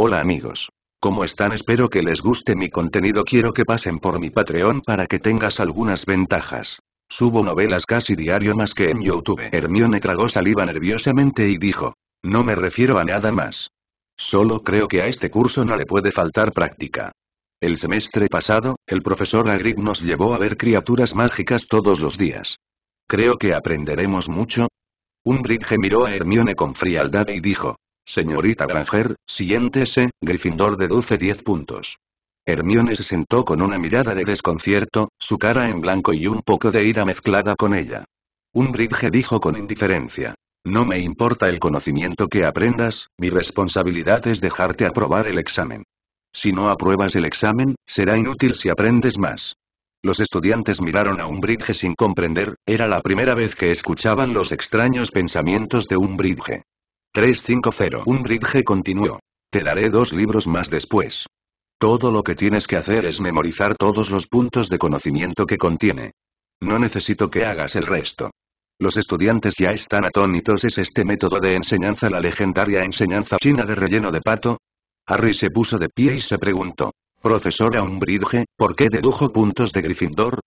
Hola amigos. ¿Cómo están? Espero que les guste mi contenido. Quiero que pasen por mi Patreon para que tengas algunas ventajas. Subo novelas casi diario más que en YouTube. Hermione tragó saliva nerviosamente y dijo. No me refiero a nada más. Solo creo que a este curso no le puede faltar práctica. El semestre pasado, el profesor Agric nos llevó a ver criaturas mágicas todos los días. Creo que aprenderemos mucho. Un miró a Hermione con frialdad y dijo. Señorita Granger, siéntese, Gryffindor deduce 10 puntos. Hermione se sentó con una mirada de desconcierto, su cara en blanco y un poco de ira mezclada con ella. Umbridge dijo con indiferencia. No me importa el conocimiento que aprendas, mi responsabilidad es dejarte aprobar el examen. Si no apruebas el examen, será inútil si aprendes más. Los estudiantes miraron a Umbridge sin comprender, era la primera vez que escuchaban los extraños pensamientos de Umbridge. 350 Umbridge continuó. Te daré dos libros más después. Todo lo que tienes que hacer es memorizar todos los puntos de conocimiento que contiene. No necesito que hagas el resto. Los estudiantes ya están atónitos. ¿Es este método de enseñanza la legendaria enseñanza china de relleno de pato? Harry se puso de pie y se preguntó. Profesora Umbridge, ¿por qué dedujo puntos de Gryffindor?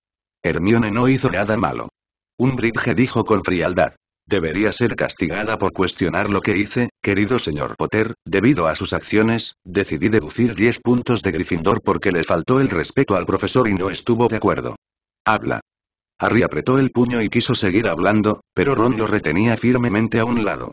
Hermione no hizo nada malo. Umbridge dijo con frialdad. Debería ser castigada por cuestionar lo que hice, querido señor Potter, debido a sus acciones, decidí deducir 10 puntos de Gryffindor porque le faltó el respeto al profesor y no estuvo de acuerdo. Habla. Harry apretó el puño y quiso seguir hablando, pero Ron lo retenía firmemente a un lado.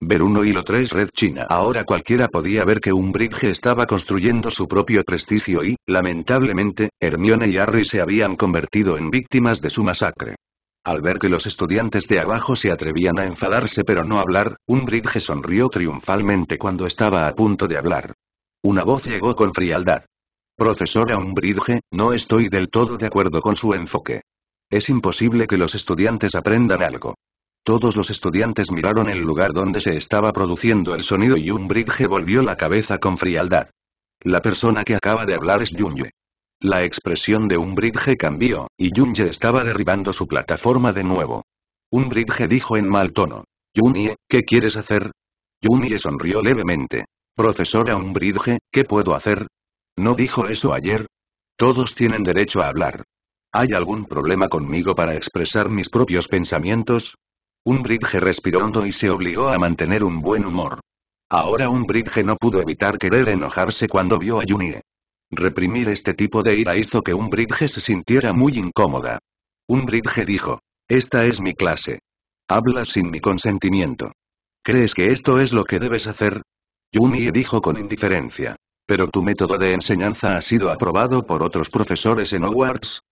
Ver uno hilo tres, Red China. Ahora cualquiera podía ver que un bridge estaba construyendo su propio prestigio y, lamentablemente, Hermione y Harry se habían convertido en víctimas de su masacre. Al ver que los estudiantes de abajo se atrevían a enfadarse pero no hablar, Umbridge sonrió triunfalmente cuando estaba a punto de hablar. Una voz llegó con frialdad. Profesora Umbridge, no estoy del todo de acuerdo con su enfoque. Es imposible que los estudiantes aprendan algo. Todos los estudiantes miraron el lugar donde se estaba produciendo el sonido y Umbridge volvió la cabeza con frialdad. La persona que acaba de hablar es Junye. La expresión de Umbridge cambió, y Junie estaba derribando su plataforma de nuevo. Umbridge dijo en mal tono. Junie, ¿qué quieres hacer? Junie sonrió levemente. Profesora Umbridge, ¿qué puedo hacer? ¿No dijo eso ayer? Todos tienen derecho a hablar. ¿Hay algún problema conmigo para expresar mis propios pensamientos? Umbridge respiró hondo y se obligó a mantener un buen humor. Ahora Umbridge no pudo evitar querer enojarse cuando vio a Junie. Reprimir este tipo de ira hizo que un bridge se sintiera muy incómoda. Un bridge dijo, esta es mi clase. Hablas sin mi consentimiento. ¿Crees que esto es lo que debes hacer? Yumi dijo con indiferencia. Pero tu método de enseñanza ha sido aprobado por otros profesores en Hogwarts.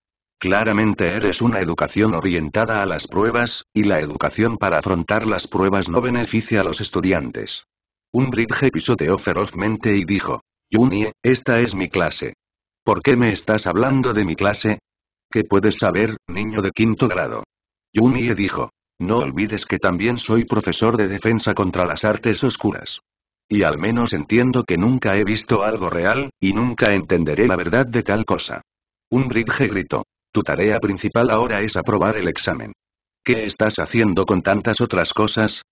Claramente eres una educación orientada a las pruebas, y la educación para afrontar las pruebas no beneficia a los estudiantes. Un bridge pisoteó ferozmente y dijo, Junie, esta es mi clase. ¿Por qué me estás hablando de mi clase? ¿Qué puedes saber, niño de quinto grado? Junie dijo. No olvides que también soy profesor de defensa contra las artes oscuras. Y al menos entiendo que nunca he visto algo real, y nunca entenderé la verdad de tal cosa. Un bridge gritó. Tu tarea principal ahora es aprobar el examen. ¿Qué estás haciendo con tantas otras cosas?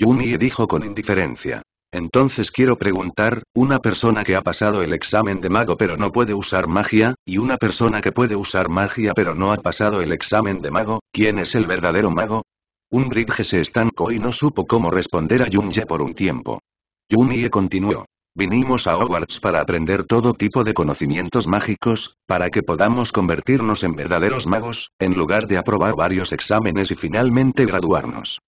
Junie dijo con indiferencia. Entonces quiero preguntar, una persona que ha pasado el examen de mago pero no puede usar magia, y una persona que puede usar magia pero no ha pasado el examen de mago, ¿quién es el verdadero mago? Un bridge se estancó y no supo cómo responder a Yunye por un tiempo. Yunye continuó. Vinimos a Hogwarts para aprender todo tipo de conocimientos mágicos, para que podamos convertirnos en verdaderos magos, en lugar de aprobar varios exámenes y finalmente graduarnos.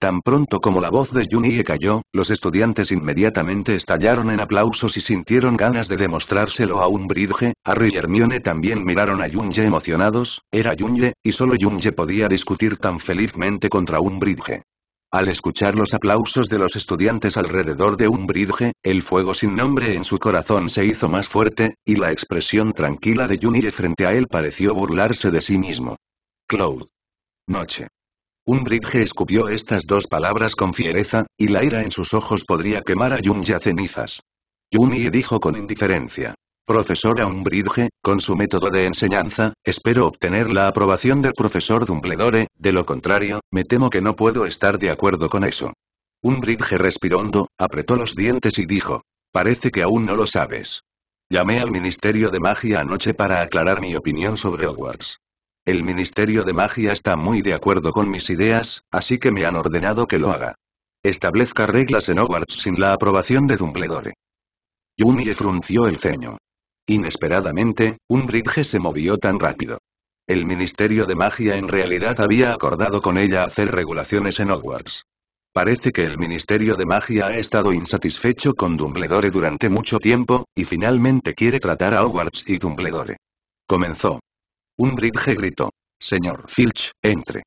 Tan pronto como la voz de Junie cayó, los estudiantes inmediatamente estallaron en aplausos y sintieron ganas de demostrárselo a un bridge, Harry y Hermione también miraron a Junie emocionados, era Junie, y solo Junie podía discutir tan felizmente contra un bridge. Al escuchar los aplausos de los estudiantes alrededor de un bridge, el fuego sin nombre en su corazón se hizo más fuerte, y la expresión tranquila de Junie frente a él pareció burlarse de sí mismo. Cloud. Noche. Unbridge escupió estas dos palabras con fiereza, y la ira en sus ojos podría quemar a Ya cenizas. Yunie dijo con indiferencia. Profesora Umbridge, con su método de enseñanza, espero obtener la aprobación del profesor Dumbledore, de lo contrario, me temo que no puedo estar de acuerdo con eso. Umbridge respiró hondo, apretó los dientes y dijo. Parece que aún no lo sabes. Llamé al Ministerio de Magia anoche para aclarar mi opinión sobre Hogwarts. El Ministerio de Magia está muy de acuerdo con mis ideas, así que me han ordenado que lo haga. Establezca reglas en Hogwarts sin la aprobación de Dumbledore. Junie frunció el ceño. Inesperadamente, un bridge se movió tan rápido. El Ministerio de Magia en realidad había acordado con ella hacer regulaciones en Hogwarts. Parece que el Ministerio de Magia ha estado insatisfecho con Dumbledore durante mucho tiempo, y finalmente quiere tratar a Hogwarts y Dumbledore. Comenzó bridge gritó. Señor Filch, entre.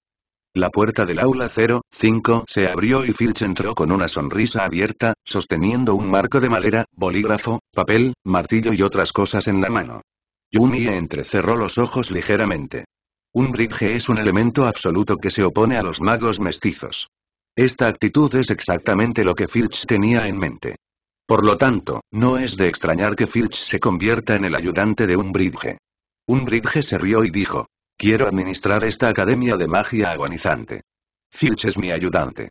La puerta del aula 05 se abrió y Filch entró con una sonrisa abierta, sosteniendo un marco de madera, bolígrafo, papel, martillo y otras cosas en la mano. Yumi entrecerró los ojos ligeramente. Un bridge es un elemento absoluto que se opone a los magos mestizos. Esta actitud es exactamente lo que Filch tenía en mente. Por lo tanto, no es de extrañar que Filch se convierta en el ayudante de un bridge. Umbridge se rió y dijo. Quiero administrar esta academia de magia agonizante. Filch es mi ayudante.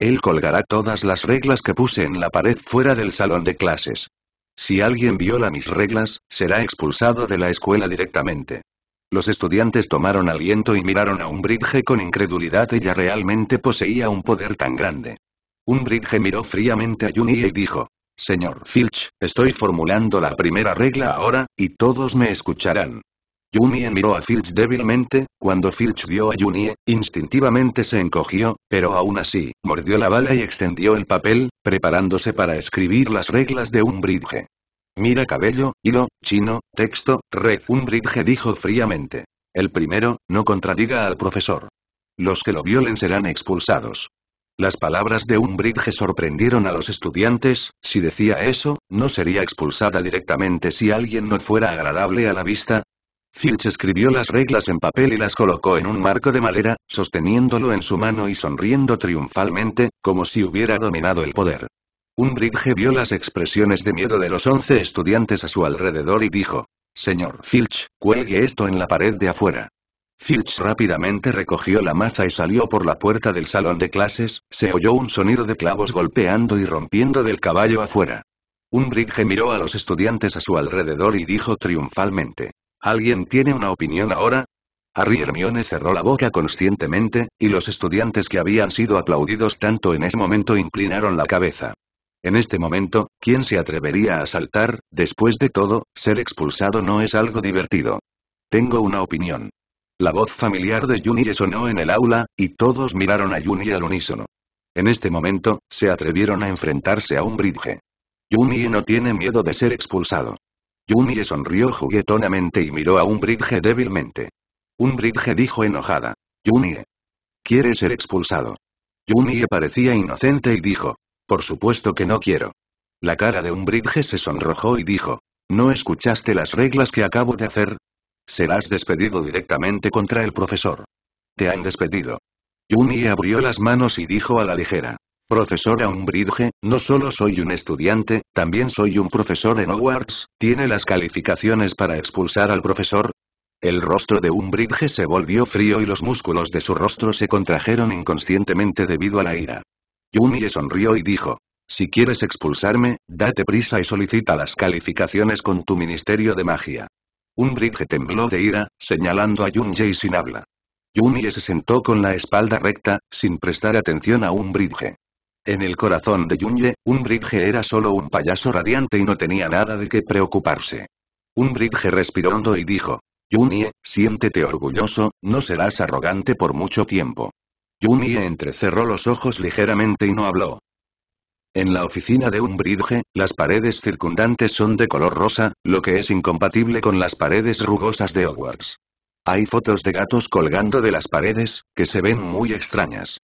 Él colgará todas las reglas que puse en la pared fuera del salón de clases. Si alguien viola mis reglas, será expulsado de la escuela directamente. Los estudiantes tomaron aliento y miraron a Umbridge con incredulidad. Ella realmente poseía un poder tan grande. Umbridge miró fríamente a Junie y dijo, Señor Filch, estoy formulando la primera regla ahora, y todos me escucharán. Junie miró a Filch débilmente, cuando Filch vio a Junie, instintivamente se encogió, pero aún así, mordió la bala y extendió el papel, preparándose para escribir las reglas de un bridge. Mira cabello, hilo, chino, texto, red. Un bridge dijo fríamente. El primero, no contradiga al profesor. Los que lo violen serán expulsados. Las palabras de un bridge sorprendieron a los estudiantes, si decía eso, no sería expulsada directamente si alguien no fuera agradable a la vista, Filch escribió las reglas en papel y las colocó en un marco de madera, sosteniéndolo en su mano y sonriendo triunfalmente, como si hubiera dominado el poder. Unbridge vio las expresiones de miedo de los once estudiantes a su alrededor y dijo, Señor Filch, cuelgue esto en la pared de afuera. Filch rápidamente recogió la maza y salió por la puerta del salón de clases, se oyó un sonido de clavos golpeando y rompiendo del caballo afuera. Unbridge miró a los estudiantes a su alrededor y dijo triunfalmente, ¿Alguien tiene una opinión ahora? Harry Hermione cerró la boca conscientemente, y los estudiantes que habían sido aplaudidos tanto en ese momento inclinaron la cabeza. En este momento, ¿quién se atrevería a saltar? Después de todo, ser expulsado no es algo divertido. Tengo una opinión. La voz familiar de Juni sonó en el aula, y todos miraron a Juni al unísono. En este momento, se atrevieron a enfrentarse a un bridge. Juni no tiene miedo de ser expulsado. Junie sonrió juguetonamente y miró a Umbridge débilmente. Un Bridge dijo enojada. «Junie. ¿Quieres ser expulsado. Junie parecía inocente y dijo. Por supuesto que no quiero. La cara de Bridge se sonrojó y dijo. ¿No escuchaste las reglas que acabo de hacer? Serás despedido directamente contra el profesor. Te han despedido. Junie abrió las manos y dijo a la ligera. Profesora Umbridge, no solo soy un estudiante, también soy un profesor en Hogwarts, ¿tiene las calificaciones para expulsar al profesor? El rostro de Umbridge se volvió frío y los músculos de su rostro se contrajeron inconscientemente debido a la ira. Yumiye sonrió y dijo, si quieres expulsarme, date prisa y solicita las calificaciones con tu ministerio de magia. Umbridge tembló de ira, señalando a y sin habla. Yumiye se sentó con la espalda recta, sin prestar atención a Umbridge. En el corazón de Yunye, bridge era solo un payaso radiante y no tenía nada de qué preocuparse. bridge respiró hondo y dijo, Junie, siéntete orgulloso, no serás arrogante por mucho tiempo. Junie entrecerró los ojos ligeramente y no habló. En la oficina de un bridge, las paredes circundantes son de color rosa, lo que es incompatible con las paredes rugosas de Hogwarts. Hay fotos de gatos colgando de las paredes, que se ven muy extrañas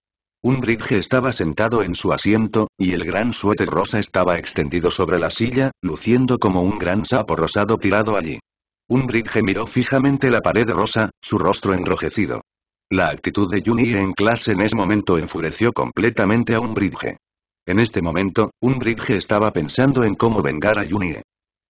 bridge estaba sentado en su asiento, y el gran suéter rosa estaba extendido sobre la silla, luciendo como un gran sapo rosado tirado allí. bridge miró fijamente la pared rosa, su rostro enrojecido. La actitud de Junie en clase en ese momento enfureció completamente a un Bridge. En este momento, un Bridge estaba pensando en cómo vengar a Junie.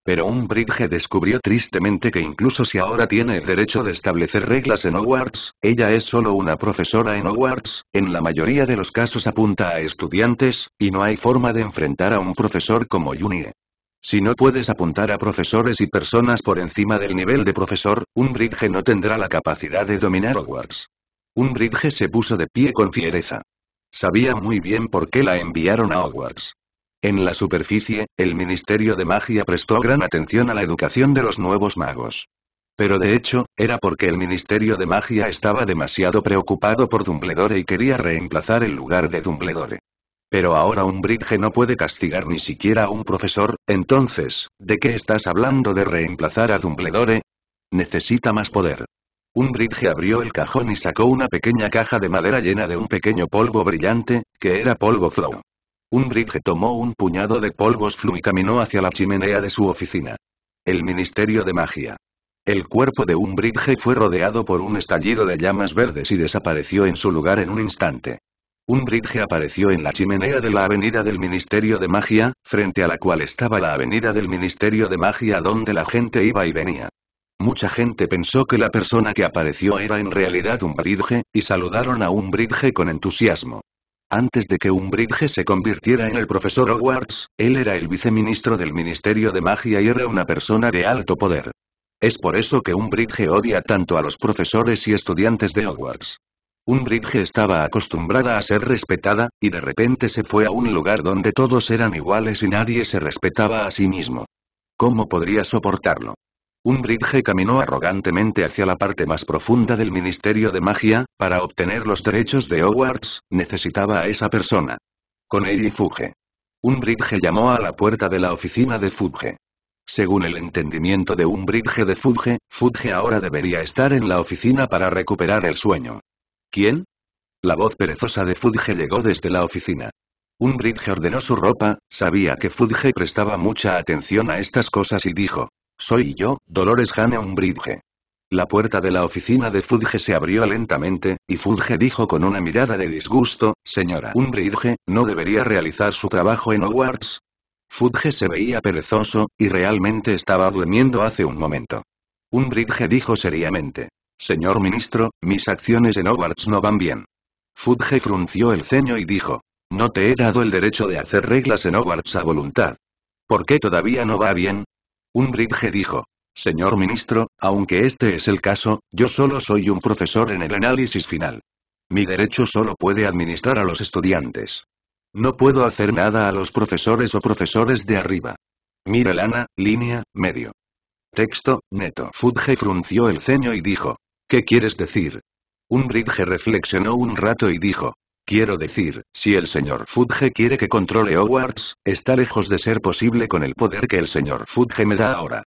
Pero bridge descubrió tristemente que incluso si ahora tiene el derecho de establecer reglas en Hogwarts, ella es solo una profesora en Hogwarts, en la mayoría de los casos apunta a estudiantes, y no hay forma de enfrentar a un profesor como Junie. Si no puedes apuntar a profesores y personas por encima del nivel de profesor, un bridge no tendrá la capacidad de dominar Hogwarts. bridge se puso de pie con fiereza. Sabía muy bien por qué la enviaron a Hogwarts. En la superficie, el Ministerio de Magia prestó gran atención a la educación de los nuevos magos. Pero de hecho, era porque el Ministerio de Magia estaba demasiado preocupado por Dumbledore y quería reemplazar el lugar de Dumbledore. Pero ahora un bridge no puede castigar ni siquiera a un profesor, entonces, ¿de qué estás hablando de reemplazar a Dumbledore? Necesita más poder. Un bridge abrió el cajón y sacó una pequeña caja de madera llena de un pequeño polvo brillante, que era polvo flow. Bridge tomó un puñado de polvos flu y caminó hacia la chimenea de su oficina. El Ministerio de Magia. El cuerpo de un bridge fue rodeado por un estallido de llamas verdes y desapareció en su lugar en un instante. Un bridge apareció en la chimenea de la avenida del Ministerio de Magia, frente a la cual estaba la avenida del Ministerio de Magia donde la gente iba y venía. Mucha gente pensó que la persona que apareció era en realidad un Umbridge, y saludaron a un Umbridge con entusiasmo. Antes de que Umbridge se convirtiera en el profesor Hogwarts, él era el viceministro del Ministerio de Magia y era una persona de alto poder. Es por eso que Umbridge odia tanto a los profesores y estudiantes de Hogwarts. Umbridge estaba acostumbrada a ser respetada, y de repente se fue a un lugar donde todos eran iguales y nadie se respetaba a sí mismo. ¿Cómo podría soportarlo? Unbridge caminó arrogantemente hacia la parte más profunda del Ministerio de Magia, para obtener los derechos de Hogwarts, necesitaba a esa persona. Con ella y Fuge. bridge llamó a la puerta de la oficina de Fudge. Según el entendimiento de Bridge de Fuge, Fudge ahora debería estar en la oficina para recuperar el sueño. ¿Quién? La voz perezosa de Fudge llegó desde la oficina. Unbridge ordenó su ropa, sabía que Fudge prestaba mucha atención a estas cosas y dijo, soy yo, Dolores jane umbridge La puerta de la oficina de Fudge se abrió lentamente, y Fudge dijo con una mirada de disgusto, señora Umbridge, ¿no debería realizar su trabajo en Hogwarts? Fudge se veía perezoso, y realmente estaba durmiendo hace un momento. Umbridge dijo seriamente. Señor ministro, mis acciones en Hogwarts no van bien. Fudge frunció el ceño y dijo. No te he dado el derecho de hacer reglas en Hogwarts a voluntad. ¿Por qué todavía no va bien? Unbridge dijo. Señor ministro, aunque este es el caso, yo solo soy un profesor en el análisis final. Mi derecho solo puede administrar a los estudiantes. No puedo hacer nada a los profesores o profesores de arriba. Mira lana, línea, medio. Texto, neto. Fudge frunció el ceño y dijo. ¿Qué quieres decir? Unbridge reflexionó un rato y dijo. Quiero decir, si el señor Fudge quiere que controle Hogwarts, está lejos de ser posible con el poder que el señor Fudge me da ahora.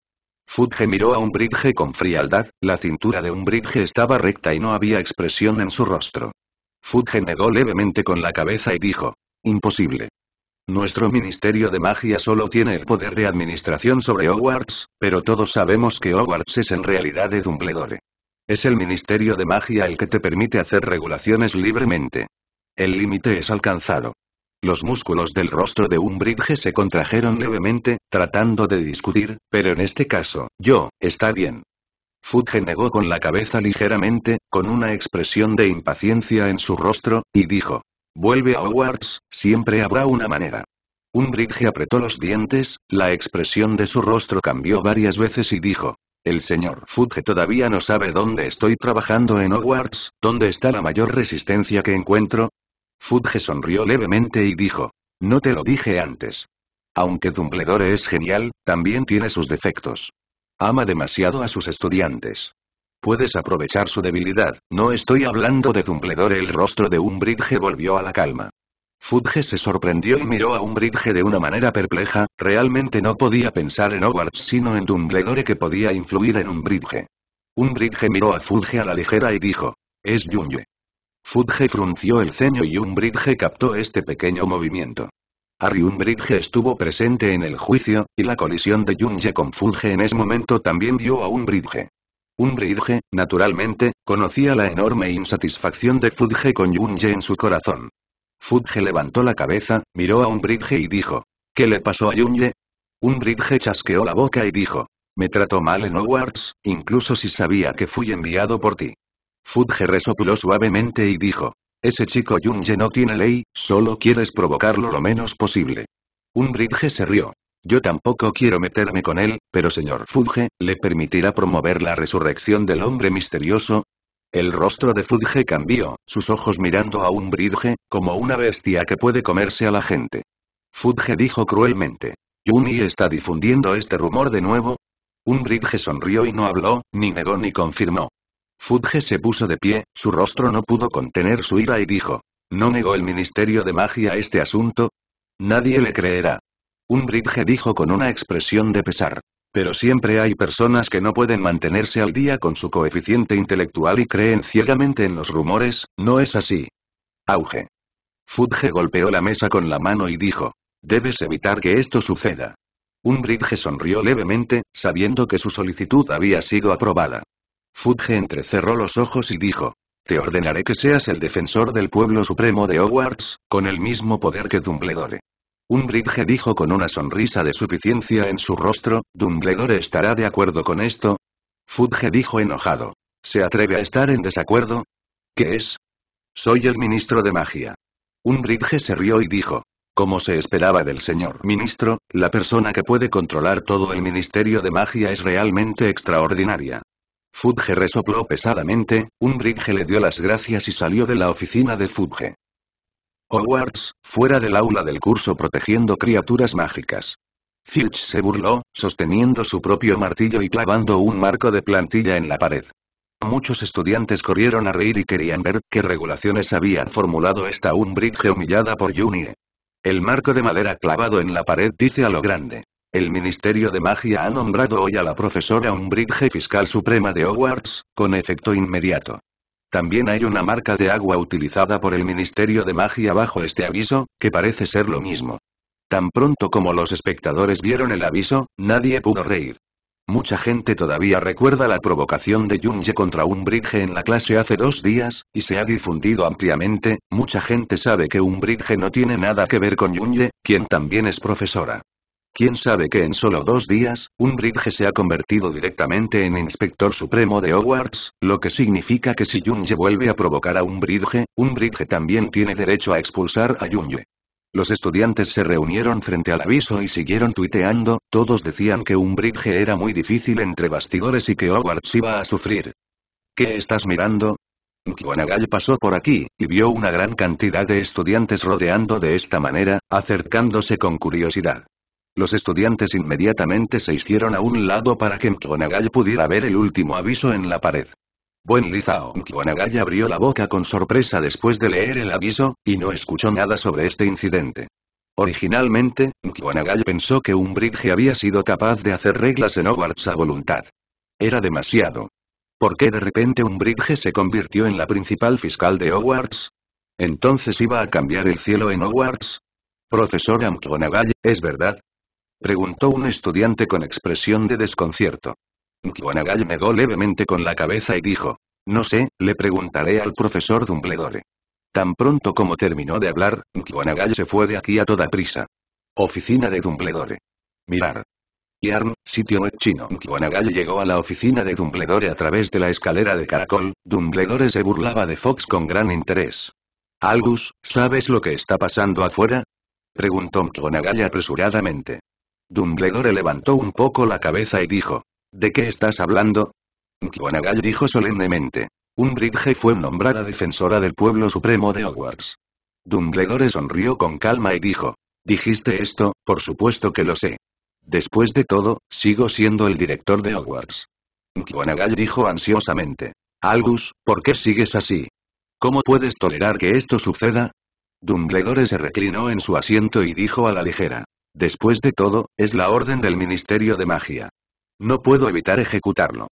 Fudge miró a Umbridge con frialdad, la cintura de Umbridge estaba recta y no había expresión en su rostro. Fudge negó levemente con la cabeza y dijo, imposible. Nuestro Ministerio de Magia solo tiene el poder de administración sobre Hogwarts, pero todos sabemos que Hogwarts es en realidad de Dumbledore. Es el Ministerio de Magia el que te permite hacer regulaciones libremente. El límite es alcanzado. Los músculos del rostro de Umbridge se contrajeron levemente, tratando de discutir, pero en este caso, yo, está bien. Fudge negó con la cabeza ligeramente, con una expresión de impaciencia en su rostro, y dijo. Vuelve a Hogwarts, siempre habrá una manera. Umbridge apretó los dientes, la expresión de su rostro cambió varias veces y dijo. El señor Fudge todavía no sabe dónde estoy trabajando en Hogwarts, dónde está la mayor resistencia que encuentro, Fudge sonrió levemente y dijo. No te lo dije antes. Aunque Dumbledore es genial, también tiene sus defectos. Ama demasiado a sus estudiantes. Puedes aprovechar su debilidad, no estoy hablando de Dumbledore. El rostro de Umbridge volvió a la calma. Fudge se sorprendió y miró a Umbridge de una manera perpleja, realmente no podía pensar en Hogwarts sino en Dumbledore que podía influir en Umbridge. Umbridge miró a Fudge a la ligera y dijo. Es Junge. Fudge frunció el ceño y Umbridge captó este pequeño movimiento. Harry Umbridge estuvo presente en el juicio, y la colisión de Junge con Fudge en ese momento también vio a Un Umbridge, naturalmente, conocía la enorme insatisfacción de Fudge con Junge en su corazón. Fudge levantó la cabeza, miró a Umbridge y dijo, ¿qué le pasó a Junge? Umbridge chasqueó la boca y dijo, me trató mal en Hogwarts, incluso si sabía que fui enviado por ti. Fudge resopló suavemente y dijo. Ese chico Junge no tiene ley, solo quieres provocarlo lo menos posible. Unbridge se rió. Yo tampoco quiero meterme con él, pero señor Fudge, ¿le permitirá promover la resurrección del hombre misterioso? El rostro de Fudge cambió, sus ojos mirando a Unbridge, como una bestia que puede comerse a la gente. Fudge dijo cruelmente. Yunye está difundiendo este rumor de nuevo? Unbridge sonrió y no habló, ni negó ni confirmó. Fudge se puso de pie, su rostro no pudo contener su ira y dijo. ¿No negó el Ministerio de Magia este asunto? Nadie le creerá. bridge dijo con una expresión de pesar. Pero siempre hay personas que no pueden mantenerse al día con su coeficiente intelectual y creen ciegamente en los rumores, ¿no es así? Auge. Fudge golpeó la mesa con la mano y dijo. Debes evitar que esto suceda. bridge sonrió levemente, sabiendo que su solicitud había sido aprobada. Fudge entrecerró los ojos y dijo. Te ordenaré que seas el defensor del pueblo supremo de Hogwarts, con el mismo poder que Dumbledore. Umbridge dijo con una sonrisa de suficiencia en su rostro, Dumbledore estará de acuerdo con esto. Fudge dijo enojado. ¿Se atreve a estar en desacuerdo? ¿Qué es? Soy el ministro de magia. Umbridge se rió y dijo. Como se esperaba del señor ministro, la persona que puede controlar todo el ministerio de magia es realmente extraordinaria. Fudge resopló pesadamente, Umbridge le dio las gracias y salió de la oficina de Fudge. Hogwarts, fuera del aula del curso protegiendo criaturas mágicas. Filch se burló, sosteniendo su propio martillo y clavando un marco de plantilla en la pared. Muchos estudiantes corrieron a reír y querían ver qué regulaciones habían formulado esta Umbridge humillada por Junie. El marco de madera clavado en la pared dice a lo grande. El Ministerio de Magia ha nombrado hoy a la profesora Umbridge fiscal suprema de Hogwarts, con efecto inmediato. También hay una marca de agua utilizada por el Ministerio de Magia bajo este aviso, que parece ser lo mismo. Tan pronto como los espectadores vieron el aviso, nadie pudo reír. Mucha gente todavía recuerda la provocación de Junge contra Umbridge en la clase hace dos días, y se ha difundido ampliamente, mucha gente sabe que Umbridge no tiene nada que ver con Junge, quien también es profesora. ¿Quién sabe que en solo dos días, un bridge se ha convertido directamente en inspector supremo de Hogwarts, lo que significa que si Junge vuelve a provocar a un bridge, un bridge también tiene derecho a expulsar a Junge. Los estudiantes se reunieron frente al aviso y siguieron tuiteando, todos decían que un bridge era muy difícil entre bastidores y que Hogwarts iba a sufrir. ¿Qué estás mirando? Kiwanagal pasó por aquí, y vio una gran cantidad de estudiantes rodeando de esta manera, acercándose con curiosidad. Los estudiantes inmediatamente se hicieron a un lado para que Mkwonagai pudiera ver el último aviso en la pared. Buen Lizao Mkwonagai abrió la boca con sorpresa después de leer el aviso, y no escuchó nada sobre este incidente. Originalmente, Mkwonagai pensó que un bridge había sido capaz de hacer reglas en Hogwarts a voluntad. Era demasiado. ¿Por qué de repente un bridge se convirtió en la principal fiscal de Hogwarts? ¿Entonces iba a cambiar el cielo en Hogwarts? Profesor Mkwonagai, ¿es verdad? Preguntó un estudiante con expresión de desconcierto. me negó levemente con la cabeza y dijo. No sé, le preguntaré al profesor Dumbledore. Tan pronto como terminó de hablar, Mkwanagall se fue de aquí a toda prisa. Oficina de Dumbledore. Mirar. Yarn, sitio web chino. llegó a la oficina de Dumbledore a través de la escalera de caracol, Dumbledore se burlaba de Fox con gran interés. Algus, ¿sabes lo que está pasando afuera? Preguntó Mkwanagall apresuradamente. Dumbledore levantó un poco la cabeza y dijo. ¿De qué estás hablando? McGonagall dijo solemnemente. Umbridge fue nombrada defensora del pueblo supremo de Hogwarts. Dumbledore sonrió con calma y dijo. Dijiste esto, por supuesto que lo sé. Después de todo, sigo siendo el director de Hogwarts. McGonagall dijo ansiosamente. Albus, ¿por qué sigues así? ¿Cómo puedes tolerar que esto suceda? Dumbledore se reclinó en su asiento y dijo a la ligera. Después de todo, es la orden del Ministerio de Magia. No puedo evitar ejecutarlo.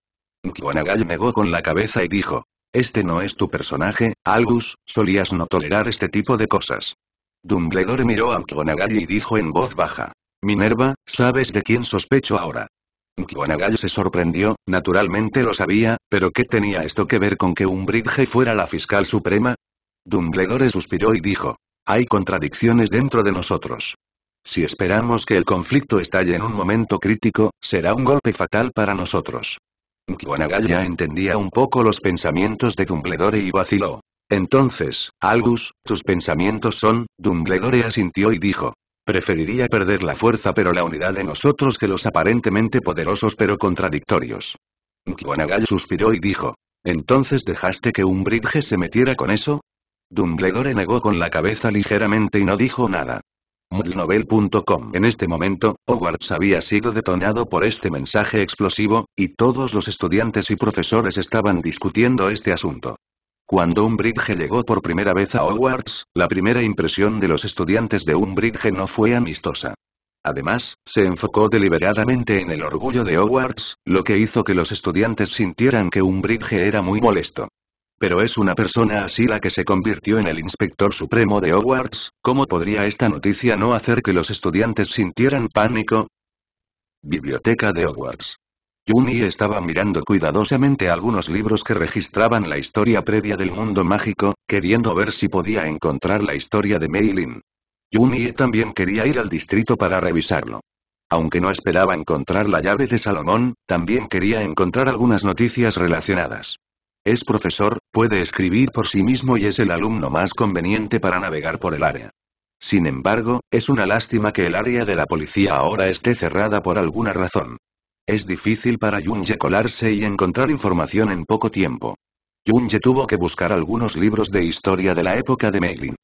McGonagall negó con la cabeza y dijo. Este no es tu personaje, Algus, solías no tolerar este tipo de cosas. Dumbledore miró a McGonagall y dijo en voz baja. Minerva, ¿sabes de quién sospecho ahora? McGonagall se sorprendió, naturalmente lo sabía, pero ¿qué tenía esto que ver con que Umbridge fuera la fiscal suprema? Dumbledore suspiró y dijo. Hay contradicciones dentro de nosotros. Si esperamos que el conflicto estalle en un momento crítico, será un golpe fatal para nosotros. Gonagal ya entendía un poco los pensamientos de Dumbledore y vaciló. Entonces, Algus, tus pensamientos son, Dumbledore asintió y dijo. Preferiría perder la fuerza pero la unidad de nosotros que los aparentemente poderosos pero contradictorios. Gonagal suspiró y dijo. ¿Entonces dejaste que un bridge se metiera con eso? Dumbledore negó con la cabeza ligeramente y no dijo nada. En este momento, Hogwarts había sido detonado por este mensaje explosivo, y todos los estudiantes y profesores estaban discutiendo este asunto. Cuando Umbridge llegó por primera vez a Hogwarts, la primera impresión de los estudiantes de Umbridge no fue amistosa. Además, se enfocó deliberadamente en el orgullo de Hogwarts, lo que hizo que los estudiantes sintieran que Umbridge era muy molesto pero es una persona así la que se convirtió en el inspector supremo de Hogwarts, ¿cómo podría esta noticia no hacer que los estudiantes sintieran pánico? Biblioteca de Hogwarts. Yumi estaba mirando cuidadosamente algunos libros que registraban la historia previa del mundo mágico, queriendo ver si podía encontrar la historia de Meilin. Yumi también quería ir al distrito para revisarlo. Aunque no esperaba encontrar la llave de Salomón, también quería encontrar algunas noticias relacionadas. Es profesor, puede escribir por sí mismo y es el alumno más conveniente para navegar por el área. Sin embargo, es una lástima que el área de la policía ahora esté cerrada por alguna razón. Es difícil para Junge colarse y encontrar información en poco tiempo. Junge tuvo que buscar algunos libros de historia de la época de Meglin.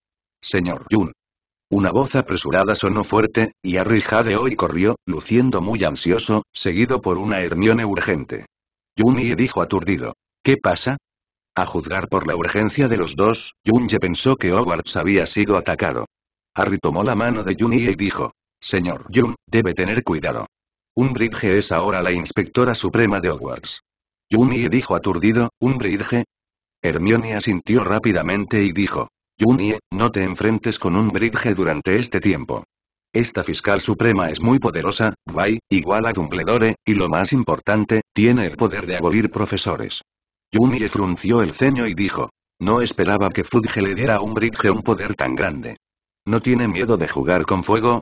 Señor Jun. Una voz apresurada sonó fuerte, y Harry y hoy corrió, luciendo muy ansioso, seguido por una Hermione urgente. Ye dijo aturdido. ¿Qué pasa? A juzgar por la urgencia de los dos, Junie pensó que Hogwarts había sido atacado. Harry tomó la mano de Junie y dijo, Señor Jun, debe tener cuidado. Umbridge es ahora la inspectora suprema de Hogwarts. Junie dijo aturdido, ¿Umbridge? Hermione asintió rápidamente y dijo, Junie, no te enfrentes con Umbridge durante este tiempo. Esta fiscal suprema es muy poderosa, guay, igual a Dumbledore, y lo más importante, tiene el poder de abolir profesores. Yumi frunció el ceño y dijo. No esperaba que Fudge le diera a un Bridge un poder tan grande. ¿No tiene miedo de jugar con fuego?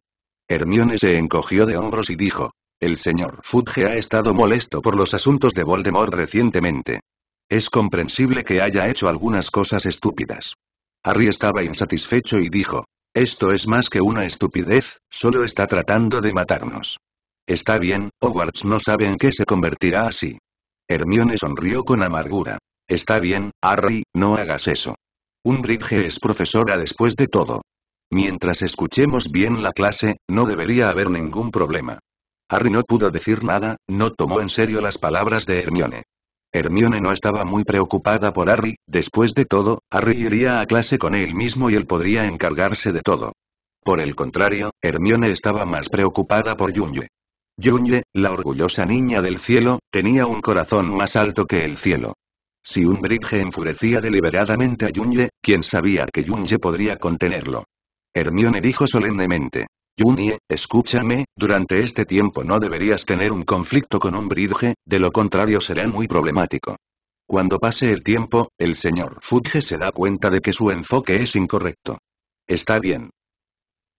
Hermione se encogió de hombros y dijo. El señor Fudge ha estado molesto por los asuntos de Voldemort recientemente. Es comprensible que haya hecho algunas cosas estúpidas. Harry estaba insatisfecho y dijo. Esto es más que una estupidez, solo está tratando de matarnos. Está bien, Hogwarts no sabe en qué se convertirá así. Hermione sonrió con amargura. Está bien, Harry, no hagas eso. Umbridge es profesora después de todo. Mientras escuchemos bien la clase, no debería haber ningún problema. Harry no pudo decir nada, no tomó en serio las palabras de Hermione. Hermione no estaba muy preocupada por Harry, después de todo, Harry iría a clase con él mismo y él podría encargarse de todo. Por el contrario, Hermione estaba más preocupada por Junye. Yunye, la orgullosa niña del cielo, tenía un corazón más alto que el cielo. Si un bridge enfurecía deliberadamente a Yunye, ¿quién sabía que Yunye podría contenerlo? Hermione dijo solemnemente. Yunye, escúchame, durante este tiempo no deberías tener un conflicto con un bridge, de lo contrario será muy problemático. Cuando pase el tiempo, el señor Fudge se da cuenta de que su enfoque es incorrecto. Está bien.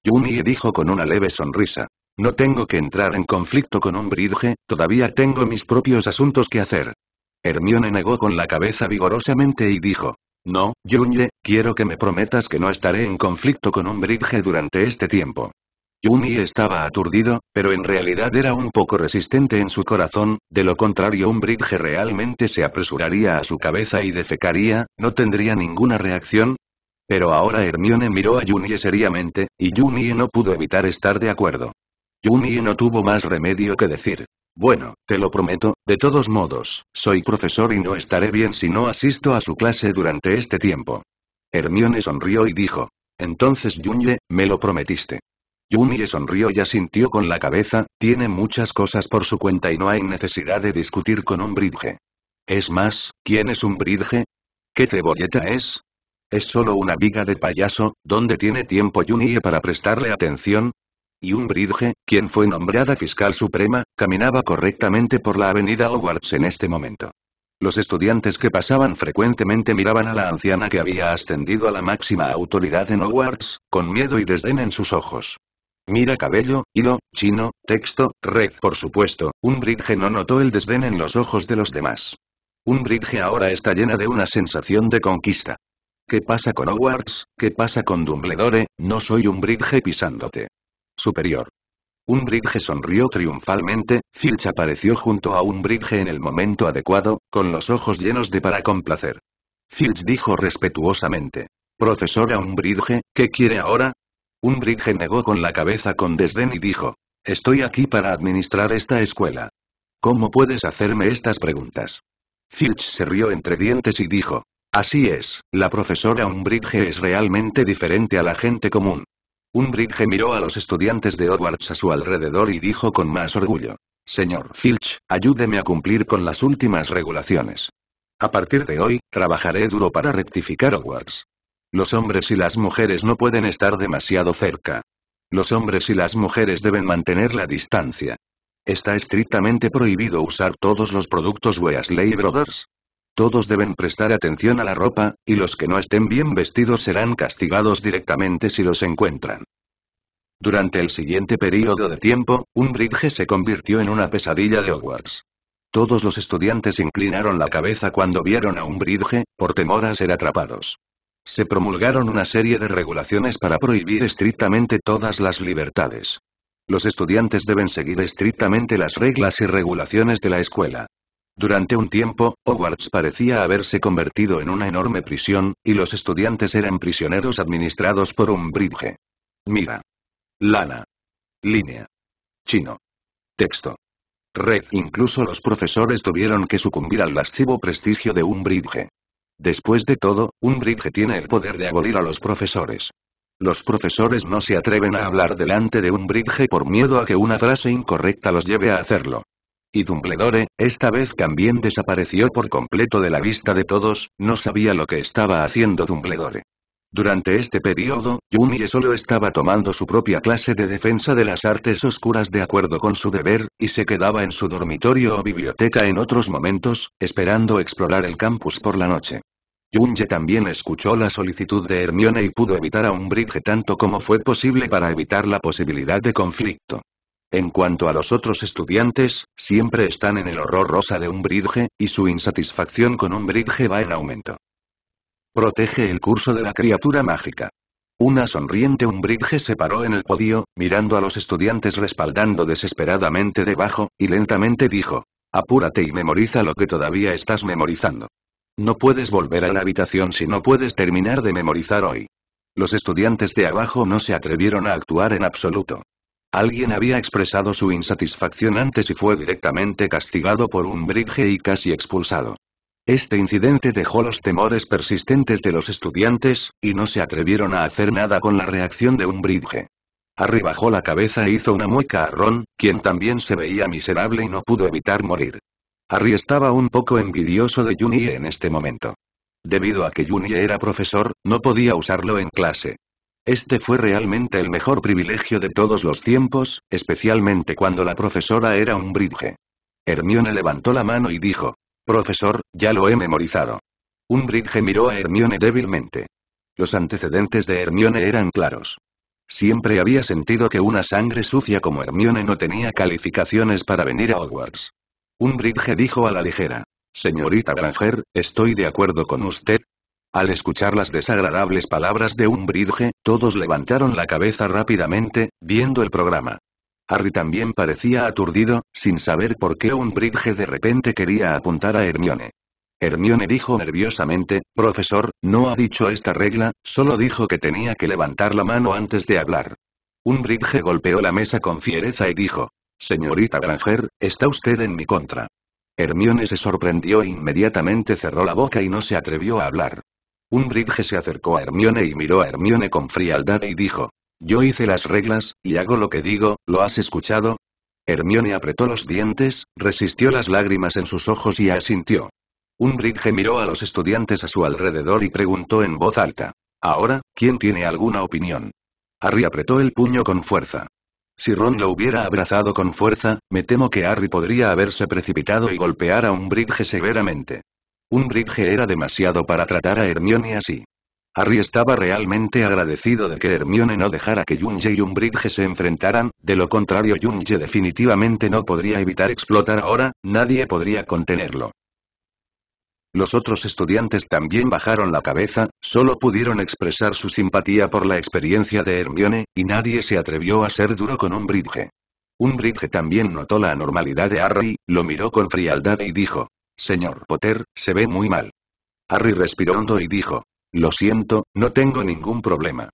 Yunye dijo con una leve sonrisa. No tengo que entrar en conflicto con un bridge, todavía tengo mis propios asuntos que hacer. Hermione negó con la cabeza vigorosamente y dijo. No, Junie, quiero que me prometas que no estaré en conflicto con un bridge durante este tiempo. Junie estaba aturdido, pero en realidad era un poco resistente en su corazón, de lo contrario un bridge realmente se apresuraría a su cabeza y defecaría, no tendría ninguna reacción. Pero ahora Hermione miró a Junie seriamente, y Junie no pudo evitar estar de acuerdo. Junie no tuvo más remedio que decir. Bueno, te lo prometo, de todos modos, soy profesor y no estaré bien si no asisto a su clase durante este tiempo. Hermione sonrió y dijo. Entonces Junie, me lo prometiste. Junie sonrió y asintió con la cabeza, tiene muchas cosas por su cuenta y no hay necesidad de discutir con un bridge. Es más, ¿quién es un bridge? ¿Qué cebolleta es? Es solo una viga de payaso, ¿dónde tiene tiempo Junie para prestarle atención? y bridge quien fue nombrada fiscal suprema, caminaba correctamente por la avenida Hogwarts en este momento. Los estudiantes que pasaban frecuentemente miraban a la anciana que había ascendido a la máxima autoridad en Hogwarts, con miedo y desdén en sus ojos. Mira cabello, hilo, chino, texto, red. Por supuesto, un bridge no notó el desdén en los ojos de los demás. un bridge ahora está llena de una sensación de conquista. ¿Qué pasa con Hogwarts? ¿Qué pasa con Dumbledore? No soy un bridge pisándote superior. Umbridge sonrió triunfalmente, Filch apareció junto a Umbridge en el momento adecuado, con los ojos llenos de para complacer. Filch dijo respetuosamente. Profesora Umbridge, ¿qué quiere ahora? Umbridge negó con la cabeza con desdén y dijo. Estoy aquí para administrar esta escuela. ¿Cómo puedes hacerme estas preguntas? Filch se rió entre dientes y dijo. Así es, la profesora Umbridge es realmente diferente a la gente común. Unbridge miró a los estudiantes de Hogwarts a su alrededor y dijo con más orgullo. Señor Filch, ayúdeme a cumplir con las últimas regulaciones. A partir de hoy, trabajaré duro para rectificar Hogwarts. Los hombres y las mujeres no pueden estar demasiado cerca. Los hombres y las mujeres deben mantener la distancia. Está estrictamente prohibido usar todos los productos Weasley Brothers. Todos deben prestar atención a la ropa, y los que no estén bien vestidos serán castigados directamente si los encuentran. Durante el siguiente período de tiempo, un bridge se convirtió en una pesadilla de Hogwarts. Todos los estudiantes inclinaron la cabeza cuando vieron a un bridge, por temor a ser atrapados. Se promulgaron una serie de regulaciones para prohibir estrictamente todas las libertades. Los estudiantes deben seguir estrictamente las reglas y regulaciones de la escuela. Durante un tiempo, Hogwarts parecía haberse convertido en una enorme prisión, y los estudiantes eran prisioneros administrados por un bridge. Mira. Lana. Línea. Chino. Texto. Red. Incluso los profesores tuvieron que sucumbir al lascivo prestigio de un bridge. Después de todo, un bridge tiene el poder de abolir a los profesores. Los profesores no se atreven a hablar delante de un bridge por miedo a que una frase incorrecta los lleve a hacerlo. Y Dumbledore, esta vez también desapareció por completo de la vista de todos, no sabía lo que estaba haciendo Dumbledore. Durante este periodo, Junye solo estaba tomando su propia clase de defensa de las artes oscuras de acuerdo con su deber, y se quedaba en su dormitorio o biblioteca en otros momentos, esperando explorar el campus por la noche. Junye también escuchó la solicitud de Hermione y pudo evitar a Umbridge tanto como fue posible para evitar la posibilidad de conflicto. En cuanto a los otros estudiantes, siempre están en el horror rosa de un bridge, y su insatisfacción con un bridge va en aumento. Protege el curso de la criatura mágica. Una sonriente Umbridge se paró en el podio, mirando a los estudiantes respaldando desesperadamente debajo, y lentamente dijo, apúrate y memoriza lo que todavía estás memorizando. No puedes volver a la habitación si no puedes terminar de memorizar hoy. Los estudiantes de abajo no se atrevieron a actuar en absoluto. Alguien había expresado su insatisfacción antes y fue directamente castigado por un bridge y casi expulsado. Este incidente dejó los temores persistentes de los estudiantes, y no se atrevieron a hacer nada con la reacción de un bridge. Harry bajó la cabeza e hizo una mueca a Ron, quien también se veía miserable y no pudo evitar morir. Harry estaba un poco envidioso de Junie en este momento. Debido a que Junie era profesor, no podía usarlo en clase. Este fue realmente el mejor privilegio de todos los tiempos, especialmente cuando la profesora era un bridge. Hermione levantó la mano y dijo. Profesor, ya lo he memorizado. Un bridge miró a Hermione débilmente. Los antecedentes de Hermione eran claros. Siempre había sentido que una sangre sucia como Hermione no tenía calificaciones para venir a Hogwarts. Un bridge dijo a la ligera. Señorita Granger, estoy de acuerdo con usted, al escuchar las desagradables palabras de un bridge, todos levantaron la cabeza rápidamente, viendo el programa. Harry también parecía aturdido, sin saber por qué un bridge de repente quería apuntar a Hermione. Hermione dijo nerviosamente, profesor, no ha dicho esta regla, solo dijo que tenía que levantar la mano antes de hablar. Un Bridge golpeó la mesa con fiereza y dijo, señorita Granger, está usted en mi contra. Hermione se sorprendió e inmediatamente cerró la boca y no se atrevió a hablar. Umbridge se acercó a Hermione y miró a Hermione con frialdad y dijo. Yo hice las reglas, y hago lo que digo, ¿lo has escuchado? Hermione apretó los dientes, resistió las lágrimas en sus ojos y asintió. Umbridge miró a los estudiantes a su alrededor y preguntó en voz alta. Ahora, ¿quién tiene alguna opinión? Harry apretó el puño con fuerza. Si Ron lo hubiera abrazado con fuerza, me temo que Harry podría haberse precipitado y golpear a un Umbridge severamente bridge era demasiado para tratar a Hermione así. Harry estaba realmente agradecido de que Hermione no dejara que Junge y un bridge se enfrentaran, de lo contrario Junge definitivamente no podría evitar explotar ahora, nadie podría contenerlo. Los otros estudiantes también bajaron la cabeza, solo pudieron expresar su simpatía por la experiencia de Hermione, y nadie se atrevió a ser duro con un Un bridge también notó la anormalidad de Harry, lo miró con frialdad y dijo, Señor Potter, se ve muy mal. Harry respiró hondo y dijo. Lo siento, no tengo ningún problema.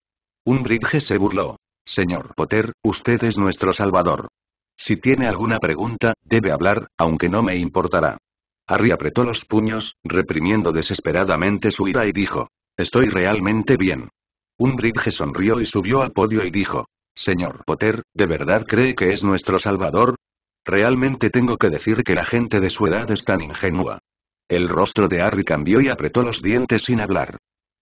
bridge se burló. Señor Potter, usted es nuestro salvador. Si tiene alguna pregunta, debe hablar, aunque no me importará. Harry apretó los puños, reprimiendo desesperadamente su ira y dijo. Estoy realmente bien. bridge sonrió y subió al podio y dijo. Señor Potter, ¿de verdad cree que es nuestro salvador? Realmente tengo que decir que la gente de su edad es tan ingenua. El rostro de Harry cambió y apretó los dientes sin hablar.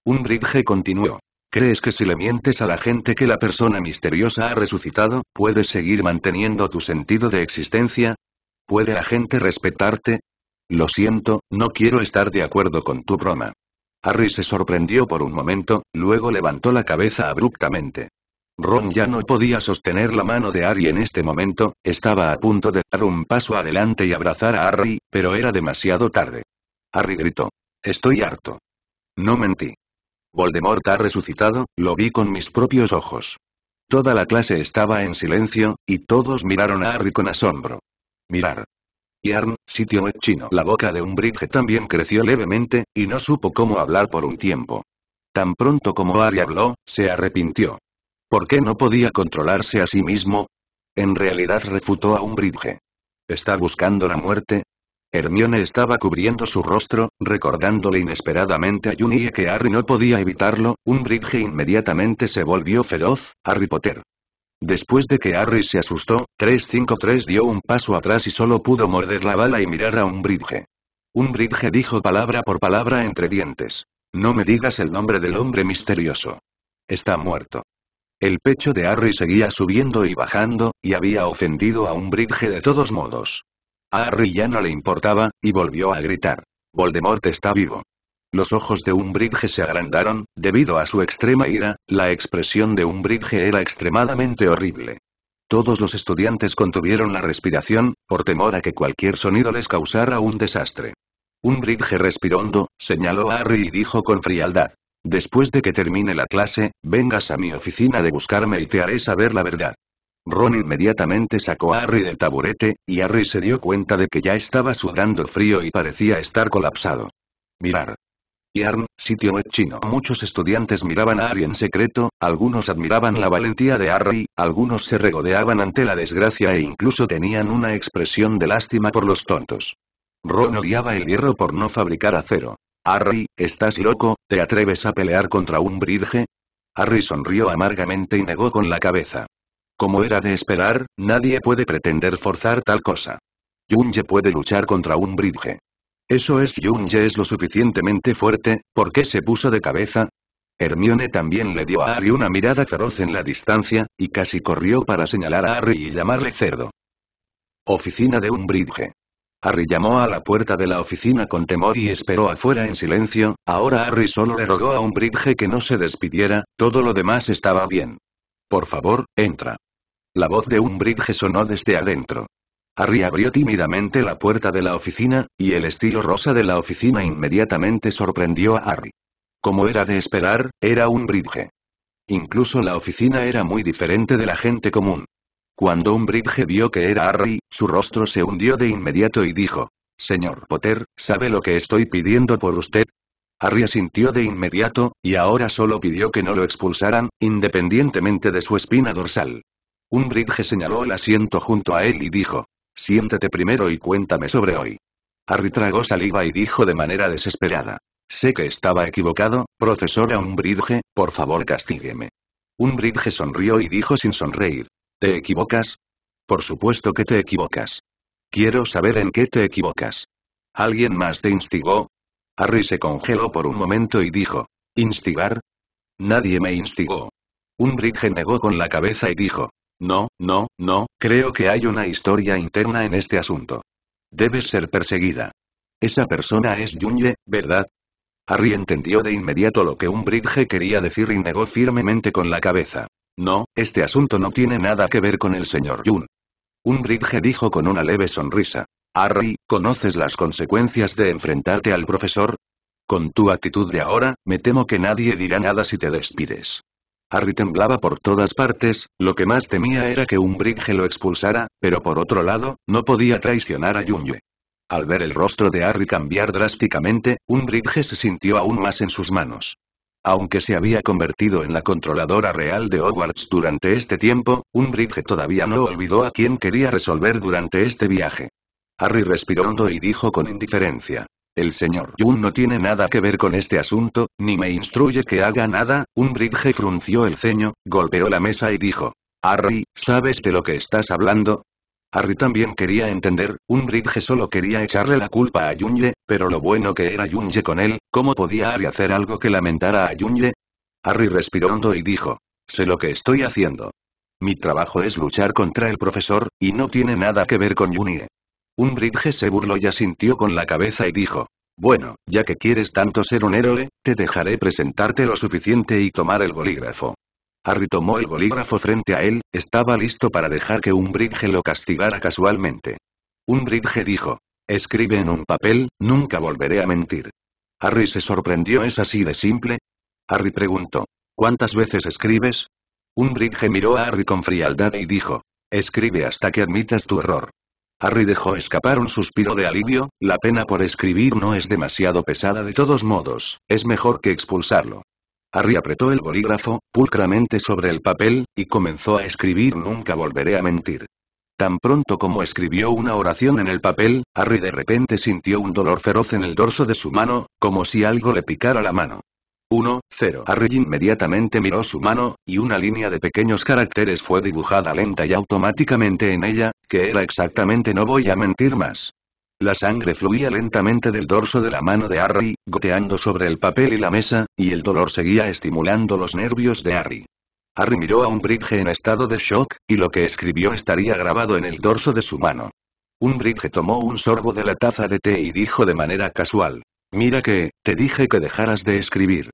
Un continuó. ¿Crees que si le mientes a la gente que la persona misteriosa ha resucitado, puedes seguir manteniendo tu sentido de existencia? ¿Puede la gente respetarte? Lo siento, no quiero estar de acuerdo con tu broma. Harry se sorprendió por un momento, luego levantó la cabeza abruptamente. Ron ya no podía sostener la mano de Ari en este momento, estaba a punto de dar un paso adelante y abrazar a Harry, pero era demasiado tarde. Harry gritó. Estoy harto. No mentí. Voldemort ha resucitado, lo vi con mis propios ojos. Toda la clase estaba en silencio, y todos miraron a Harry con asombro. Mirar. Yarn, sitio web chino. La boca de un Bridge también creció levemente, y no supo cómo hablar por un tiempo. Tan pronto como Ari habló, se arrepintió. ¿Por qué no podía controlarse a sí mismo? En realidad refutó a un Umbridge. ¿Está buscando la muerte? Hermione estaba cubriendo su rostro, recordándole inesperadamente a Junie que Harry no podía evitarlo, un Umbridge inmediatamente se volvió feroz, Harry Potter. Después de que Harry se asustó, 353 dio un paso atrás y solo pudo morder la bala y mirar a un Un Umbridge dijo palabra por palabra entre dientes. No me digas el nombre del hombre misterioso. Está muerto. El pecho de Harry seguía subiendo y bajando, y había ofendido a un bridge de todos modos. A Harry ya no le importaba, y volvió a gritar. Voldemort está vivo. Los ojos de un Umbridge se agrandaron, debido a su extrema ira, la expresión de un Umbridge era extremadamente horrible. Todos los estudiantes contuvieron la respiración, por temor a que cualquier sonido les causara un desastre. Umbridge respiró respirando, señaló a Harry y dijo con frialdad. Después de que termine la clase, vengas a mi oficina de buscarme y te haré saber la verdad. Ron inmediatamente sacó a Harry del taburete, y Harry se dio cuenta de que ya estaba sudando frío y parecía estar colapsado. Mirar. Yarn, sitio web chino. Muchos estudiantes miraban a Harry en secreto, algunos admiraban la valentía de Harry, algunos se regodeaban ante la desgracia e incluso tenían una expresión de lástima por los tontos. Ron odiaba el hierro por no fabricar acero. Harry, ¿estás loco? ¿Te atreves a pelear contra un bridge? Harry sonrió amargamente y negó con la cabeza. Como era de esperar, nadie puede pretender forzar tal cosa. Junge puede luchar contra un bridge. Eso es Junge es lo suficientemente fuerte, ¿por qué se puso de cabeza? Hermione también le dio a Harry una mirada feroz en la distancia, y casi corrió para señalar a Harry y llamarle cerdo. Oficina de un bridge. Harry llamó a la puerta de la oficina con temor y esperó afuera en silencio, ahora Harry solo le rogó a un bridge que no se despidiera, todo lo demás estaba bien. Por favor, entra. La voz de un bridge sonó desde adentro. Harry abrió tímidamente la puerta de la oficina, y el estilo rosa de la oficina inmediatamente sorprendió a Harry. Como era de esperar, era un bridge. Incluso la oficina era muy diferente de la gente común. Cuando Umbridge vio que era Harry, su rostro se hundió de inmediato y dijo, Señor Potter, ¿sabe lo que estoy pidiendo por usted? Harry asintió de inmediato, y ahora solo pidió que no lo expulsaran, independientemente de su espina dorsal. Umbridge señaló el asiento junto a él y dijo, siéntate primero y cuéntame sobre hoy. Harry tragó saliva y dijo de manera desesperada, sé que estaba equivocado, profesora Umbridge, por favor castígueme. Umbridge sonrió y dijo sin sonreír, ¿Te equivocas? Por supuesto que te equivocas. Quiero saber en qué te equivocas. ¿Alguien más te instigó? Harry se congeló por un momento y dijo, ¿instigar? Nadie me instigó. Umbridge negó con la cabeza y dijo, no, no, no, creo que hay una historia interna en este asunto. Debes ser perseguida. Esa persona es Junye, ¿verdad? Harry entendió de inmediato lo que bridge quería decir y negó firmemente con la cabeza. No, este asunto no tiene nada que ver con el señor Yun. Unbridge dijo con una leve sonrisa. Harry, ¿conoces las consecuencias de enfrentarte al profesor? Con tu actitud de ahora, me temo que nadie dirá nada si te despides. Harry temblaba por todas partes, lo que más temía era que Umbridge lo expulsara, pero por otro lado, no podía traicionar a Jung. Al ver el rostro de Harry cambiar drásticamente, Unbridge se sintió aún más en sus manos. Aunque se había convertido en la controladora real de Hogwarts durante este tiempo, Umbridge todavía no olvidó a quien quería resolver durante este viaje. Harry respiró hondo y dijo con indiferencia. El señor Jun no tiene nada que ver con este asunto, ni me instruye que haga nada, Umbridge frunció el ceño, golpeó la mesa y dijo. Harry, ¿sabes de lo que estás hablando? Harry también quería entender, un bridge solo quería echarle la culpa a Junye, pero lo bueno que era Junye con él, ¿cómo podía Harry hacer algo que lamentara a Junye? Harry respiró hondo y dijo, sé lo que estoy haciendo. Mi trabajo es luchar contra el profesor, y no tiene nada que ver con Junye. bridge se burló y asintió con la cabeza y dijo, bueno, ya que quieres tanto ser un héroe, te dejaré presentarte lo suficiente y tomar el bolígrafo. Harry tomó el bolígrafo frente a él, estaba listo para dejar que un Bridge lo castigara casualmente. Un Bridge dijo. Escribe en un papel, nunca volveré a mentir. Harry se sorprendió, ¿es así de simple? Harry preguntó. ¿Cuántas veces escribes? Un Bridge miró a Harry con frialdad y dijo. Escribe hasta que admitas tu error. Harry dejó escapar un suspiro de alivio, la pena por escribir no es demasiado pesada de todos modos, es mejor que expulsarlo. Harry apretó el bolígrafo, pulcramente sobre el papel, y comenzó a escribir Nunca volveré a mentir. Tan pronto como escribió una oración en el papel, Harry de repente sintió un dolor feroz en el dorso de su mano, como si algo le picara la mano. 1, 0. Harry inmediatamente miró su mano, y una línea de pequeños caracteres fue dibujada lenta y automáticamente en ella, que era exactamente no voy a mentir más. La sangre fluía lentamente del dorso de la mano de Harry, goteando sobre el papel y la mesa, y el dolor seguía estimulando los nervios de Harry. Harry miró a un bridge en estado de shock, y lo que escribió estaría grabado en el dorso de su mano. Un bridge tomó un sorbo de la taza de té y dijo de manera casual. Mira que, te dije que dejaras de escribir.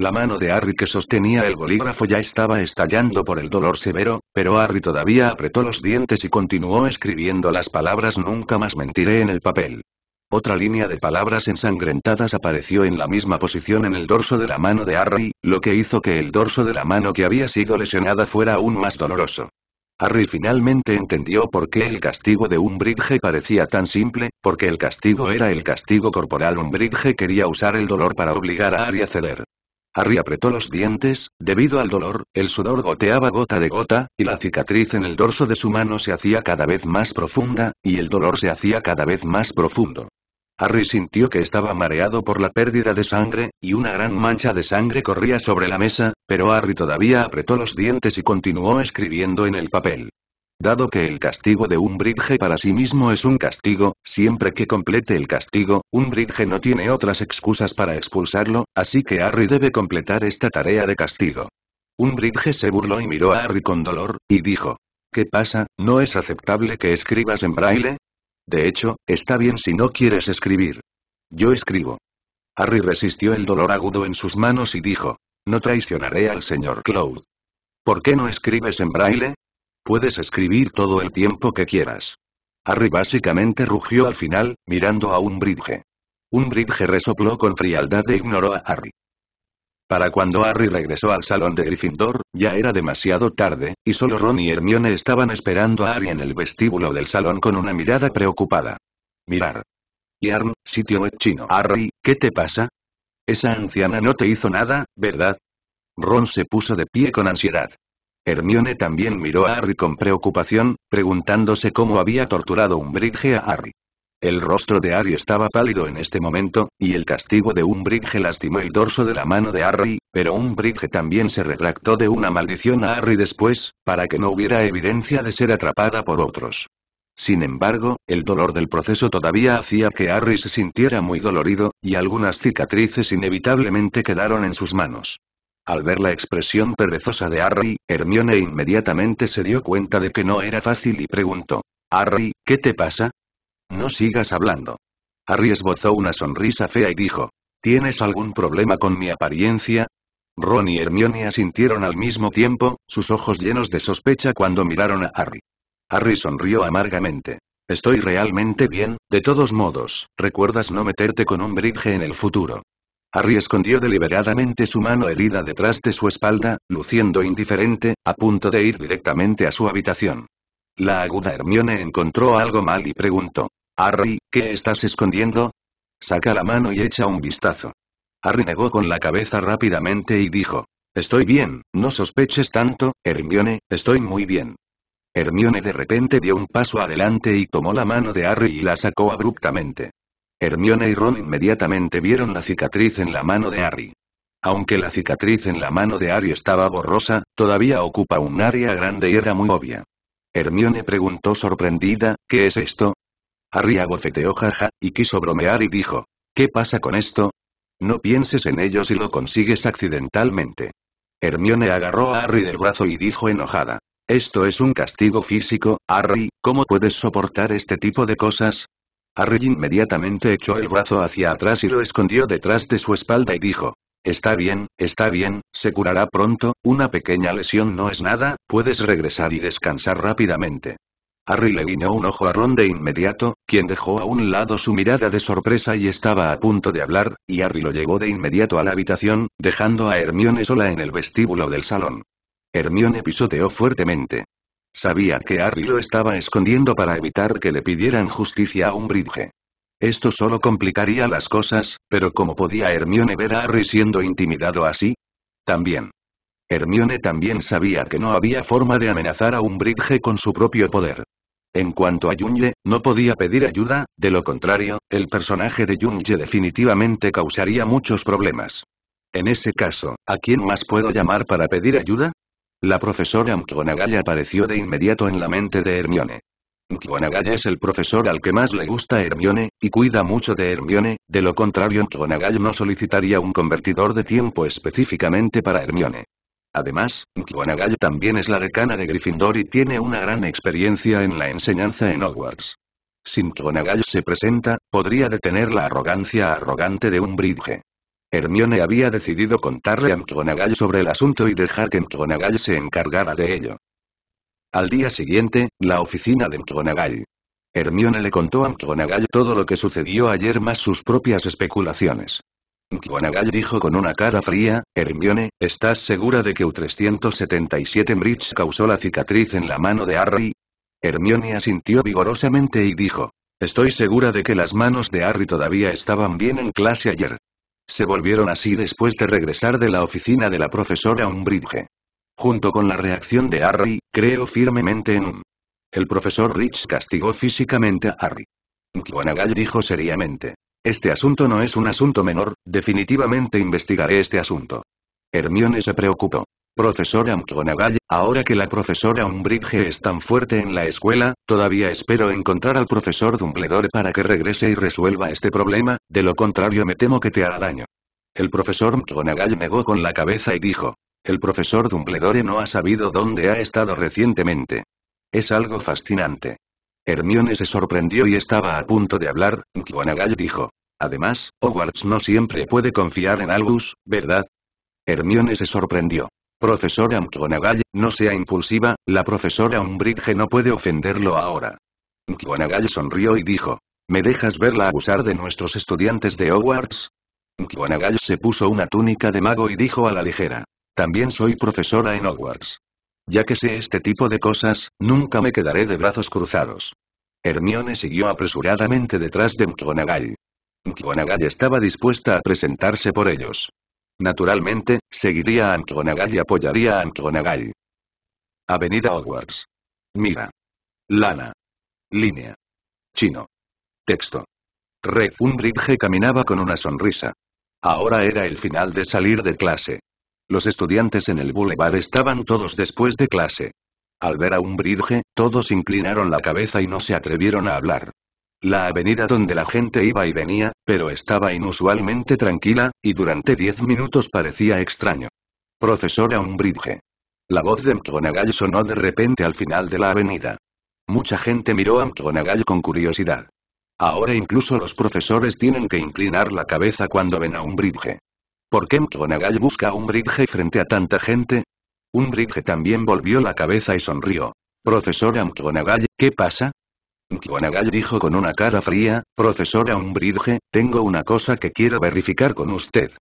La mano de Harry que sostenía el bolígrafo ya estaba estallando por el dolor severo, pero Harry todavía apretó los dientes y continuó escribiendo las palabras nunca más mentiré en el papel. Otra línea de palabras ensangrentadas apareció en la misma posición en el dorso de la mano de Harry, lo que hizo que el dorso de la mano que había sido lesionada fuera aún más doloroso. Harry finalmente entendió por qué el castigo de un bridge parecía tan simple, porque el castigo era el castigo corporal. Un bridge quería usar el dolor para obligar a Harry a ceder. Harry apretó los dientes, debido al dolor, el sudor goteaba gota de gota, y la cicatriz en el dorso de su mano se hacía cada vez más profunda, y el dolor se hacía cada vez más profundo. Harry sintió que estaba mareado por la pérdida de sangre, y una gran mancha de sangre corría sobre la mesa, pero Harry todavía apretó los dientes y continuó escribiendo en el papel. Dado que el castigo de un bridge para sí mismo es un castigo, siempre que complete el castigo, un bridge no tiene otras excusas para expulsarlo, así que Harry debe completar esta tarea de castigo. Un bridge se burló y miró a Harry con dolor, y dijo. ¿Qué pasa, no es aceptable que escribas en braille? De hecho, está bien si no quieres escribir. Yo escribo. Harry resistió el dolor agudo en sus manos y dijo. No traicionaré al señor Cloud. ¿Por qué no escribes en braille? Puedes escribir todo el tiempo que quieras. Harry básicamente rugió al final, mirando a un bridge. Un bridge resopló con frialdad e ignoró a Harry. Para cuando Harry regresó al salón de Gryffindor, ya era demasiado tarde, y solo Ron y Hermione estaban esperando a Harry en el vestíbulo del salón con una mirada preocupada. Mirar. Yarn, sitio chino. Harry, ¿qué te pasa? Esa anciana no te hizo nada, ¿verdad? Ron se puso de pie con ansiedad. Hermione también miró a Harry con preocupación, preguntándose cómo había torturado un Umbridge a Harry. El rostro de Harry estaba pálido en este momento, y el castigo de un Umbridge lastimó el dorso de la mano de Harry, pero un Umbridge también se retractó de una maldición a Harry después, para que no hubiera evidencia de ser atrapada por otros. Sin embargo, el dolor del proceso todavía hacía que Harry se sintiera muy dolorido, y algunas cicatrices inevitablemente quedaron en sus manos. Al ver la expresión perezosa de Harry, Hermione inmediatamente se dio cuenta de que no era fácil y preguntó. Harry, ¿qué te pasa? No sigas hablando. Harry esbozó una sonrisa fea y dijo. ¿Tienes algún problema con mi apariencia? Ron y Hermione asintieron al mismo tiempo, sus ojos llenos de sospecha cuando miraron a Harry. Harry sonrió amargamente. Estoy realmente bien, de todos modos, recuerdas no meterte con un bridge en el futuro. Harry escondió deliberadamente su mano herida detrás de su espalda, luciendo indiferente, a punto de ir directamente a su habitación. La aguda Hermione encontró algo mal y preguntó. Harry, ¿qué estás escondiendo? Saca la mano y echa un vistazo. Harry negó con la cabeza rápidamente y dijo. Estoy bien, no sospeches tanto, Hermione, estoy muy bien. Hermione de repente dio un paso adelante y tomó la mano de Harry y la sacó abruptamente. Hermione y Ron inmediatamente vieron la cicatriz en la mano de Harry. Aunque la cicatriz en la mano de Harry estaba borrosa, todavía ocupa un área grande y era muy obvia. Hermione preguntó sorprendida, ¿qué es esto? Harry abofeteó jaja, y quiso bromear y dijo, ¿qué pasa con esto? No pienses en ello si lo consigues accidentalmente. Hermione agarró a Harry del brazo y dijo enojada, esto es un castigo físico, Harry, ¿cómo puedes soportar este tipo de cosas? Harry inmediatamente echó el brazo hacia atrás y lo escondió detrás de su espalda y dijo. Está bien, está bien, se curará pronto, una pequeña lesión no es nada, puedes regresar y descansar rápidamente. Harry le guiñó un ojo a Ron de inmediato, quien dejó a un lado su mirada de sorpresa y estaba a punto de hablar, y Harry lo llevó de inmediato a la habitación, dejando a Hermione sola en el vestíbulo del salón. Hermione pisoteó fuertemente. Sabía que Harry lo estaba escondiendo para evitar que le pidieran justicia a un bridge. Esto solo complicaría las cosas, pero ¿cómo podía Hermione ver a Harry siendo intimidado así? También. Hermione también sabía que no había forma de amenazar a un bridge con su propio poder. En cuanto a Junge, no podía pedir ayuda, de lo contrario, el personaje de Junge definitivamente causaría muchos problemas. En ese caso, ¿a quién más puedo llamar para pedir ayuda? La profesora McGonagall apareció de inmediato en la mente de Hermione. McGonagall es el profesor al que más le gusta Hermione, y cuida mucho de Hermione, de lo contrario McGonagall no solicitaría un convertidor de tiempo específicamente para Hermione. Además, McGonagall también es la decana de Gryffindor y tiene una gran experiencia en la enseñanza en Hogwarts. Si McGonagall se presenta, podría detener la arrogancia arrogante de un bridge. Hermione había decidido contarle a McGonagall sobre el asunto y dejar que McGonagall se encargara de ello. Al día siguiente, la oficina de McGonagall. Hermione le contó a McGonagall todo lo que sucedió ayer más sus propias especulaciones. McGonagall dijo con una cara fría, Hermione, ¿estás segura de que U-377 Bridge causó la cicatriz en la mano de Harry? Hermione asintió vigorosamente y dijo, Estoy segura de que las manos de Harry todavía estaban bien en clase ayer. Se volvieron así después de regresar de la oficina de la profesora Umbridge. Junto con la reacción de Harry, creo firmemente en un. El profesor Rich castigó físicamente a Harry. Quibonagall dijo seriamente. Este asunto no es un asunto menor, definitivamente investigaré este asunto. Hermione se preocupó. Profesora McGonagall, ahora que la profesora Umbridge es tan fuerte en la escuela, todavía espero encontrar al profesor Dumbledore para que regrese y resuelva este problema, de lo contrario me temo que te hará daño. El profesor McGonagall negó con la cabeza y dijo, el profesor Dumbledore no ha sabido dónde ha estado recientemente. Es algo fascinante. Hermione se sorprendió y estaba a punto de hablar, McGonagall dijo. Además, Hogwarts no siempre puede confiar en Albus, ¿verdad? Hermione se sorprendió. Profesora McGonagall, no sea impulsiva, la profesora Umbridge no puede ofenderlo ahora. McGonagall sonrió y dijo. ¿Me dejas verla abusar de nuestros estudiantes de Hogwarts? McGonagall se puso una túnica de mago y dijo a la ligera. También soy profesora en Hogwarts. Ya que sé este tipo de cosas, nunca me quedaré de brazos cruzados. Hermione siguió apresuradamente detrás de McGonagall. McGonagall estaba dispuesta a presentarse por ellos. Naturalmente, seguiría a ankh y apoyaría a ankh Avenida Hogwarts. Mira. Lana. Línea. Chino. Texto. Red Umbridge caminaba con una sonrisa. Ahora era el final de salir de clase. Los estudiantes en el boulevard estaban todos después de clase. Al ver a Umbridge, todos inclinaron la cabeza y no se atrevieron a hablar la avenida donde la gente iba y venía, pero estaba inusualmente tranquila, y durante diez minutos parecía extraño. Profesora Umbridge. La voz de McGonagall sonó de repente al final de la avenida. Mucha gente miró a McGonagall con curiosidad. Ahora incluso los profesores tienen que inclinar la cabeza cuando ven a Umbridge. ¿Por qué McGonagall busca a Umbridge frente a tanta gente? Umbridge también volvió la cabeza y sonrió. Profesora McGonagall, ¿qué pasa? Mkuanagai dijo con una cara fría, profesora Umbridge, tengo una cosa que quiero verificar con usted.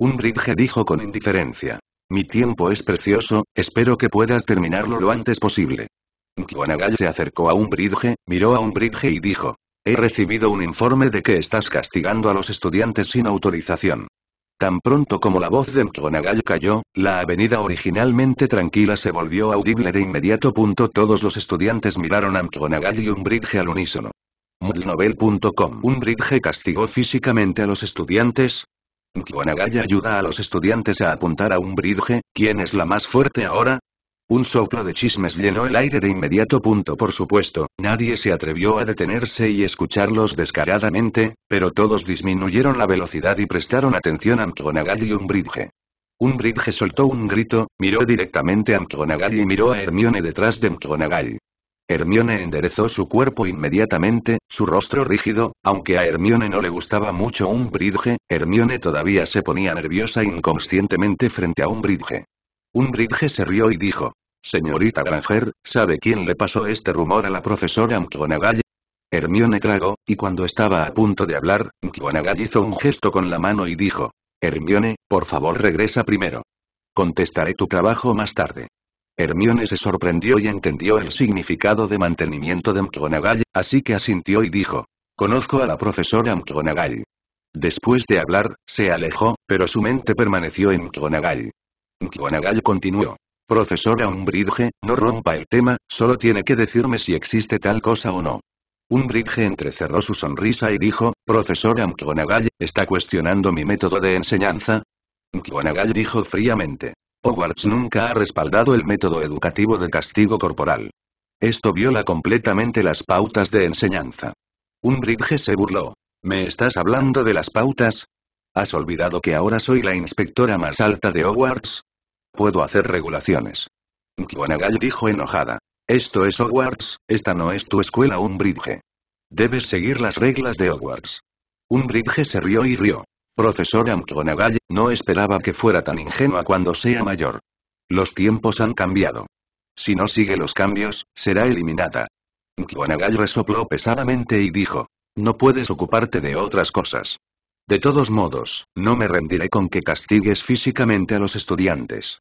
Umbridge dijo con indiferencia. Mi tiempo es precioso, espero que puedas terminarlo lo antes posible. Mkuanagai se acercó a Umbridge, miró a Umbridge y dijo. He recibido un informe de que estás castigando a los estudiantes sin autorización. Tan pronto como la voz de McGonagall cayó, la avenida originalmente tranquila se volvió audible de inmediato. Todos los estudiantes miraron a McGonagall y Umbridge al unísono. Un Umbridge castigó físicamente a los estudiantes, McGonagall ayuda a los estudiantes a apuntar a Umbridge, ¿quién es la más fuerte ahora? Un soplo de chismes llenó el aire de inmediato. Punto por supuesto, nadie se atrevió a detenerse y escucharlos descaradamente, pero todos disminuyeron la velocidad y prestaron atención a McGonagall y Umbridge. Umbridge soltó un grito, miró directamente a McGonagall y miró a Hermione detrás de McGonagall. Hermione enderezó su cuerpo inmediatamente, su rostro rígido, aunque a Hermione no le gustaba mucho un bridge, Hermione todavía se ponía nerviosa inconscientemente frente a un un Umbridge se rió y dijo, Señorita Granger, ¿sabe quién le pasó este rumor a la profesora McGonagall? Hermione tragó, y cuando estaba a punto de hablar, McGonagall hizo un gesto con la mano y dijo, Hermione, por favor regresa primero. Contestaré tu trabajo más tarde. Hermione se sorprendió y entendió el significado de mantenimiento de McGonagall, así que asintió y dijo, conozco a la profesora McGonagall. Después de hablar, se alejó, pero su mente permaneció en McGonagall. McGonagall continuó, Profesora Umbridge, no rompa el tema, solo tiene que decirme si existe tal cosa o no. Umbridge entrecerró su sonrisa y dijo, Profesora McGonagall, ¿está cuestionando mi método de enseñanza? McGonagall dijo fríamente. Hogwarts nunca ha respaldado el método educativo de castigo corporal. Esto viola completamente las pautas de enseñanza. Umbridge se burló. ¿Me estás hablando de las pautas? ¿Has olvidado que ahora soy la inspectora más alta de Hogwarts? puedo hacer regulaciones. Mkwonagal dijo enojada. Esto es Hogwarts, esta no es tu escuela Umbridge. Debes seguir las reglas de Hogwarts. Umbridge se rió y rió. Profesora McGonagall, no esperaba que fuera tan ingenua cuando sea mayor. Los tiempos han cambiado. Si no sigue los cambios, será eliminada. McGonagall resopló pesadamente y dijo. No puedes ocuparte de otras cosas. De todos modos, no me rendiré con que castigues físicamente a los estudiantes.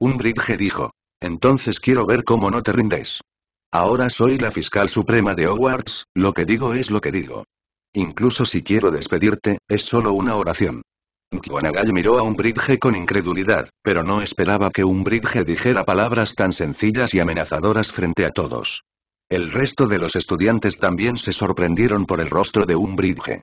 Un dijo. Entonces quiero ver cómo no te rindes. Ahora soy la fiscal suprema de Hogwarts, lo que digo es lo que digo. Incluso si quiero despedirte, es solo una oración. Guanagal miró a un bridge con incredulidad, pero no esperaba que un bridge dijera palabras tan sencillas y amenazadoras frente a todos. El resto de los estudiantes también se sorprendieron por el rostro de un bridge.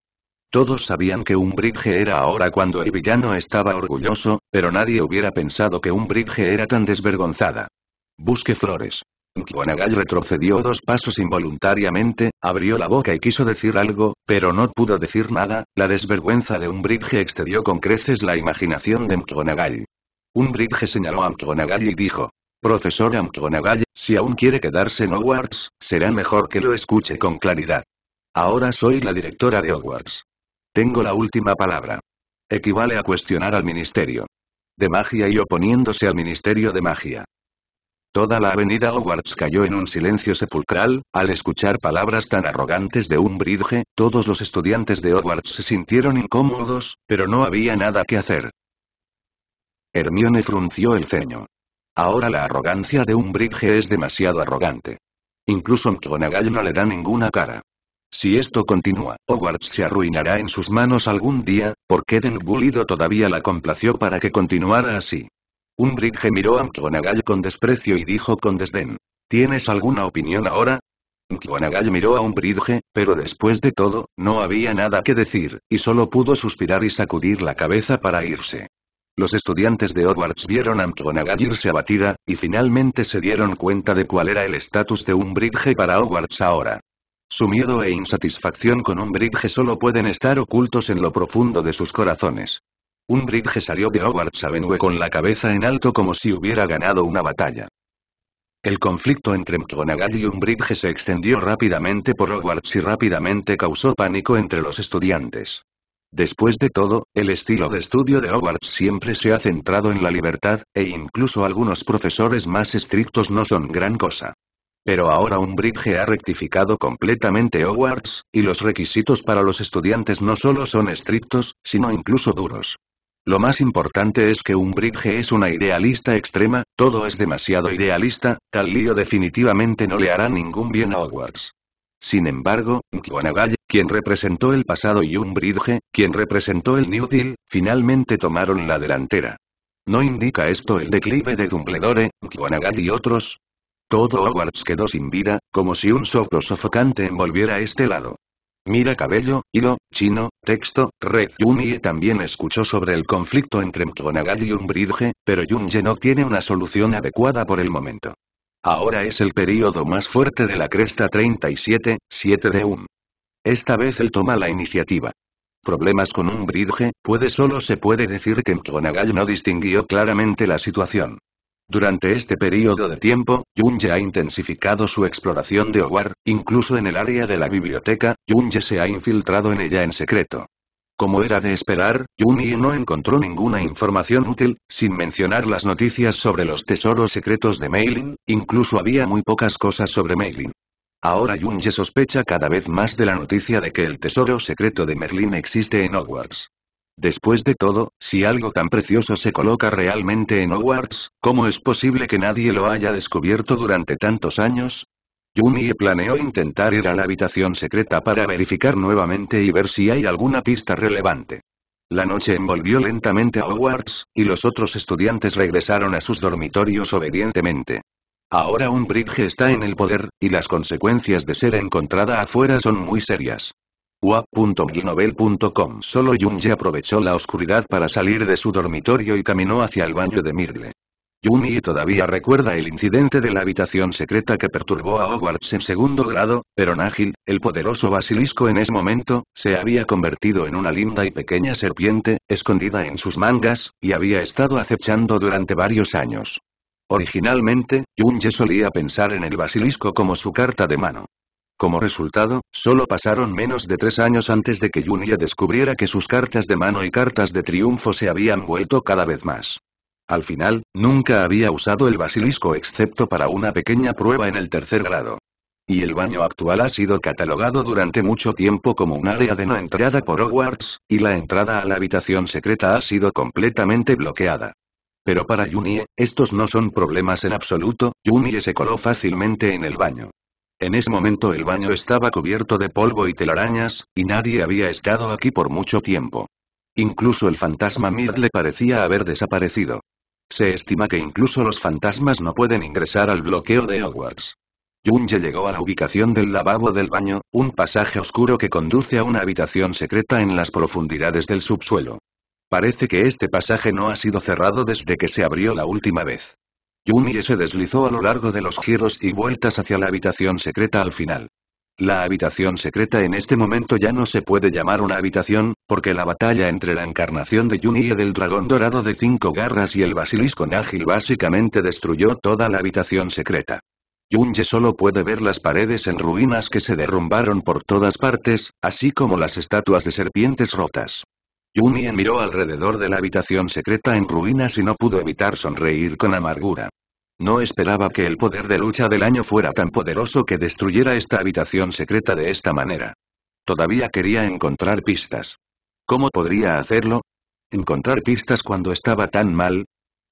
Todos sabían que un bridge era ahora cuando el villano estaba orgulloso, pero nadie hubiera pensado que un Bridge era tan desvergonzada. Busque flores. Guanagal retrocedió dos pasos involuntariamente, abrió la boca y quiso decir algo, pero no pudo decir nada, la desvergüenza de un bridge excedió con creces la imaginación de Un Bridge señaló a McGonagall y dijo, Profesor McGonagall, si aún quiere quedarse en Hogwarts, será mejor que lo escuche con claridad. Ahora soy la directora de Hogwarts. Tengo la última palabra. Equivale a cuestionar al Ministerio de Magia y oponiéndose al Ministerio de Magia. Toda la avenida Hogwarts cayó en un silencio sepulcral, al escuchar palabras tan arrogantes de un bridge, todos los estudiantes de Hogwarts se sintieron incómodos, pero no había nada que hacer. Hermione frunció el ceño. Ahora la arrogancia de un bridge es demasiado arrogante. Incluso McGonagall no le da ninguna cara. Si esto continúa, Hogwarts se arruinará en sus manos algún día, porque Den Bullido todavía la complació para que continuara así. Umbridge miró a McGonagall con desprecio y dijo con desdén. ¿Tienes alguna opinión ahora? McGonagall miró a Bridge, pero después de todo, no había nada que decir, y solo pudo suspirar y sacudir la cabeza para irse. Los estudiantes de Hogwarts vieron a McGonagall irse abatida, y finalmente se dieron cuenta de cuál era el estatus de bridge para Hogwarts ahora. Su miedo e insatisfacción con un bridge solo pueden estar ocultos en lo profundo de sus corazones. Un bridge salió de Hogwarts Avenue con la cabeza en alto como si hubiera ganado una batalla. El conflicto entre McGonagall y Umbridge se extendió rápidamente por Hogwarts y rápidamente causó pánico entre los estudiantes. Después de todo, el estilo de estudio de Hogwarts siempre se ha centrado en la libertad, e incluso algunos profesores más estrictos no son gran cosa. Pero ahora bridge ha rectificado completamente Hogwarts, y los requisitos para los estudiantes no solo son estrictos, sino incluso duros. Lo más importante es que bridge es una idealista extrema, todo es demasiado idealista, tal lío definitivamente no le hará ningún bien a Hogwarts. Sin embargo, Guanagai, quien representó el pasado y bridge, quien representó el New Deal, finalmente tomaron la delantera. ¿No indica esto el declive de Dumbledore, Guanagai y otros? Todo Hogwarts quedó sin vida, como si un soplo sofocante envolviera este lado. Mira cabello, hilo, chino, texto, red. Yunye también escuchó sobre el conflicto entre McGonagall y Umbridge, pero Yunye no tiene una solución adecuada por el momento. Ahora es el período más fuerte de la cresta 37, 7 de UM. Esta vez él toma la iniciativa. Problemas con Umbridge, puede solo se puede decir que McGonagall no distinguió claramente la situación. Durante este periodo de tiempo, Junge ha intensificado su exploración de Hogwarts. incluso en el área de la biblioteca, Junge se ha infiltrado en ella en secreto. Como era de esperar, Junge no encontró ninguna información útil, sin mencionar las noticias sobre los tesoros secretos de Meiling, incluso había muy pocas cosas sobre Meiling. Ahora Junge sospecha cada vez más de la noticia de que el tesoro secreto de Merlin existe en Hogwarts. Después de todo, si algo tan precioso se coloca realmente en Hogwarts, ¿cómo es posible que nadie lo haya descubierto durante tantos años? Yumi planeó intentar ir a la habitación secreta para verificar nuevamente y ver si hay alguna pista relevante. La noche envolvió lentamente a Hogwarts, y los otros estudiantes regresaron a sus dormitorios obedientemente. Ahora un bridge está en el poder, y las consecuencias de ser encontrada afuera son muy serias www.milnovel.com. Solo Junji aprovechó la oscuridad para salir de su dormitorio y caminó hacia el baño de Mirle. Yoon-ye todavía recuerda el incidente de la habitación secreta que perturbó a Hogwarts en segundo grado, pero Nagil, el poderoso basilisco en ese momento, se había convertido en una linda y pequeña serpiente, escondida en sus mangas, y había estado acechando durante varios años. Originalmente, Yoon-ye solía pensar en el basilisco como su carta de mano. Como resultado, solo pasaron menos de tres años antes de que Junie descubriera que sus cartas de mano y cartas de triunfo se habían vuelto cada vez más. Al final, nunca había usado el basilisco excepto para una pequeña prueba en el tercer grado. Y el baño actual ha sido catalogado durante mucho tiempo como un área de no entrada por Hogwarts, y la entrada a la habitación secreta ha sido completamente bloqueada. Pero para Junie, estos no son problemas en absoluto, Junie se coló fácilmente en el baño. En ese momento el baño estaba cubierto de polvo y telarañas, y nadie había estado aquí por mucho tiempo. Incluso el fantasma le parecía haber desaparecido. Se estima que incluso los fantasmas no pueden ingresar al bloqueo de Hogwarts. Junge llegó a la ubicación del lavabo del baño, un pasaje oscuro que conduce a una habitación secreta en las profundidades del subsuelo. Parece que este pasaje no ha sido cerrado desde que se abrió la última vez. Yunye se deslizó a lo largo de los giros y vueltas hacia la habitación secreta al final. La habitación secreta en este momento ya no se puede llamar una habitación, porque la batalla entre la encarnación de Yuni del dragón dorado de cinco garras y el basilisco ágil básicamente destruyó toda la habitación secreta. Yunye solo puede ver las paredes en ruinas que se derrumbaron por todas partes, así como las estatuas de serpientes rotas. Yunye miró alrededor de la habitación secreta en ruinas y no pudo evitar sonreír con amargura. No esperaba que el poder de lucha del año fuera tan poderoso que destruyera esta habitación secreta de esta manera. Todavía quería encontrar pistas. ¿Cómo podría hacerlo? ¿Encontrar pistas cuando estaba tan mal?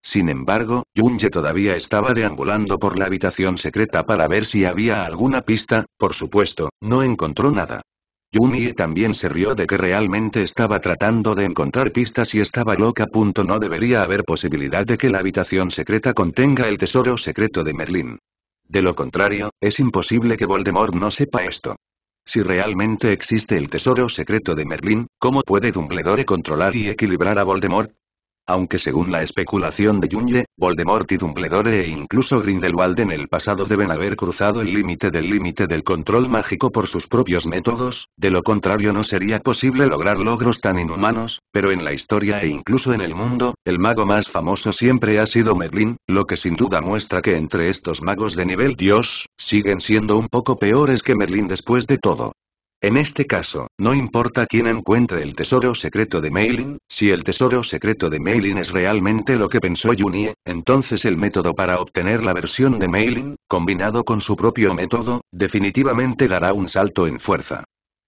Sin embargo, Yunye todavía estaba deambulando por la habitación secreta para ver si había alguna pista, por supuesto, no encontró nada. Yumi también se rió de que realmente estaba tratando de encontrar pistas y estaba loca. No debería haber posibilidad de que la habitación secreta contenga el tesoro secreto de Merlín. De lo contrario, es imposible que Voldemort no sepa esto. Si realmente existe el tesoro secreto de Merlín, ¿cómo puede Dumbledore controlar y equilibrar a Voldemort? aunque según la especulación de Junge, Voldemort y Dumbledore e incluso Grindelwald en el pasado deben haber cruzado el límite del límite del control mágico por sus propios métodos, de lo contrario no sería posible lograr logros tan inhumanos, pero en la historia e incluso en el mundo, el mago más famoso siempre ha sido Merlin, lo que sin duda muestra que entre estos magos de nivel dios, siguen siendo un poco peores que Merlin después de todo. En este caso, no importa quién encuentre el tesoro secreto de Merlin. si el tesoro secreto de Meilin es realmente lo que pensó Junie, entonces el método para obtener la versión de Meilin, combinado con su propio método, definitivamente dará un salto en fuerza.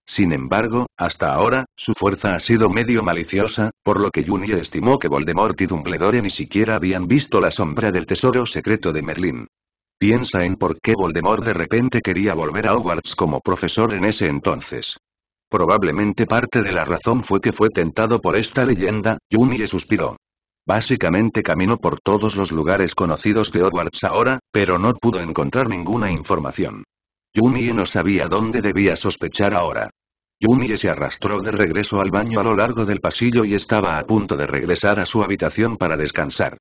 Sin embargo, hasta ahora, su fuerza ha sido medio maliciosa, por lo que Junie estimó que Voldemort y Dumbledore ni siquiera habían visto la sombra del tesoro secreto de Merlin. Piensa en por qué Voldemort de repente quería volver a Hogwarts como profesor en ese entonces. Probablemente parte de la razón fue que fue tentado por esta leyenda, Yumi suspiró. Básicamente caminó por todos los lugares conocidos de Hogwarts ahora, pero no pudo encontrar ninguna información. Yumi no sabía dónde debía sospechar ahora. Yumi se arrastró de regreso al baño a lo largo del pasillo y estaba a punto de regresar a su habitación para descansar.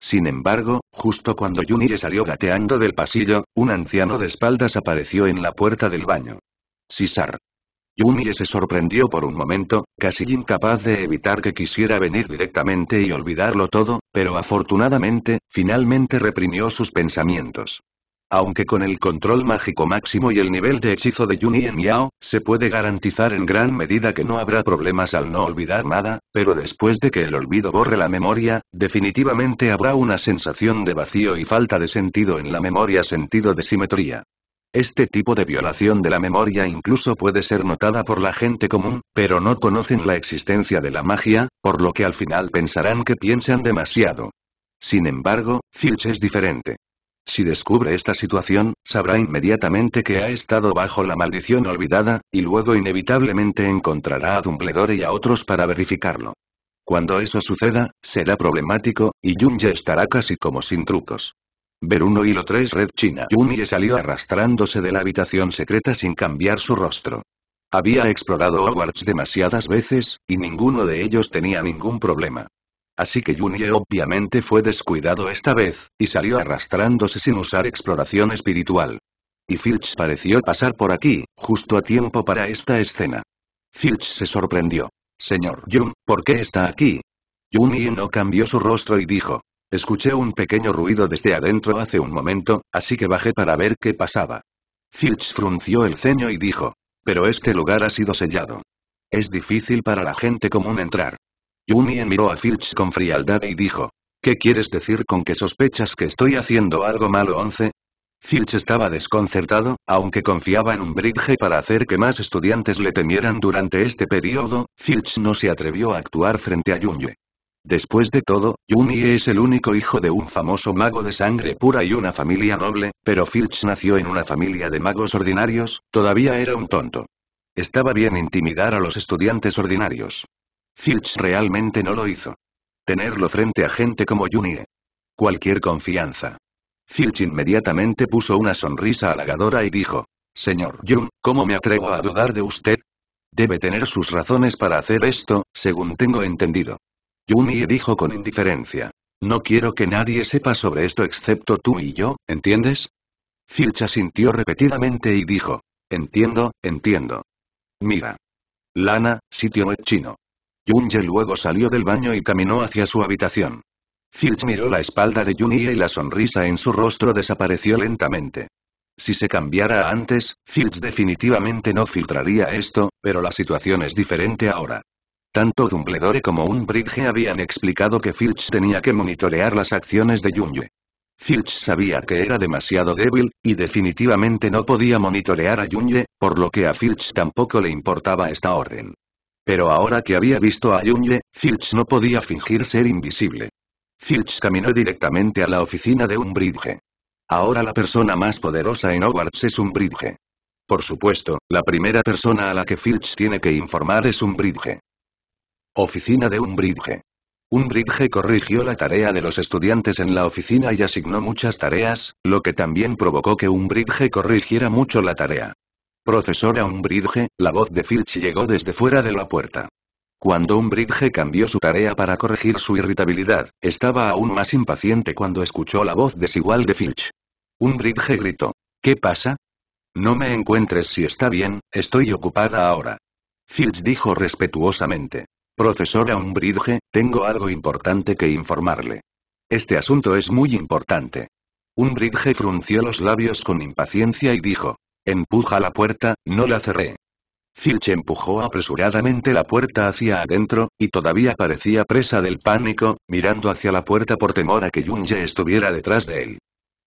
Sin embargo, justo cuando Junie salió gateando del pasillo, un anciano de espaldas apareció en la puerta del baño. Sisar. Yunie se sorprendió por un momento, casi incapaz de evitar que quisiera venir directamente y olvidarlo todo, pero afortunadamente, finalmente reprimió sus pensamientos. Aunque con el control mágico máximo y el nivel de hechizo de Yun y Miao, se puede garantizar en gran medida que no habrá problemas al no olvidar nada, pero después de que el olvido borre la memoria, definitivamente habrá una sensación de vacío y falta de sentido en la memoria sentido de simetría. Este tipo de violación de la memoria incluso puede ser notada por la gente común, pero no conocen la existencia de la magia, por lo que al final pensarán que piensan demasiado. Sin embargo, Filch es diferente. Si descubre esta situación, sabrá inmediatamente que ha estado bajo la maldición olvidada, y luego inevitablemente encontrará a Dumbledore y a otros para verificarlo. Cuando eso suceda, será problemático, y ya estará casi como sin trucos. Ver y hilo tres Red China Yunye salió arrastrándose de la habitación secreta sin cambiar su rostro. Había explorado Hogwarts demasiadas veces, y ninguno de ellos tenía ningún problema. Así que Junie obviamente fue descuidado esta vez, y salió arrastrándose sin usar exploración espiritual. Y Filch pareció pasar por aquí, justo a tiempo para esta escena. Filch se sorprendió. Señor Jun, ¿por qué está aquí? Junie no cambió su rostro y dijo. Escuché un pequeño ruido desde adentro hace un momento, así que bajé para ver qué pasaba. Filch frunció el ceño y dijo. Pero este lugar ha sido sellado. Es difícil para la gente común entrar. Junie miró a Filch con frialdad y dijo. ¿Qué quieres decir con que sospechas que estoy haciendo algo malo once? Filch estaba desconcertado, aunque confiaba en un bridge para hacer que más estudiantes le temieran durante este periodo, Filch no se atrevió a actuar frente a Yunye. Después de todo, Yumi es el único hijo de un famoso mago de sangre pura y una familia noble, pero Filch nació en una familia de magos ordinarios, todavía era un tonto. Estaba bien intimidar a los estudiantes ordinarios. Filch realmente no lo hizo. Tenerlo frente a gente como Junie. Cualquier confianza. Filch inmediatamente puso una sonrisa halagadora y dijo, Señor Jun, ¿cómo me atrevo a dudar de usted? Debe tener sus razones para hacer esto, según tengo entendido. Junie dijo con indiferencia. No quiero que nadie sepa sobre esto excepto tú y yo, ¿entiendes? Filch asintió repetidamente y dijo. Entiendo, entiendo. Mira. Lana, sitio web chino. Yunye luego salió del baño y caminó hacia su habitación. Filch miró la espalda de Junie y la sonrisa en su rostro desapareció lentamente. Si se cambiara antes, Filch definitivamente no filtraría esto, pero la situación es diferente ahora. Tanto Dumbledore como Bridge habían explicado que Filch tenía que monitorear las acciones de Yunye. Filch sabía que era demasiado débil, y definitivamente no podía monitorear a Yunye, por lo que a Filch tampoco le importaba esta orden. Pero ahora que había visto a Junge, Filch no podía fingir ser invisible. Filch caminó directamente a la oficina de Umbridge. Ahora la persona más poderosa en Hogwarts es un Umbridge. Por supuesto, la primera persona a la que Filch tiene que informar es Umbridge. Oficina de Un Umbridge corrigió la tarea de los estudiantes en la oficina y asignó muchas tareas, lo que también provocó que un Umbridge corrigiera mucho la tarea. Profesora Umbridge, la voz de Filch llegó desde fuera de la puerta. Cuando Umbridge cambió su tarea para corregir su irritabilidad, estaba aún más impaciente cuando escuchó la voz desigual de Filch. Umbridge gritó. ¿Qué pasa? No me encuentres si está bien, estoy ocupada ahora. Filch dijo respetuosamente. Profesora Umbridge, tengo algo importante que informarle. Este asunto es muy importante. Umbridge frunció los labios con impaciencia y dijo. Empuja la puerta, no la cerré. Filch empujó apresuradamente la puerta hacia adentro, y todavía parecía presa del pánico, mirando hacia la puerta por temor a que Junge estuviera detrás de él.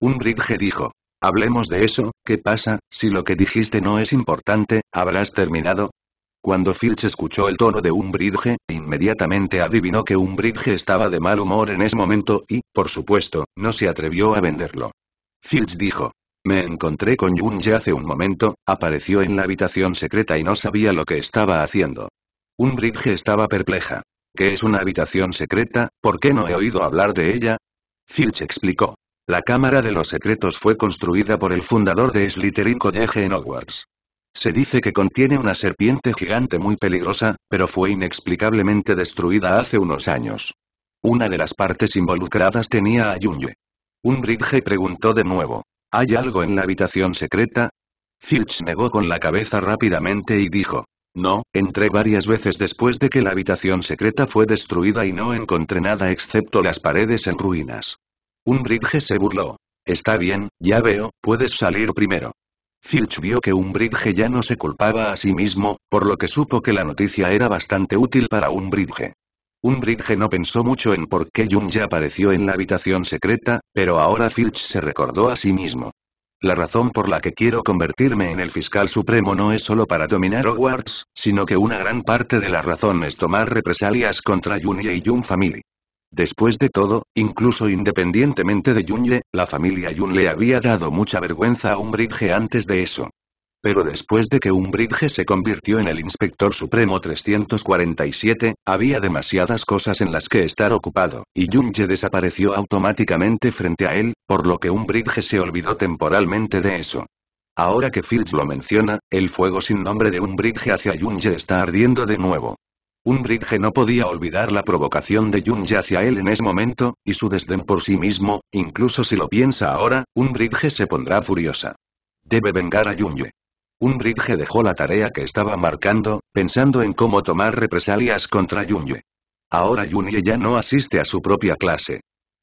Un bridge dijo. Hablemos de eso, ¿qué pasa? Si lo que dijiste no es importante, ¿habrás terminado? Cuando Filch escuchó el tono de Umbridge, inmediatamente adivinó que Umbridge estaba de mal humor en ese momento y, por supuesto, no se atrevió a venderlo. Filch dijo, me encontré con ya hace un momento, apareció en la habitación secreta y no sabía lo que estaba haciendo. Unbridge estaba perpleja. ¿Qué es una habitación secreta? ¿Por qué no he oído hablar de ella? Filch explicó. La Cámara de los Secretos fue construida por el fundador de Slytherin College en Hogwarts. Se dice que contiene una serpiente gigante muy peligrosa, pero fue inexplicablemente destruida hace unos años. Una de las partes involucradas tenía a Un Unbridge preguntó de nuevo. ¿Hay algo en la habitación secreta? Filch negó con la cabeza rápidamente y dijo. No, entré varias veces después de que la habitación secreta fue destruida y no encontré nada excepto las paredes en ruinas. Un bridge se burló. Está bien, ya veo, puedes salir primero. Filch vio que bridge ya no se culpaba a sí mismo, por lo que supo que la noticia era bastante útil para bridge. Unbridge no pensó mucho en por qué Jung ya apareció en la habitación secreta, pero ahora Filch se recordó a sí mismo. La razón por la que quiero convertirme en el fiscal supremo no es solo para dominar Hogwarts, sino que una gran parte de la razón es tomar represalias contra Junye y Jun Family. Después de todo, incluso independientemente de Junye, la familia Jun le había dado mucha vergüenza a Umbridge antes de eso. Pero después de que Umbridge se convirtió en el Inspector Supremo 347, había demasiadas cosas en las que estar ocupado, y Junge desapareció automáticamente frente a él, por lo que Umbridge se olvidó temporalmente de eso. Ahora que Fields lo menciona, el fuego sin nombre de Umbridge hacia Junge está ardiendo de nuevo. Umbridge no podía olvidar la provocación de Junge hacia él en ese momento, y su desdén por sí mismo, incluso si lo piensa ahora, Umbridge se pondrá furiosa. Debe vengar a Junge. Unbridge dejó la tarea que estaba marcando, pensando en cómo tomar represalias contra Junye. Ahora Junye ya no asiste a su propia clase.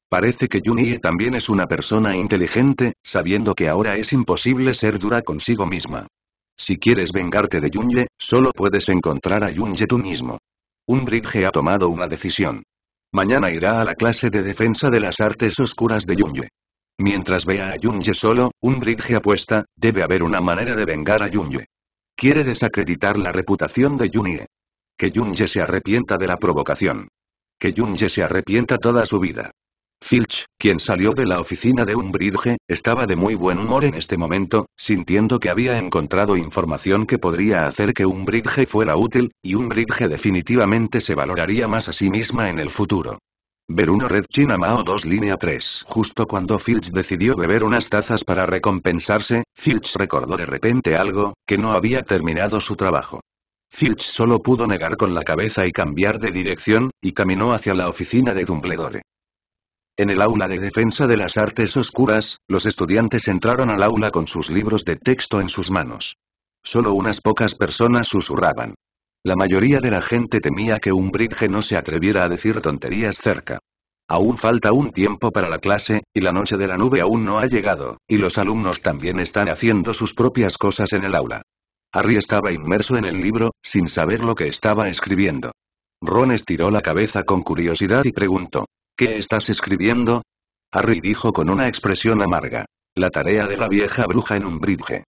Parece que Junye también es una persona inteligente, sabiendo que ahora es imposible ser dura consigo misma. Si quieres vengarte de Junye, solo puedes encontrar a Junye tú mismo. Unbridge ha tomado una decisión. Mañana irá a la clase de defensa de las artes oscuras de Junye. Mientras vea a Yunye solo, un bridge apuesta, debe haber una manera de vengar a Yunye. Quiere desacreditar la reputación de Yunye. Que Yunye se arrepienta de la provocación. Que Yunye se arrepienta toda su vida. Filch, quien salió de la oficina de un bridge, estaba de muy buen humor en este momento, sintiendo que había encontrado información que podría hacer que un bridge fuera útil, y un bridge definitivamente se valoraría más a sí misma en el futuro. Ver una red china Mao 2 línea 3. Justo cuando Filch decidió beber unas tazas para recompensarse, Filch recordó de repente algo, que no había terminado su trabajo. Filch solo pudo negar con la cabeza y cambiar de dirección, y caminó hacia la oficina de Dumbledore. En el aula de defensa de las artes oscuras, los estudiantes entraron al aula con sus libros de texto en sus manos. Solo unas pocas personas susurraban. La mayoría de la gente temía que un bridge no se atreviera a decir tonterías cerca. Aún falta un tiempo para la clase, y la noche de la nube aún no ha llegado, y los alumnos también están haciendo sus propias cosas en el aula. Harry estaba inmerso en el libro, sin saber lo que estaba escribiendo. Ron estiró la cabeza con curiosidad y preguntó, ¿Qué estás escribiendo? Harry dijo con una expresión amarga, la tarea de la vieja bruja en un bridge.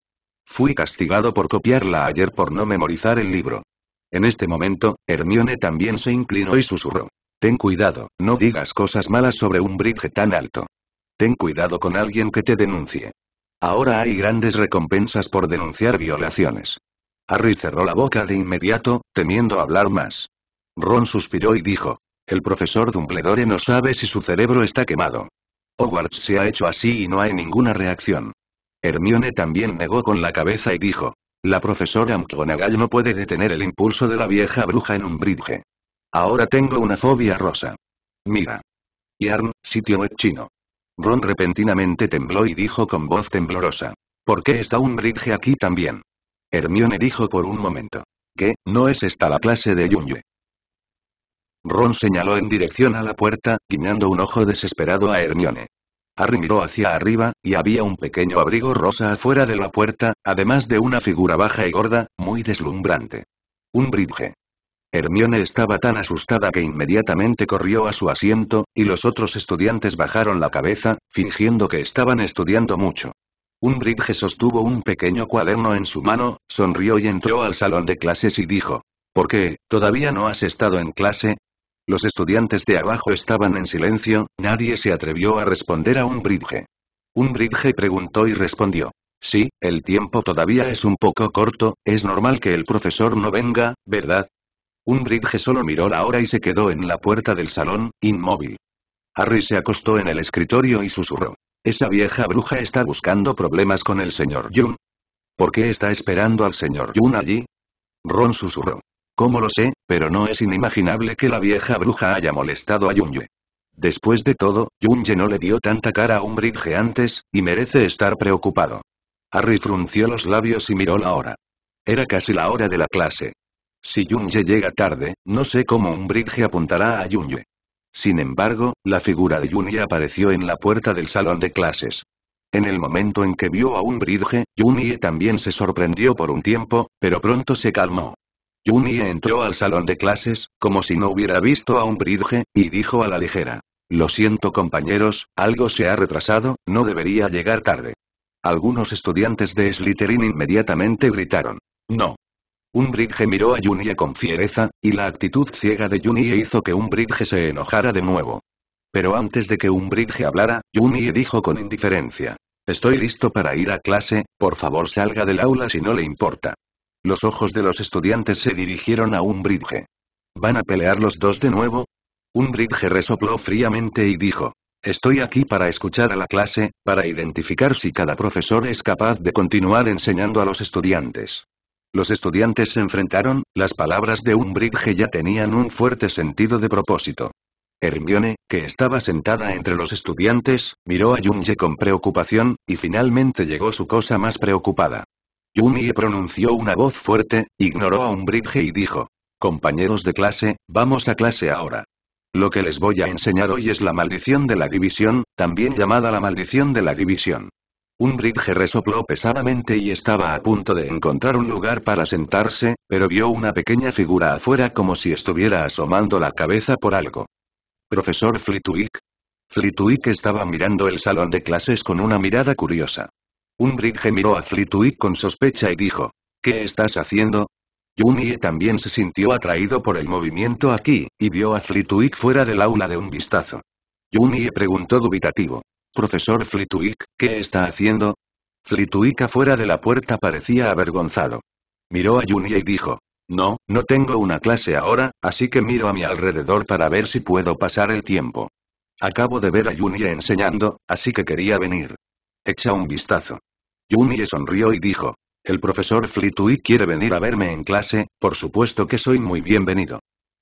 Fui castigado por copiarla ayer por no memorizar el libro. En este momento, Hermione también se inclinó y susurró. Ten cuidado, no digas cosas malas sobre un bridge tan alto. Ten cuidado con alguien que te denuncie. Ahora hay grandes recompensas por denunciar violaciones. Harry cerró la boca de inmediato, temiendo hablar más. Ron suspiró y dijo. El profesor Dumbledore no sabe si su cerebro está quemado. Hogwarts se ha hecho así y no hay ninguna reacción. Hermione también negó con la cabeza y dijo. La profesora McGonagall no puede detener el impulso de la vieja bruja en un bridge. Ahora tengo una fobia rosa. Mira. Yarn, sitio web chino. Ron repentinamente tembló y dijo con voz temblorosa. ¿Por qué está un bridge aquí también? Hermione dijo por un momento. ¿Qué, no es esta la clase de Yunye? Ron señaló en dirección a la puerta, guiñando un ojo desesperado a Hermione. Harry miró hacia arriba, y había un pequeño abrigo rosa afuera de la puerta, además de una figura baja y gorda, muy deslumbrante. Un bridge. Hermione estaba tan asustada que inmediatamente corrió a su asiento, y los otros estudiantes bajaron la cabeza, fingiendo que estaban estudiando mucho. Un bridge sostuvo un pequeño cuaderno en su mano, sonrió y entró al salón de clases y dijo, ¿Por qué, todavía no has estado en clase? Los estudiantes de abajo estaban en silencio, nadie se atrevió a responder a un bridge. Un bridge preguntó y respondió. Sí, el tiempo todavía es un poco corto, es normal que el profesor no venga, ¿verdad? Un bridge solo miró la hora y se quedó en la puerta del salón, inmóvil. Harry se acostó en el escritorio y susurró. Esa vieja bruja está buscando problemas con el señor Jun. ¿Por qué está esperando al señor Jun allí? Ron susurró. ¿Cómo lo sé? Pero no es inimaginable que la vieja bruja haya molestado a Yunye. Después de todo, Yunye no le dio tanta cara a un bridge antes, y merece estar preocupado. Harry frunció los labios y miró la hora. Era casi la hora de la clase. Si Yunye llega tarde, no sé cómo un bridge apuntará a Yunye. Sin embargo, la figura de Yunye apareció en la puerta del salón de clases. En el momento en que vio a un bridge, Yunye también se sorprendió por un tiempo, pero pronto se calmó. Junie entró al salón de clases, como si no hubiera visto a un bridge, y dijo a la ligera. Lo siento compañeros, algo se ha retrasado, no debería llegar tarde. Algunos estudiantes de Slytherin inmediatamente gritaron. No. Un bridge miró a Junie con fiereza, y la actitud ciega de Junie hizo que un bridge se enojara de nuevo. Pero antes de que un bridge hablara, Junie dijo con indiferencia. Estoy listo para ir a clase, por favor salga del aula si no le importa. Los ojos de los estudiantes se dirigieron a Umbridge. ¿Van a pelear los dos de nuevo? Umbridge resopló fríamente y dijo. Estoy aquí para escuchar a la clase, para identificar si cada profesor es capaz de continuar enseñando a los estudiantes. Los estudiantes se enfrentaron, las palabras de Umbridge ya tenían un fuerte sentido de propósito. Hermione, que estaba sentada entre los estudiantes, miró a Junge con preocupación, y finalmente llegó su cosa más preocupada. Yumi pronunció una voz fuerte, ignoró a un Bridge y dijo. Compañeros de clase, vamos a clase ahora. Lo que les voy a enseñar hoy es la maldición de la división, también llamada la maldición de la división. Un Umbridge resopló pesadamente y estaba a punto de encontrar un lugar para sentarse, pero vio una pequeña figura afuera como si estuviera asomando la cabeza por algo. Profesor Flitwick. Flitwick estaba mirando el salón de clases con una mirada curiosa bridge miró a Flitwick con sospecha y dijo. ¿Qué estás haciendo? Junie también se sintió atraído por el movimiento aquí, y vio a Flitwick fuera del aula de un vistazo. Junie preguntó dubitativo. Profesor Flitwick, ¿qué está haciendo? Flitwick afuera de la puerta parecía avergonzado. Miró a Junie y dijo. No, no tengo una clase ahora, así que miro a mi alrededor para ver si puedo pasar el tiempo. Acabo de ver a Junie enseñando, así que quería venir. Echa un vistazo. Yumi sonrió y dijo. El profesor Flituik quiere venir a verme en clase, por supuesto que soy muy bienvenido.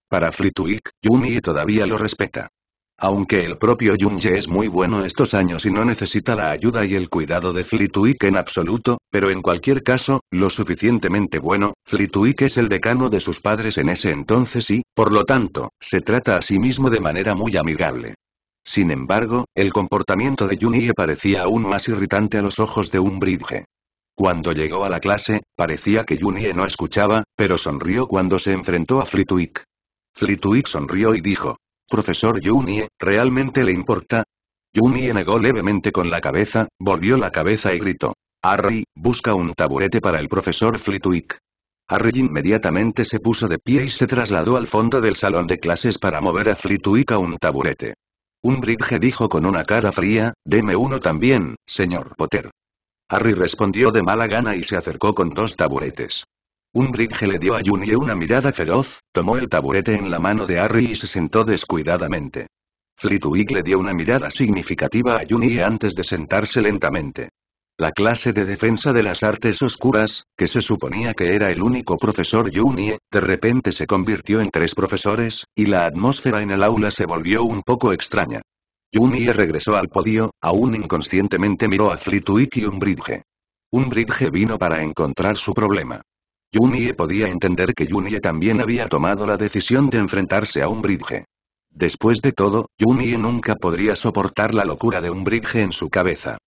Para Flituik, Yumi todavía lo respeta. Aunque el propio Yumi es muy bueno estos años y no necesita la ayuda y el cuidado de Flituik en absoluto, pero en cualquier caso, lo suficientemente bueno, Flituik es el decano de sus padres en ese entonces y, por lo tanto, se trata a sí mismo de manera muy amigable. Sin embargo, el comportamiento de Junie parecía aún más irritante a los ojos de un bridge. Cuando llegó a la clase, parecía que Junie no escuchaba, pero sonrió cuando se enfrentó a Flitwick. Flitwick sonrió y dijo, «Profesor Junie, ¿realmente le importa?» Junie negó levemente con la cabeza, volvió la cabeza y gritó, «Harry, busca un taburete para el profesor Flitwick». Harry inmediatamente se puso de pie y se trasladó al fondo del salón de clases para mover a Flitwick a un taburete. Unbridge dijo con una cara fría, deme uno también, señor Potter. Harry respondió de mala gana y se acercó con dos taburetes. Bridge le dio a Junie una mirada feroz, tomó el taburete en la mano de Harry y se sentó descuidadamente. Flitwick le dio una mirada significativa a Junie antes de sentarse lentamente la clase de defensa de las artes oscuras, que se suponía que era el único profesor Junie, de repente se convirtió en tres profesores, y la atmósfera en el aula se volvió un poco extraña. Junie regresó al podio, aún inconscientemente miró a Flitwick y un Un bridge vino para encontrar su problema. Junie podía entender que Junie también había tomado la decisión de enfrentarse a un bridge. Después de todo, Junie nunca podría soportar la locura de un bridge en su cabeza.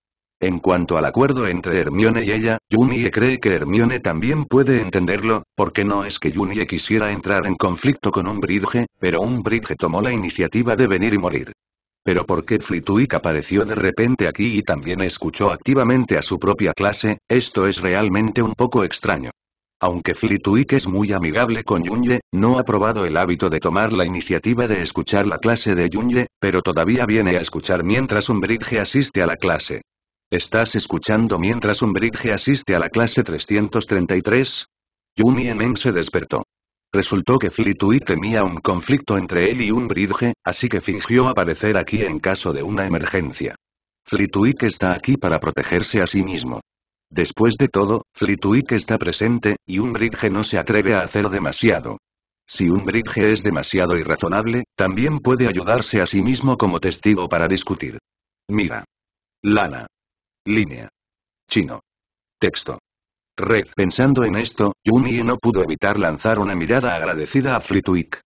En cuanto al acuerdo entre Hermione y ella, Junie cree que Hermione también puede entenderlo, porque no es que Junie quisiera entrar en conflicto con un Bridge, pero un Bridge tomó la iniciativa de venir y morir. Pero ¿por qué Flitwick apareció de repente aquí y también escuchó activamente a su propia clase? Esto es realmente un poco extraño. Aunque Flitwick es muy amigable con Junye, no ha probado el hábito de tomar la iniciativa de escuchar la clase de Junye, pero todavía viene a escuchar mientras un bridge asiste a la clase. ¿Estás escuchando mientras un Umbridge asiste a la clase 333? Yumi se despertó. Resultó que Flitwick temía un conflicto entre él y un Umbridge, así que fingió aparecer aquí en caso de una emergencia. Flitwick está aquí para protegerse a sí mismo. Después de todo, Flitwick está presente, y un Umbridge no se atreve a hacer demasiado. Si un Umbridge es demasiado irrazonable, también puede ayudarse a sí mismo como testigo para discutir. Mira. Lana. Línea. Chino. Texto. Red. Pensando en esto, Yunie no pudo evitar lanzar una mirada agradecida a Flitwick.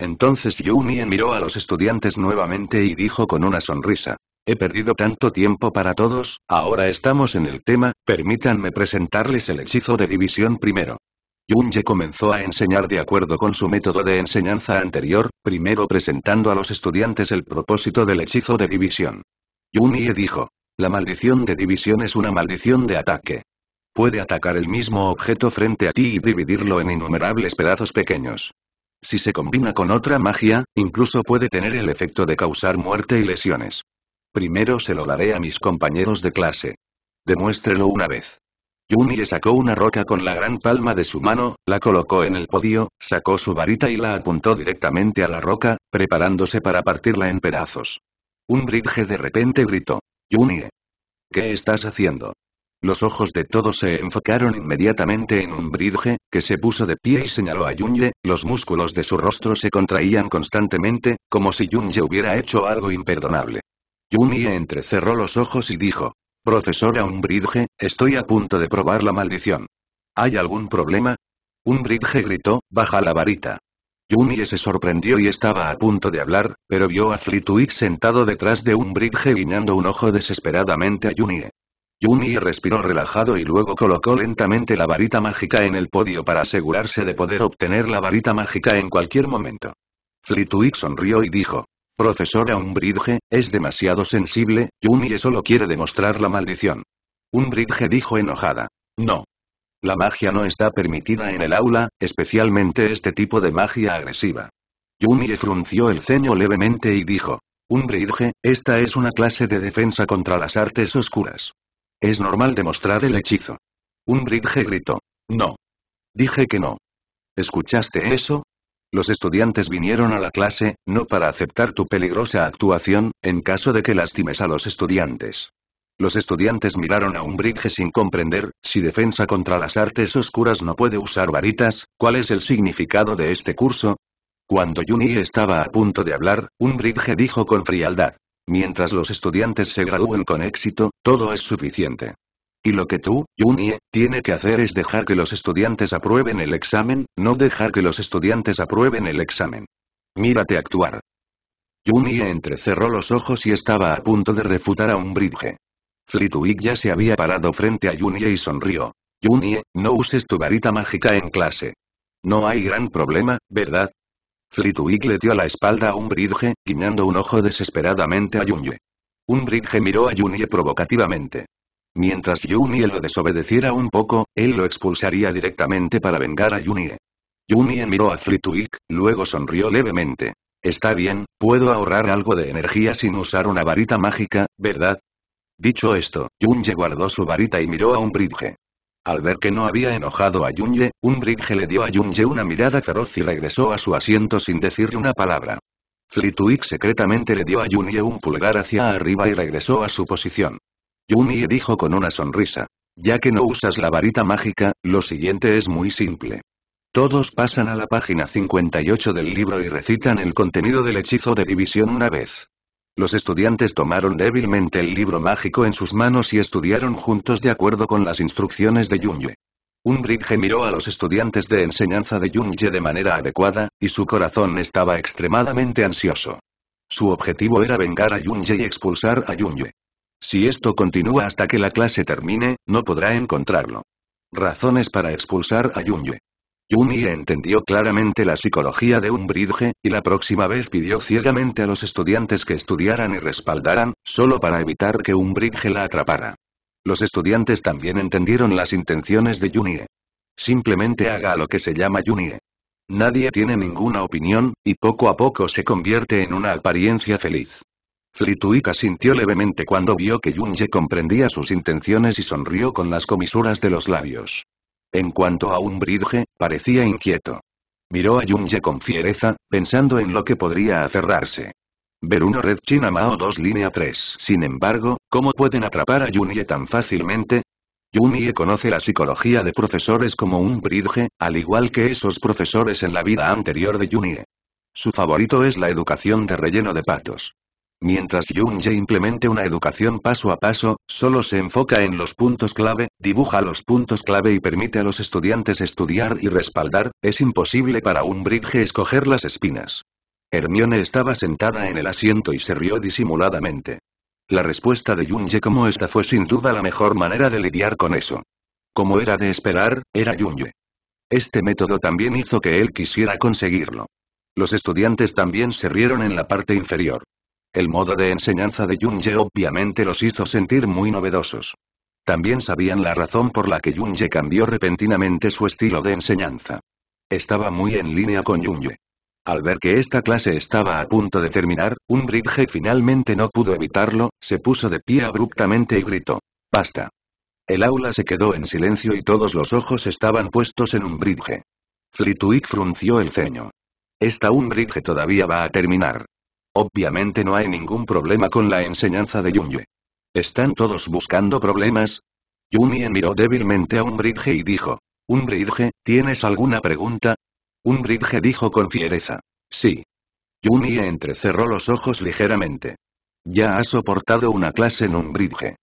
Entonces Yunie miró a los estudiantes nuevamente y dijo con una sonrisa. He perdido tanto tiempo para todos, ahora estamos en el tema, permítanme presentarles el hechizo de división primero. Yunye comenzó a enseñar de acuerdo con su método de enseñanza anterior, primero presentando a los estudiantes el propósito del hechizo de división. Yunye dijo, la maldición de división es una maldición de ataque. Puede atacar el mismo objeto frente a ti y dividirlo en innumerables pedazos pequeños. Si se combina con otra magia, incluso puede tener el efecto de causar muerte y lesiones. Primero se lo daré a mis compañeros de clase. Demuéstrelo una vez. Yumi sacó una roca con la gran palma de su mano, la colocó en el podio, sacó su varita y la apuntó directamente a la roca, preparándose para partirla en pedazos. Un bridge de repente gritó. Junie. ¿Qué estás haciendo? Los ojos de todos se enfocaron inmediatamente en un Umbridge, que se puso de pie y señaló a Junye, los músculos de su rostro se contraían constantemente, como si Junye hubiera hecho algo imperdonable. Junye entrecerró los ojos y dijo, Profesora Umbridge, estoy a punto de probar la maldición. ¿Hay algún problema? Umbridge gritó, baja la varita. Yumie se sorprendió y estaba a punto de hablar, pero vio a Flitwick sentado detrás de un bridge guiñando un ojo desesperadamente a Yumie. Yumie respiró relajado y luego colocó lentamente la varita mágica en el podio para asegurarse de poder obtener la varita mágica en cualquier momento. Flitwick sonrió y dijo, Profesora Umbridge, es demasiado sensible, Yumie solo quiere demostrar la maldición. Umbridge dijo enojada. No, la magia no está permitida en el aula, especialmente este tipo de magia agresiva. Yumi frunció el ceño levemente y dijo. Un esta es una clase de defensa contra las artes oscuras. Es normal demostrar el hechizo. Un gritó. No. Dije que no. ¿Escuchaste eso? Los estudiantes vinieron a la clase, no para aceptar tu peligrosa actuación, en caso de que lastimes a los estudiantes. Los estudiantes miraron a Umbridge sin comprender, si defensa contra las artes oscuras no puede usar varitas, ¿cuál es el significado de este curso? Cuando Junie estaba a punto de hablar, Umbridge dijo con frialdad. Mientras los estudiantes se gradúen con éxito, todo es suficiente. Y lo que tú, Junie, tiene que hacer es dejar que los estudiantes aprueben el examen, no dejar que los estudiantes aprueben el examen. Mírate actuar. Junie entrecerró los ojos y estaba a punto de refutar a Umbridge. Flitwick ya se había parado frente a Junie y sonrió. Junie, no uses tu varita mágica en clase. No hay gran problema, ¿verdad? Flitwick le dio la espalda a un bridge, guiñando un ojo desesperadamente a Junie. bridge miró a Junie provocativamente. Mientras Junie lo desobedeciera un poco, él lo expulsaría directamente para vengar a Junie. Junie miró a Flitwick, luego sonrió levemente. Está bien, puedo ahorrar algo de energía sin usar una varita mágica, ¿verdad? Dicho esto, Yunye guardó su varita y miró a un Bridge. Al ver que no había enojado a un Bridge le dio a Yunye una mirada feroz y regresó a su asiento sin decirle una palabra. Flitwick secretamente le dio a Yunye un pulgar hacia arriba y regresó a su posición. Yunye dijo con una sonrisa. Ya que no usas la varita mágica, lo siguiente es muy simple. Todos pasan a la página 58 del libro y recitan el contenido del hechizo de división una vez. Los estudiantes tomaron débilmente el libro mágico en sus manos y estudiaron juntos de acuerdo con las instrucciones de Un Unbridge miró a los estudiantes de enseñanza de Yunye de manera adecuada, y su corazón estaba extremadamente ansioso. Su objetivo era vengar a Yunye y expulsar a Yunye. Si esto continúa hasta que la clase termine, no podrá encontrarlo. Razones para expulsar a Yunye. Junie entendió claramente la psicología de un bridge, y la próxima vez pidió ciegamente a los estudiantes que estudiaran y respaldaran, solo para evitar que un bridge la atrapara. Los estudiantes también entendieron las intenciones de Junie. Simplemente haga lo que se llama Junie. Nadie tiene ninguna opinión, y poco a poco se convierte en una apariencia feliz. Flitwick sintió levemente cuando vio que Junye comprendía sus intenciones y sonrió con las comisuras de los labios. En cuanto a un bridge, parecía inquieto. Miró a Yunye con fiereza, pensando en lo que podría aferrarse. Ver uno Red China Mao 2 Línea 3. Sin embargo, ¿cómo pueden atrapar a Yunye tan fácilmente? Yunye conoce la psicología de profesores como un bridge, al igual que esos profesores en la vida anterior de Yunye. Su favorito es la educación de relleno de patos. Mientras Yun implemente una educación paso a paso, solo se enfoca en los puntos clave, dibuja los puntos clave y permite a los estudiantes estudiar y respaldar, es imposible para un bridge escoger las espinas. Hermione estaba sentada en el asiento y se rió disimuladamente. La respuesta de Ye como esta fue sin duda la mejor manera de lidiar con eso. Como era de esperar, era Ye. Este método también hizo que él quisiera conseguirlo. Los estudiantes también se rieron en la parte inferior. El modo de enseñanza de Ye obviamente los hizo sentir muy novedosos. También sabían la razón por la que Ye cambió repentinamente su estilo de enseñanza. Estaba muy en línea con Ye. Al ver que esta clase estaba a punto de terminar, un bridge finalmente no pudo evitarlo, se puso de pie abruptamente y gritó. ¡Basta! El aula se quedó en silencio y todos los ojos estaban puestos en un bridge. Flitwick frunció el ceño. Esta un bridge todavía va a terminar. Obviamente no hay ningún problema con la enseñanza de Yunye. ¿Están todos buscando problemas? Yunye miró débilmente a Umbridge y dijo. Umbridge, ¿tienes alguna pregunta? Umbridge dijo con fiereza. Sí. Yunye entrecerró los ojos ligeramente. Ya ha soportado una clase en un Umbridge.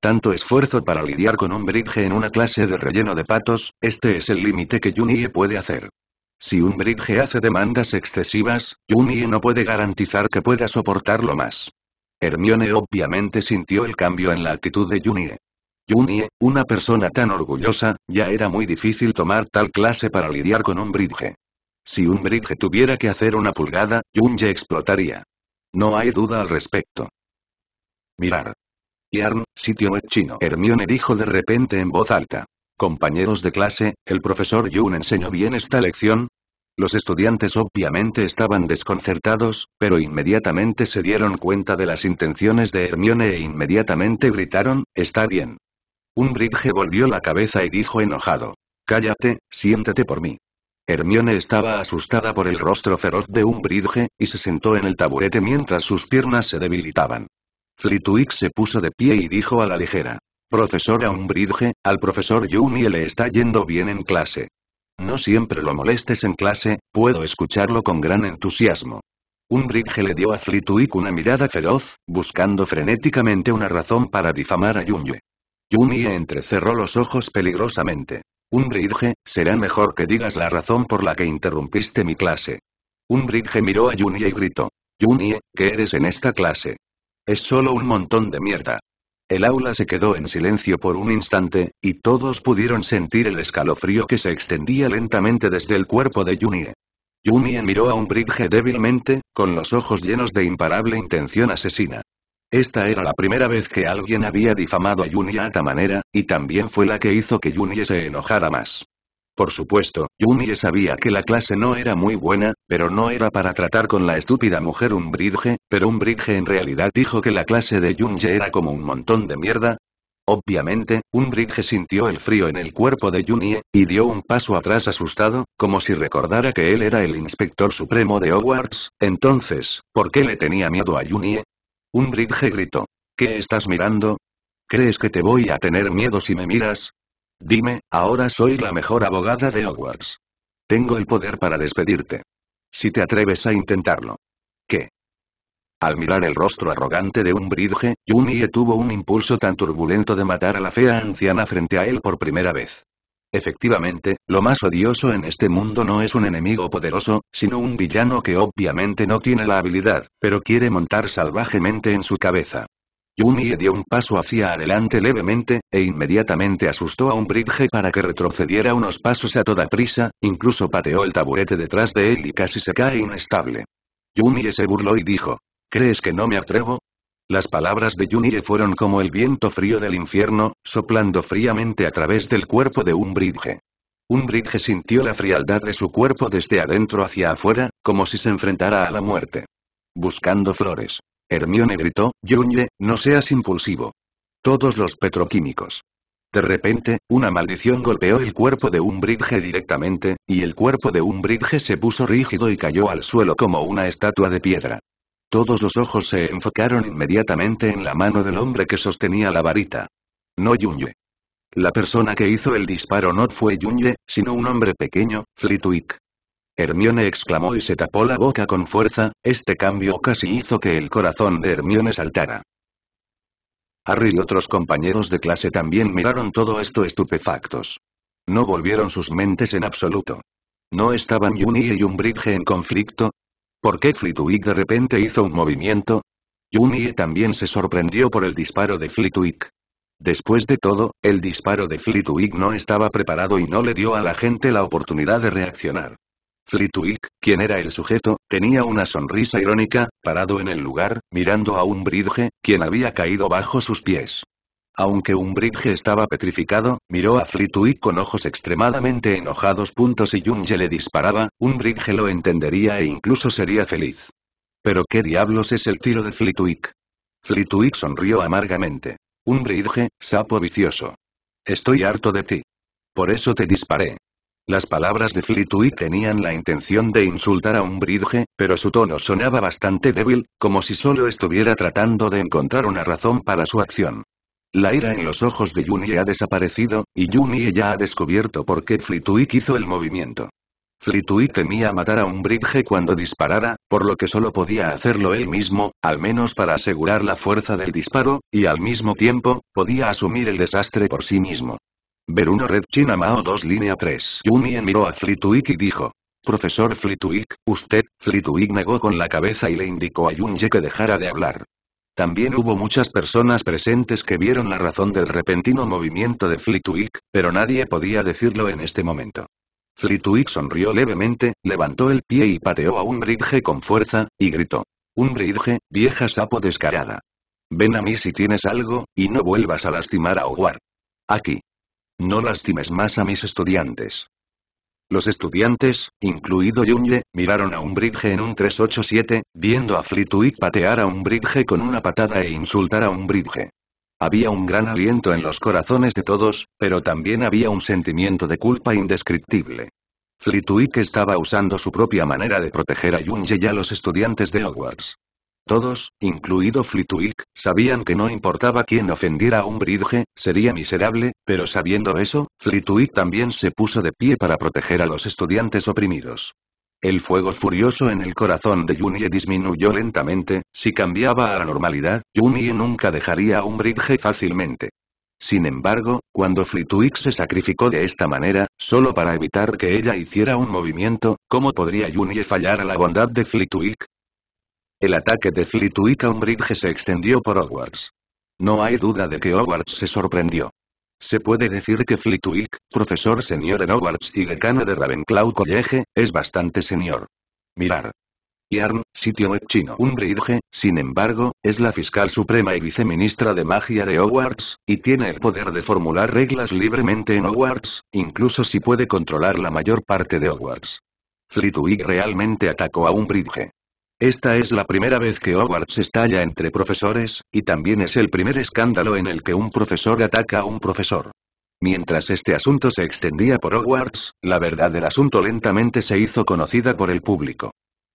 Tanto esfuerzo para lidiar con un Bridge en una clase de relleno de patos, este es el límite que Junie puede hacer. Si un bridge hace demandas excesivas, Junie no puede garantizar que pueda soportarlo más. Hermione obviamente sintió el cambio en la actitud de Junie. Junie, una persona tan orgullosa, ya era muy difícil tomar tal clase para lidiar con un bridge. Si un bridge tuviera que hacer una pulgada, Junie explotaría. No hay duda al respecto. Mirar. Yarn, sitio web chino. Hermione dijo de repente en voz alta. Compañeros de clase, el profesor Jun enseñó bien esta lección, los estudiantes obviamente estaban desconcertados, pero inmediatamente se dieron cuenta de las intenciones de Hermione e inmediatamente gritaron, «¡Está bien!». Umbridge volvió la cabeza y dijo enojado. «Cállate, siéntate por mí». Hermione estaba asustada por el rostro feroz de Umbridge, y se sentó en el taburete mientras sus piernas se debilitaban. Flitwick se puso de pie y dijo a la ligera. Profesora Umbridge, al profesor Juniel le está yendo bien en clase. No siempre lo molestes en clase, puedo escucharlo con gran entusiasmo. bridge le dio a Flitwick una mirada feroz, buscando frenéticamente una razón para difamar a Junie. Junie entrecerró los ojos peligrosamente. Umbridge, será mejor que digas la razón por la que interrumpiste mi clase. bridge miró a Junie y gritó. Junie, ¿qué eres en esta clase? Es solo un montón de mierda. El aula se quedó en silencio por un instante, y todos pudieron sentir el escalofrío que se extendía lentamente desde el cuerpo de Junie. Junie miró a un bridge débilmente, con los ojos llenos de imparable intención asesina. Esta era la primera vez que alguien había difamado a Junie a esta manera, y también fue la que hizo que Junie se enojara más. Por supuesto, Junie sabía que la clase no era muy buena, pero no era para tratar con la estúpida mujer Umbridge, pero Umbridge en realidad dijo que la clase de Yunie era como un montón de mierda. Obviamente, Umbridge sintió el frío en el cuerpo de Junie, y dio un paso atrás asustado, como si recordara que él era el inspector supremo de Hogwarts, entonces, ¿por qué le tenía miedo a Junie? Umbridge gritó. ¿Qué estás mirando? ¿Crees que te voy a tener miedo si me miras? Dime, ahora soy la mejor abogada de Hogwarts. Tengo el poder para despedirte. Si te atreves a intentarlo. ¿Qué? Al mirar el rostro arrogante de un bridge, Junie tuvo un impulso tan turbulento de matar a la fea anciana frente a él por primera vez. Efectivamente, lo más odioso en este mundo no es un enemigo poderoso, sino un villano que obviamente no tiene la habilidad, pero quiere montar salvajemente en su cabeza. Junie dio un paso hacia adelante levemente, e inmediatamente asustó a un bridge para que retrocediera unos pasos a toda prisa, incluso pateó el taburete detrás de él y casi se cae inestable. Junie se burló y dijo, ¿crees que no me atrevo? Las palabras de Yunie fueron como el viento frío del infierno, soplando fríamente a través del cuerpo de un bridge. Un bridge sintió la frialdad de su cuerpo desde adentro hacia afuera, como si se enfrentara a la muerte. Buscando flores. Hermione gritó, Junge, no seas impulsivo. Todos los petroquímicos. De repente, una maldición golpeó el cuerpo de un Umbridge directamente, y el cuerpo de un Umbridge se puso rígido y cayó al suelo como una estatua de piedra. Todos los ojos se enfocaron inmediatamente en la mano del hombre que sostenía la varita. No Junge. La persona que hizo el disparo no fue Junge, sino un hombre pequeño, Flitwick. Hermione exclamó y se tapó la boca con fuerza, este cambio casi hizo que el corazón de Hermione saltara. Harry y otros compañeros de clase también miraron todo esto estupefactos. No volvieron sus mentes en absoluto. ¿No estaban Junie y Umbridge en conflicto? ¿Por qué Flitwick de repente hizo un movimiento? Junie también se sorprendió por el disparo de Flitwick. Después de todo, el disparo de Flitwick no estaba preparado y no le dio a la gente la oportunidad de reaccionar. Flitwick, quien era el sujeto, tenía una sonrisa irónica, parado en el lugar, mirando a Umbridge, quien había caído bajo sus pies. Aunque Umbridge estaba petrificado, miró a Flitwick con ojos extremadamente enojados. Si Junge le disparaba, Umbridge lo entendería e incluso sería feliz. ¿Pero qué diablos es el tiro de Flitwick? Flitwick sonrió amargamente. Umbridge, sapo vicioso. Estoy harto de ti. Por eso te disparé. Las palabras de Flitwick tenían la intención de insultar a un bridge, pero su tono sonaba bastante débil, como si solo estuviera tratando de encontrar una razón para su acción. La ira en los ojos de Junie ha desaparecido, y Junie ya ha descubierto por qué Flitwick hizo el movimiento. Flitwick temía matar a un bridge cuando disparara, por lo que solo podía hacerlo él mismo, al menos para asegurar la fuerza del disparo, y al mismo tiempo, podía asumir el desastre por sí mismo. Veruno Red China Mao 2 línea 3. Yunie miró a Flitwick y dijo. Profesor Flitwick, usted, Flitwick negó con la cabeza y le indicó a Yunye que dejara de hablar. También hubo muchas personas presentes que vieron la razón del repentino movimiento de Flitwick, pero nadie podía decirlo en este momento. Flitwick sonrió levemente, levantó el pie y pateó a un Umbridge con fuerza, y gritó. Umbridge, vieja sapo descarada. Ven a mí si tienes algo, y no vuelvas a lastimar a Hogwarts. Aquí. No lastimes más a mis estudiantes. Los estudiantes, incluido Yunye, miraron a un Umbridge en un 387, viendo a Flitwick patear a un Umbridge con una patada e insultar a un Umbridge. Había un gran aliento en los corazones de todos, pero también había un sentimiento de culpa indescriptible. Flitwick estaba usando su propia manera de proteger a Yunye y a los estudiantes de Hogwarts. Todos, incluido Flitwick, sabían que no importaba quién ofendiera a un bridge, sería miserable, pero sabiendo eso, Flitwick también se puso de pie para proteger a los estudiantes oprimidos. El fuego furioso en el corazón de Junie disminuyó lentamente, si cambiaba a la normalidad, Junie nunca dejaría a un bridge fácilmente. Sin embargo, cuando Flitwick se sacrificó de esta manera, solo para evitar que ella hiciera un movimiento, ¿cómo podría Junie fallar a la bondad de Flitwick? El ataque de Flitwick un Bridge se extendió por Hogwarts. No hay duda de que Hogwarts se sorprendió. Se puede decir que Flitwick, profesor senior en Hogwarts y decano de Ravenclaw College, es bastante señor. Mirar. Yarn, sitio web chino. Umbridge, sin embargo, es la fiscal suprema y viceministra de magia de Hogwarts, y tiene el poder de formular reglas libremente en Hogwarts, incluso si puede controlar la mayor parte de Hogwarts. Flitwick realmente atacó a Umbridge. Esta es la primera vez que Hogwarts estalla entre profesores, y también es el primer escándalo en el que un profesor ataca a un profesor. Mientras este asunto se extendía por Hogwarts, la verdad del asunto lentamente se hizo conocida por el público.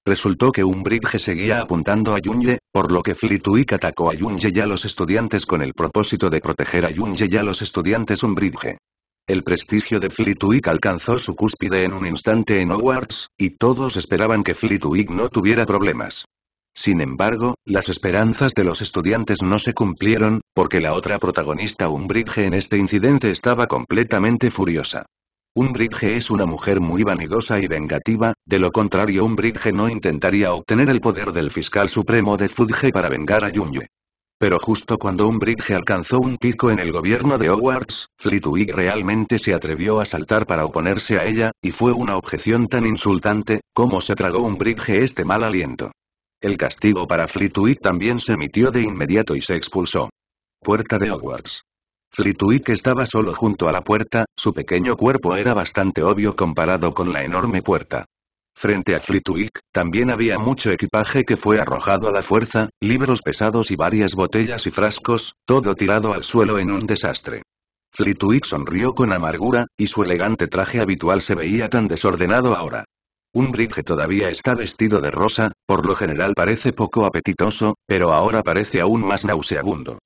Resultó que un bridge seguía apuntando a Yunye, por lo que Flitwick atacó a Yunye y a los estudiantes con el propósito de proteger a Yunye y a los estudiantes Umbridge. El prestigio de Flitwick alcanzó su cúspide en un instante en Hogwarts, y todos esperaban que Flitwick no tuviera problemas. Sin embargo, las esperanzas de los estudiantes no se cumplieron, porque la otra protagonista Umbridge en este incidente estaba completamente furiosa. Umbridge es una mujer muy vanidosa y vengativa, de lo contrario Umbridge no intentaría obtener el poder del fiscal supremo de Fudge para vengar a Junge. Pero justo cuando un bridge alcanzó un pico en el gobierno de Hogwarts, Flitwick realmente se atrevió a saltar para oponerse a ella, y fue una objeción tan insultante, como se tragó un bridge este mal aliento. El castigo para Flitwick también se emitió de inmediato y se expulsó. Puerta de Hogwarts. Flitwick estaba solo junto a la puerta, su pequeño cuerpo era bastante obvio comparado con la enorme puerta. Frente a Flitwick, también había mucho equipaje que fue arrojado a la fuerza, libros pesados y varias botellas y frascos, todo tirado al suelo en un desastre. Flitwick sonrió con amargura, y su elegante traje habitual se veía tan desordenado ahora. Un bridge todavía está vestido de rosa, por lo general parece poco apetitoso, pero ahora parece aún más nauseabundo.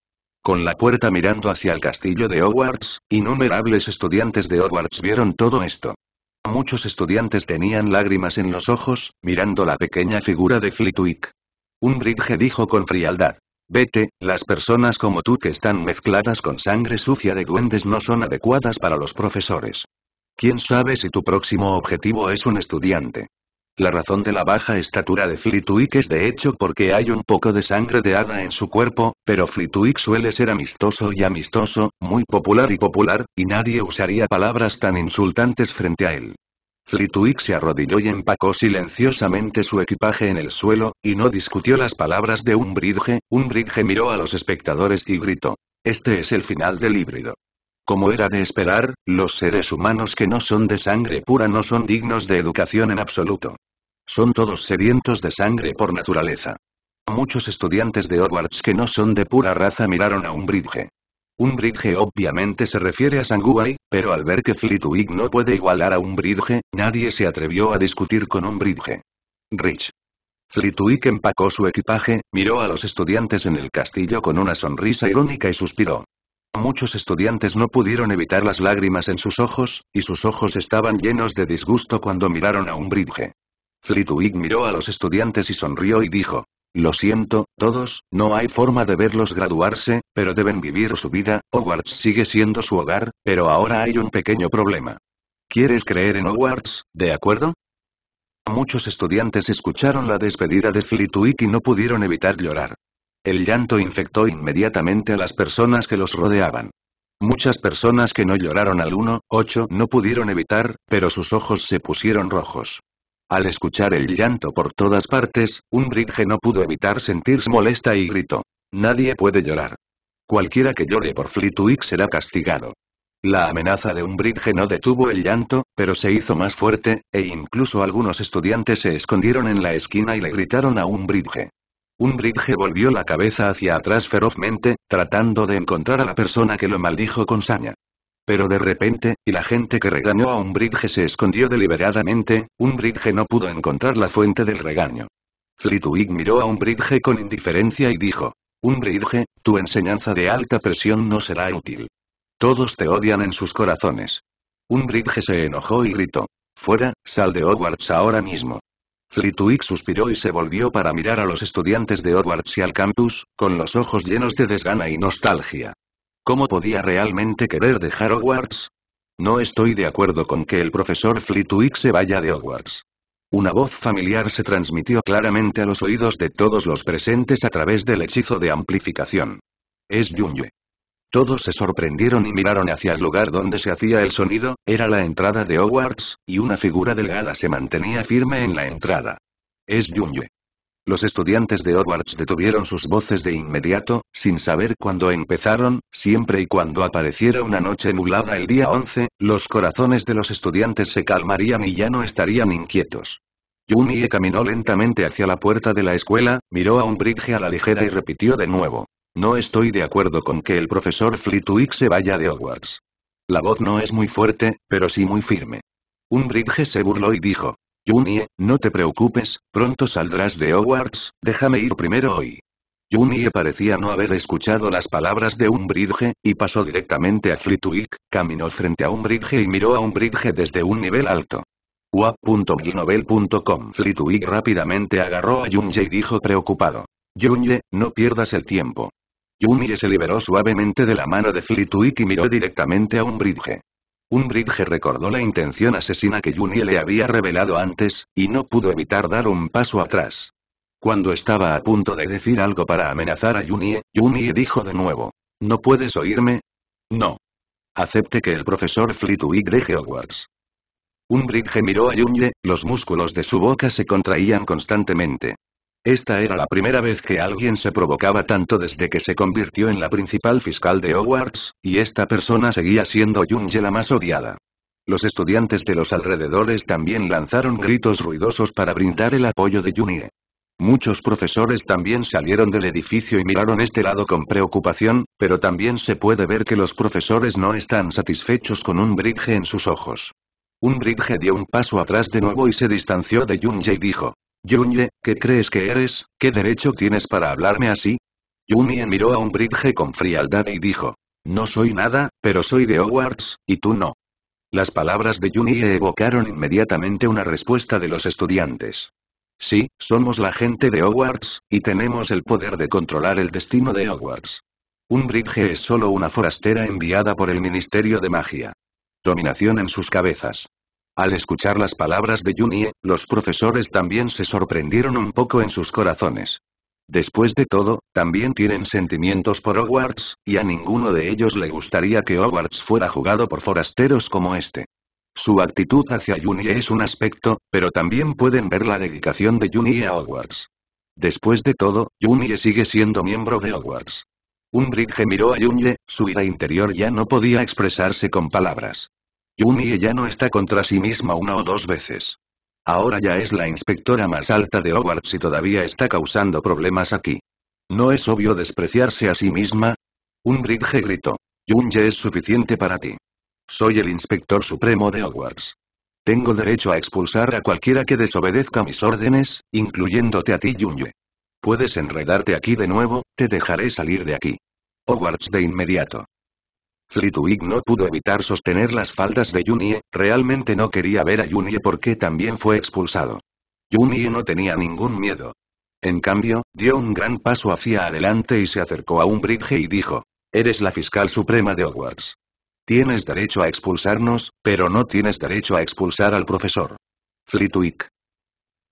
Con la puerta mirando hacia el castillo de Hogwarts, innumerables estudiantes de Hogwarts vieron todo esto. Muchos estudiantes tenían lágrimas en los ojos, mirando la pequeña figura de Flitwick. Un bridge dijo con frialdad. Vete, las personas como tú que están mezcladas con sangre sucia de duendes no son adecuadas para los profesores. ¿Quién sabe si tu próximo objetivo es un estudiante? La razón de la baja estatura de Flitwick es de hecho porque hay un poco de sangre de hada en su cuerpo, pero Flitwick suele ser amistoso y amistoso, muy popular y popular, y nadie usaría palabras tan insultantes frente a él. Flitwick se arrodilló y empacó silenciosamente su equipaje en el suelo, y no discutió las palabras de un un Bridge miró a los espectadores y gritó. Este es el final del híbrido. Como era de esperar, los seres humanos que no son de sangre pura no son dignos de educación en absoluto. Son todos sedientos de sangre por naturaleza. Muchos estudiantes de Hogwarts que no son de pura raza miraron a un bridge. Un bridge obviamente se refiere a Sanguay, pero al ver que Flitwick no puede igualar a un bridge, nadie se atrevió a discutir con un bridge. Rich. Flitwick empacó su equipaje, miró a los estudiantes en el castillo con una sonrisa irónica y suspiró. Muchos estudiantes no pudieron evitar las lágrimas en sus ojos, y sus ojos estaban llenos de disgusto cuando miraron a bridge. Flitwick miró a los estudiantes y sonrió y dijo, lo siento, todos, no hay forma de verlos graduarse, pero deben vivir su vida, Hogwarts sigue siendo su hogar, pero ahora hay un pequeño problema. ¿Quieres creer en Hogwarts, de acuerdo? Muchos estudiantes escucharon la despedida de Flitwick y no pudieron evitar llorar. El llanto infectó inmediatamente a las personas que los rodeaban. Muchas personas que no lloraron al 1-8 no pudieron evitar, pero sus ojos se pusieron rojos. Al escuchar el llanto por todas partes, un bridge no pudo evitar sentirse molesta y gritó. Nadie puede llorar. Cualquiera que llore por Flitwick será castigado. La amenaza de un bridge no detuvo el llanto, pero se hizo más fuerte, e incluso algunos estudiantes se escondieron en la esquina y le gritaron a un bridge. Unbridge volvió la cabeza hacia atrás ferozmente, tratando de encontrar a la persona que lo maldijo con saña. Pero de repente, y la gente que regañó a Unbridge se escondió deliberadamente, Unbridge no pudo encontrar la fuente del regaño. Flitwick miró a Unbridge con indiferencia y dijo, Unbridge, tu enseñanza de alta presión no será útil. Todos te odian en sus corazones. Unbridge se enojó y gritó, fuera, sal de Hogwarts ahora mismo. Flitwick suspiró y se volvió para mirar a los estudiantes de Hogwarts y al campus, con los ojos llenos de desgana y nostalgia. ¿Cómo podía realmente querer dejar Hogwarts? No estoy de acuerdo con que el profesor Flitwick se vaya de Hogwarts. Una voz familiar se transmitió claramente a los oídos de todos los presentes a través del hechizo de amplificación. Es Junye. Todos se sorprendieron y miraron hacia el lugar donde se hacía el sonido, era la entrada de Hogwarts, y una figura delgada se mantenía firme en la entrada. Es Junie». Los estudiantes de Hogwarts detuvieron sus voces de inmediato, sin saber cuándo empezaron, siempre y cuando apareciera una noche nublada el día 11, los corazones de los estudiantes se calmarían y ya no estarían inquietos. Junie caminó lentamente hacia la puerta de la escuela, miró a un bridge a la ligera y repitió de nuevo, no estoy de acuerdo con que el profesor Flitwick se vaya de Hogwarts. La voz no es muy fuerte, pero sí muy firme. Un bridge se burló y dijo. Junie, no te preocupes, pronto saldrás de Hogwarts, déjame ir primero hoy. Junie parecía no haber escuchado las palabras de Umbridge, y pasó directamente a Flitwick, caminó frente a Umbridge y miró a Umbridge desde un nivel alto. Wap.glinovel.com Flitwick rápidamente agarró a Junie y dijo preocupado. Junie, no pierdas el tiempo. Junie se liberó suavemente de la mano de Flitwick y miró directamente a Umbridge. Umbridge recordó la intención asesina que Junie le había revelado antes, y no pudo evitar dar un paso atrás. Cuando estaba a punto de decir algo para amenazar a Junie, Junie dijo de nuevo. ¿No puedes oírme? No. Acepte que el profesor Flitwick deje Hogwarts. Umbridge miró a Junie, los músculos de su boca se contraían constantemente. Esta era la primera vez que alguien se provocaba tanto desde que se convirtió en la principal fiscal de Hogwarts, y esta persona seguía siendo Junge la más odiada. Los estudiantes de los alrededores también lanzaron gritos ruidosos para brindar el apoyo de Junge. Muchos profesores también salieron del edificio y miraron este lado con preocupación, pero también se puede ver que los profesores no están satisfechos con un bridge en sus ojos. Un bridge dio un paso atrás de nuevo y se distanció de Junje y dijo, Junye, ¿qué crees que eres? ¿Qué derecho tienes para hablarme así? Junie miró a un Bridge con frialdad y dijo. No soy nada, pero soy de Hogwarts, y tú no. Las palabras de Junie evocaron inmediatamente una respuesta de los estudiantes. Sí, somos la gente de Hogwarts, y tenemos el poder de controlar el destino de Hogwarts. Bridge es solo una forastera enviada por el Ministerio de Magia. Dominación en sus cabezas. Al escuchar las palabras de Junie, los profesores también se sorprendieron un poco en sus corazones. Después de todo, también tienen sentimientos por Hogwarts, y a ninguno de ellos le gustaría que Hogwarts fuera jugado por forasteros como este. Su actitud hacia Junie es un aspecto, pero también pueden ver la dedicación de Junie a Hogwarts. Después de todo, Junie sigue siendo miembro de Hogwarts. Umbridge miró a Junie, su ira interior ya no podía expresarse con palabras. Junie ya no está contra sí misma una o dos veces. Ahora ya es la inspectora más alta de Hogwarts y todavía está causando problemas aquí. ¿No es obvio despreciarse a sí misma? Un bridge gritó. Yunye es suficiente para ti. Soy el inspector supremo de Hogwarts. Tengo derecho a expulsar a cualquiera que desobedezca mis órdenes, incluyéndote a ti Yunye. Puedes enredarte aquí de nuevo, te dejaré salir de aquí. Hogwarts de inmediato. Flitwick no pudo evitar sostener las faldas de Junie, realmente no quería ver a Junie porque también fue expulsado. Junie no tenía ningún miedo. En cambio, dio un gran paso hacia adelante y se acercó a un bridge y dijo, Eres la fiscal suprema de Hogwarts. Tienes derecho a expulsarnos, pero no tienes derecho a expulsar al profesor. Flitwick.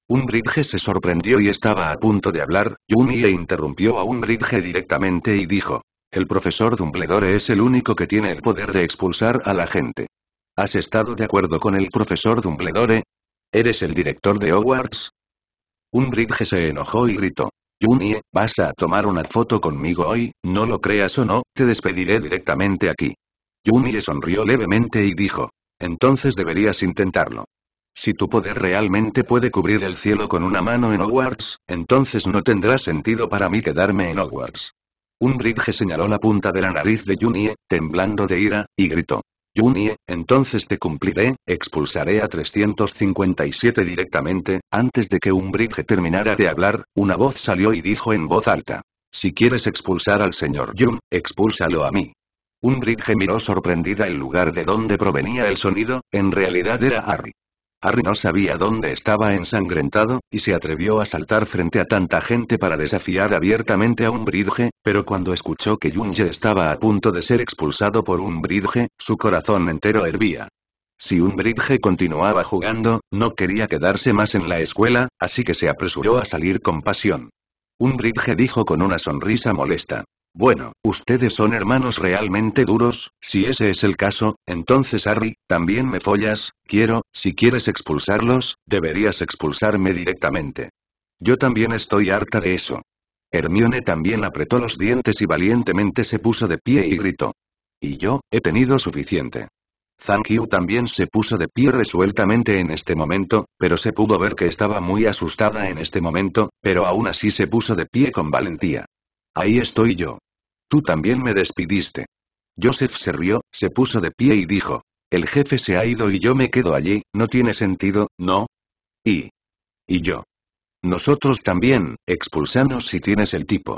bridge se sorprendió y estaba a punto de hablar, Junie interrumpió a un bridge directamente y dijo, el profesor Dumbledore es el único que tiene el poder de expulsar a la gente. ¿Has estado de acuerdo con el profesor Dumbledore? ¿Eres el director de Hogwarts? Umbridge se enojó y gritó. Junie, vas a tomar una foto conmigo hoy, no lo creas o no, te despediré directamente aquí. Junie sonrió levemente y dijo. Entonces deberías intentarlo. Si tu poder realmente puede cubrir el cielo con una mano en Hogwarts, entonces no tendrá sentido para mí quedarme en Hogwarts. Unbridge señaló la punta de la nariz de Junie, temblando de ira, y gritó. Junie, entonces te cumpliré, expulsaré a 357 directamente, antes de que Umbridge terminara de hablar, una voz salió y dijo en voz alta. Si quieres expulsar al señor Jun, expúlsalo a mí. Umbridge miró sorprendida el lugar de donde provenía el sonido, en realidad era Harry. Harry no sabía dónde estaba ensangrentado, y se atrevió a saltar frente a tanta gente para desafiar abiertamente a un bridge, pero cuando escuchó que Junge estaba a punto de ser expulsado por un bridge, su corazón entero hervía. Si un bridge continuaba jugando, no quería quedarse más en la escuela, así que se apresuró a salir con pasión. Un bridge dijo con una sonrisa molesta. Bueno, ustedes son hermanos realmente duros, si ese es el caso, entonces Harry, también me follas, quiero, si quieres expulsarlos, deberías expulsarme directamente. Yo también estoy harta de eso. Hermione también apretó los dientes y valientemente se puso de pie y gritó. Y yo, he tenido suficiente. Thank también se puso de pie resueltamente en este momento, pero se pudo ver que estaba muy asustada en este momento, pero aún así se puso de pie con valentía. Ahí estoy yo. Tú también me despidiste. Joseph se rió, se puso de pie y dijo, el jefe se ha ido y yo me quedo allí, no tiene sentido, ¿no? Y... y yo. Nosotros también, expulsanos si tienes el tipo.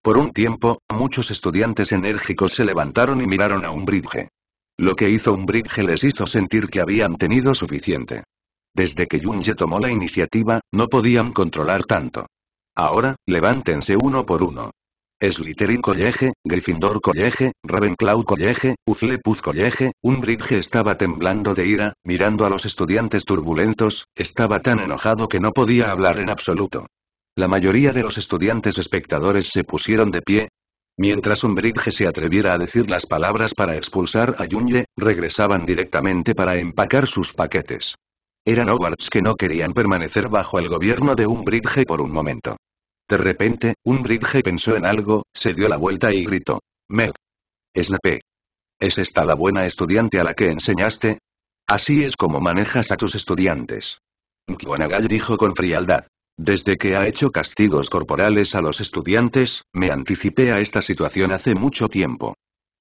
Por un tiempo, muchos estudiantes enérgicos se levantaron y miraron a un bridge. Lo que hizo un bridge les hizo sentir que habían tenido suficiente. Desde que Junge tomó la iniciativa, no podían controlar tanto. Ahora, levántense uno por uno. Slytherin College, Gryffindor College, Ravenclaw College, Hufflepuff College, Umbridge estaba temblando de ira, mirando a los estudiantes turbulentos, estaba tan enojado que no podía hablar en absoluto. La mayoría de los estudiantes espectadores se pusieron de pie. Mientras Umbridge se atreviera a decir las palabras para expulsar a Junge, regresaban directamente para empacar sus paquetes. Eran Hogwarts que no querían permanecer bajo el gobierno de Umbridge por un momento. De repente, un bridge pensó en algo, se dio la vuelta y gritó. Meg. Snape. ¿Es esta la buena estudiante a la que enseñaste? Así es como manejas a tus estudiantes. Kiwanagai dijo con frialdad. Desde que ha hecho castigos corporales a los estudiantes, me anticipé a esta situación hace mucho tiempo.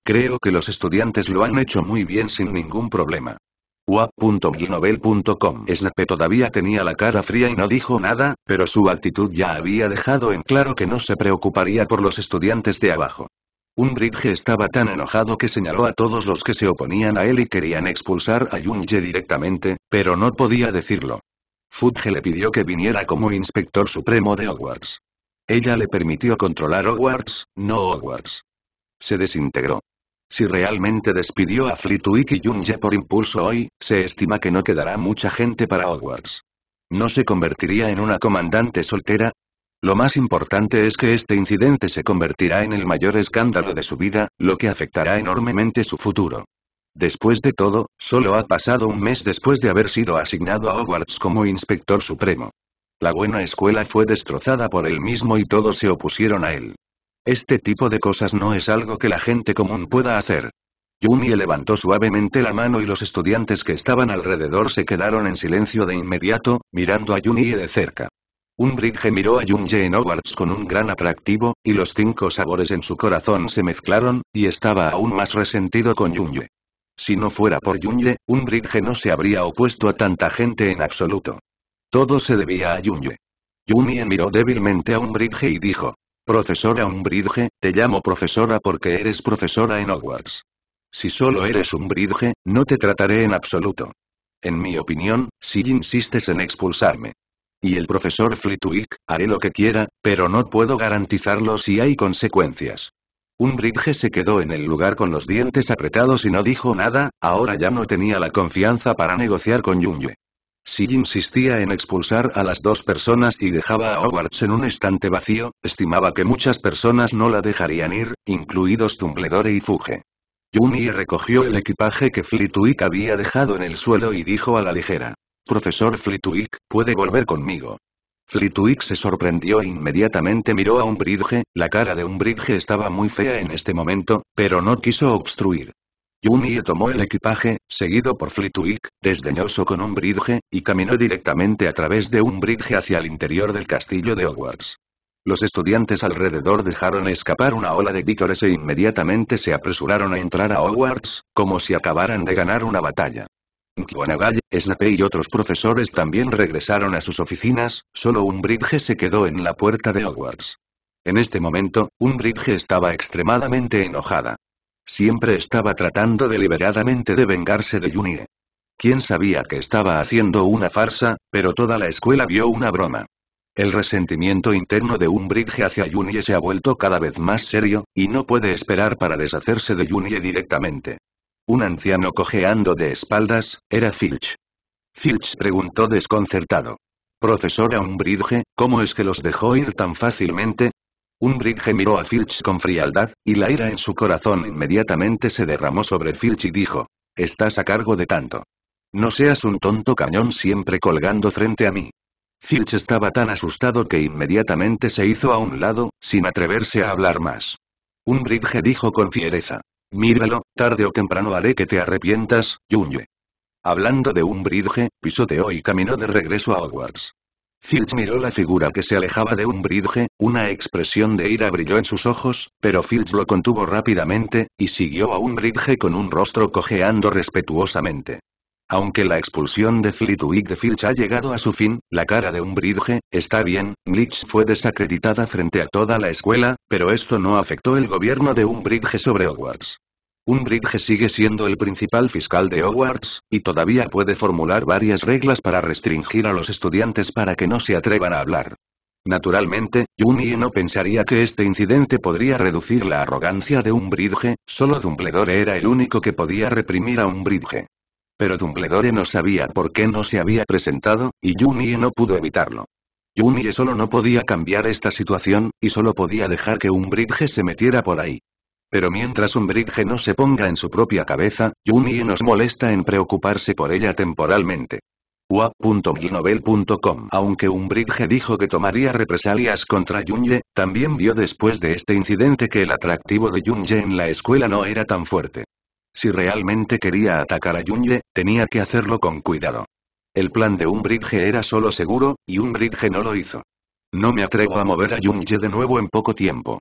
Creo que los estudiantes lo han hecho muy bien sin ningún problema. Snape todavía tenía la cara fría y no dijo nada, pero su actitud ya había dejado en claro que no se preocuparía por los estudiantes de abajo. Umbridge estaba tan enojado que señaló a todos los que se oponían a él y querían expulsar a Junge directamente, pero no podía decirlo. Fudge le pidió que viniera como inspector supremo de Hogwarts. Ella le permitió controlar Hogwarts, no Hogwarts. Se desintegró. Si realmente despidió a Flitwick y ya por impulso hoy, se estima que no quedará mucha gente para Hogwarts. ¿No se convertiría en una comandante soltera? Lo más importante es que este incidente se convertirá en el mayor escándalo de su vida, lo que afectará enormemente su futuro. Después de todo, solo ha pasado un mes después de haber sido asignado a Hogwarts como inspector supremo. La buena escuela fue destrozada por él mismo y todos se opusieron a él. Este tipo de cosas no es algo que la gente común pueda hacer. Junie levantó suavemente la mano y los estudiantes que estaban alrededor se quedaron en silencio de inmediato, mirando a Junie de cerca. Un Bridge miró a Yunje en Hogwarts con un gran atractivo, y los cinco sabores en su corazón se mezclaron, y estaba aún más resentido con Yunje. Si no fuera por un bridge no se habría opuesto a tanta gente en absoluto. Todo se debía a Yunje. Junie miró débilmente a bridge y dijo, Profesora Umbridge, te llamo profesora porque eres profesora en Hogwarts. Si solo eres Umbridge, no te trataré en absoluto. En mi opinión, si insistes en expulsarme. Y el profesor Flitwick, haré lo que quiera, pero no puedo garantizarlo si hay consecuencias. Umbridge se quedó en el lugar con los dientes apretados y no dijo nada, ahora ya no tenía la confianza para negociar con Yunye. Si insistía en expulsar a las dos personas y dejaba a Hogwarts en un estante vacío, estimaba que muchas personas no la dejarían ir, incluidos Tumbledore y Fuge. Yumi recogió el equipaje que Flitwick había dejado en el suelo y dijo a la ligera. Profesor Flitwick, puede volver conmigo. Flitwick se sorprendió e inmediatamente miró a Umbridge, la cara de Umbridge estaba muy fea en este momento, pero no quiso obstruir. Yumi tomó el equipaje, seguido por Flitwick, desdeñoso con un bridge, y caminó directamente a través de un bridge hacia el interior del castillo de Hogwarts. Los estudiantes alrededor dejaron escapar una ola de vítores e inmediatamente se apresuraron a entrar a Hogwarts, como si acabaran de ganar una batalla. McGonagall, Snape y otros profesores también regresaron a sus oficinas, solo un bridge se quedó en la puerta de Hogwarts. En este momento, un bridge estaba extremadamente enojada. Siempre estaba tratando deliberadamente de vengarse de Junie. ¿Quién sabía que estaba haciendo una farsa, pero toda la escuela vio una broma. El resentimiento interno de Umbridge hacia Junie se ha vuelto cada vez más serio, y no puede esperar para deshacerse de Junie directamente. Un anciano cojeando de espaldas, era Filch. Filch preguntó desconcertado. Profesora Umbridge, ¿cómo es que los dejó ir tan fácilmente? Unbridge miró a Filch con frialdad, y la ira en su corazón inmediatamente se derramó sobre Filch y dijo, «Estás a cargo de tanto. No seas un tonto cañón siempre colgando frente a mí». Filch estaba tan asustado que inmediatamente se hizo a un lado, sin atreverse a hablar más. Unbridge dijo con fiereza. Míralo, tarde o temprano haré que te arrepientas, Junye. Hablando de Umbridge, pisoteó y caminó de regreso a Hogwarts. Filch miró la figura que se alejaba de un bridge, una expresión de ira brilló en sus ojos, pero Filch lo contuvo rápidamente, y siguió a un bridge con un rostro cojeando respetuosamente. Aunque la expulsión de Flitwick de Filch ha llegado a su fin, la cara de un bridge, está bien, Glitch fue desacreditada frente a toda la escuela, pero esto no afectó el gobierno de un bridge sobre Hogwarts. Unbridge sigue siendo el principal fiscal de Hogwarts, y todavía puede formular varias reglas para restringir a los estudiantes para que no se atrevan a hablar. Naturalmente, Junie no pensaría que este incidente podría reducir la arrogancia de Umbridge, solo Dumbledore era el único que podía reprimir a Umbridge. Pero Dumbledore no sabía por qué no se había presentado, y Juni no pudo evitarlo. Junie solo no podía cambiar esta situación, y solo podía dejar que Umbridge se metiera por ahí. Pero mientras Umbridge no se ponga en su propia cabeza, Yumi nos molesta en preocuparse por ella temporalmente. WAP.MILNOVEL.COM Aunque Umbridge dijo que tomaría represalias contra Junye, también vio después de este incidente que el atractivo de Junye en la escuela no era tan fuerte. Si realmente quería atacar a Junye, tenía que hacerlo con cuidado. El plan de Umbridge era solo seguro, y Umbridge no lo hizo. No me atrevo a mover a Junye de nuevo en poco tiempo.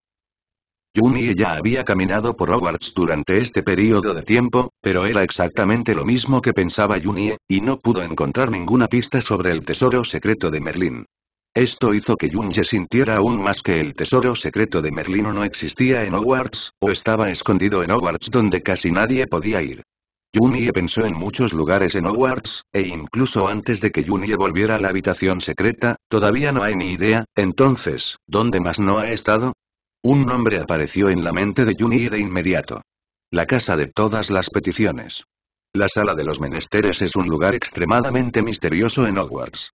Junie ya había caminado por Hogwarts durante este periodo de tiempo, pero era exactamente lo mismo que pensaba Junie, y no pudo encontrar ninguna pista sobre el tesoro secreto de Merlín. Esto hizo que Junie sintiera aún más que el tesoro secreto de merlín no existía en Hogwarts, o estaba escondido en Hogwarts donde casi nadie podía ir. Junie pensó en muchos lugares en Hogwarts, e incluso antes de que Junie volviera a la habitación secreta, todavía no hay ni idea, entonces, ¿dónde más no ha estado? Un nombre apareció en la mente de Juni de inmediato. La casa de todas las peticiones. La sala de los menesteres es un lugar extremadamente misterioso en Hogwarts.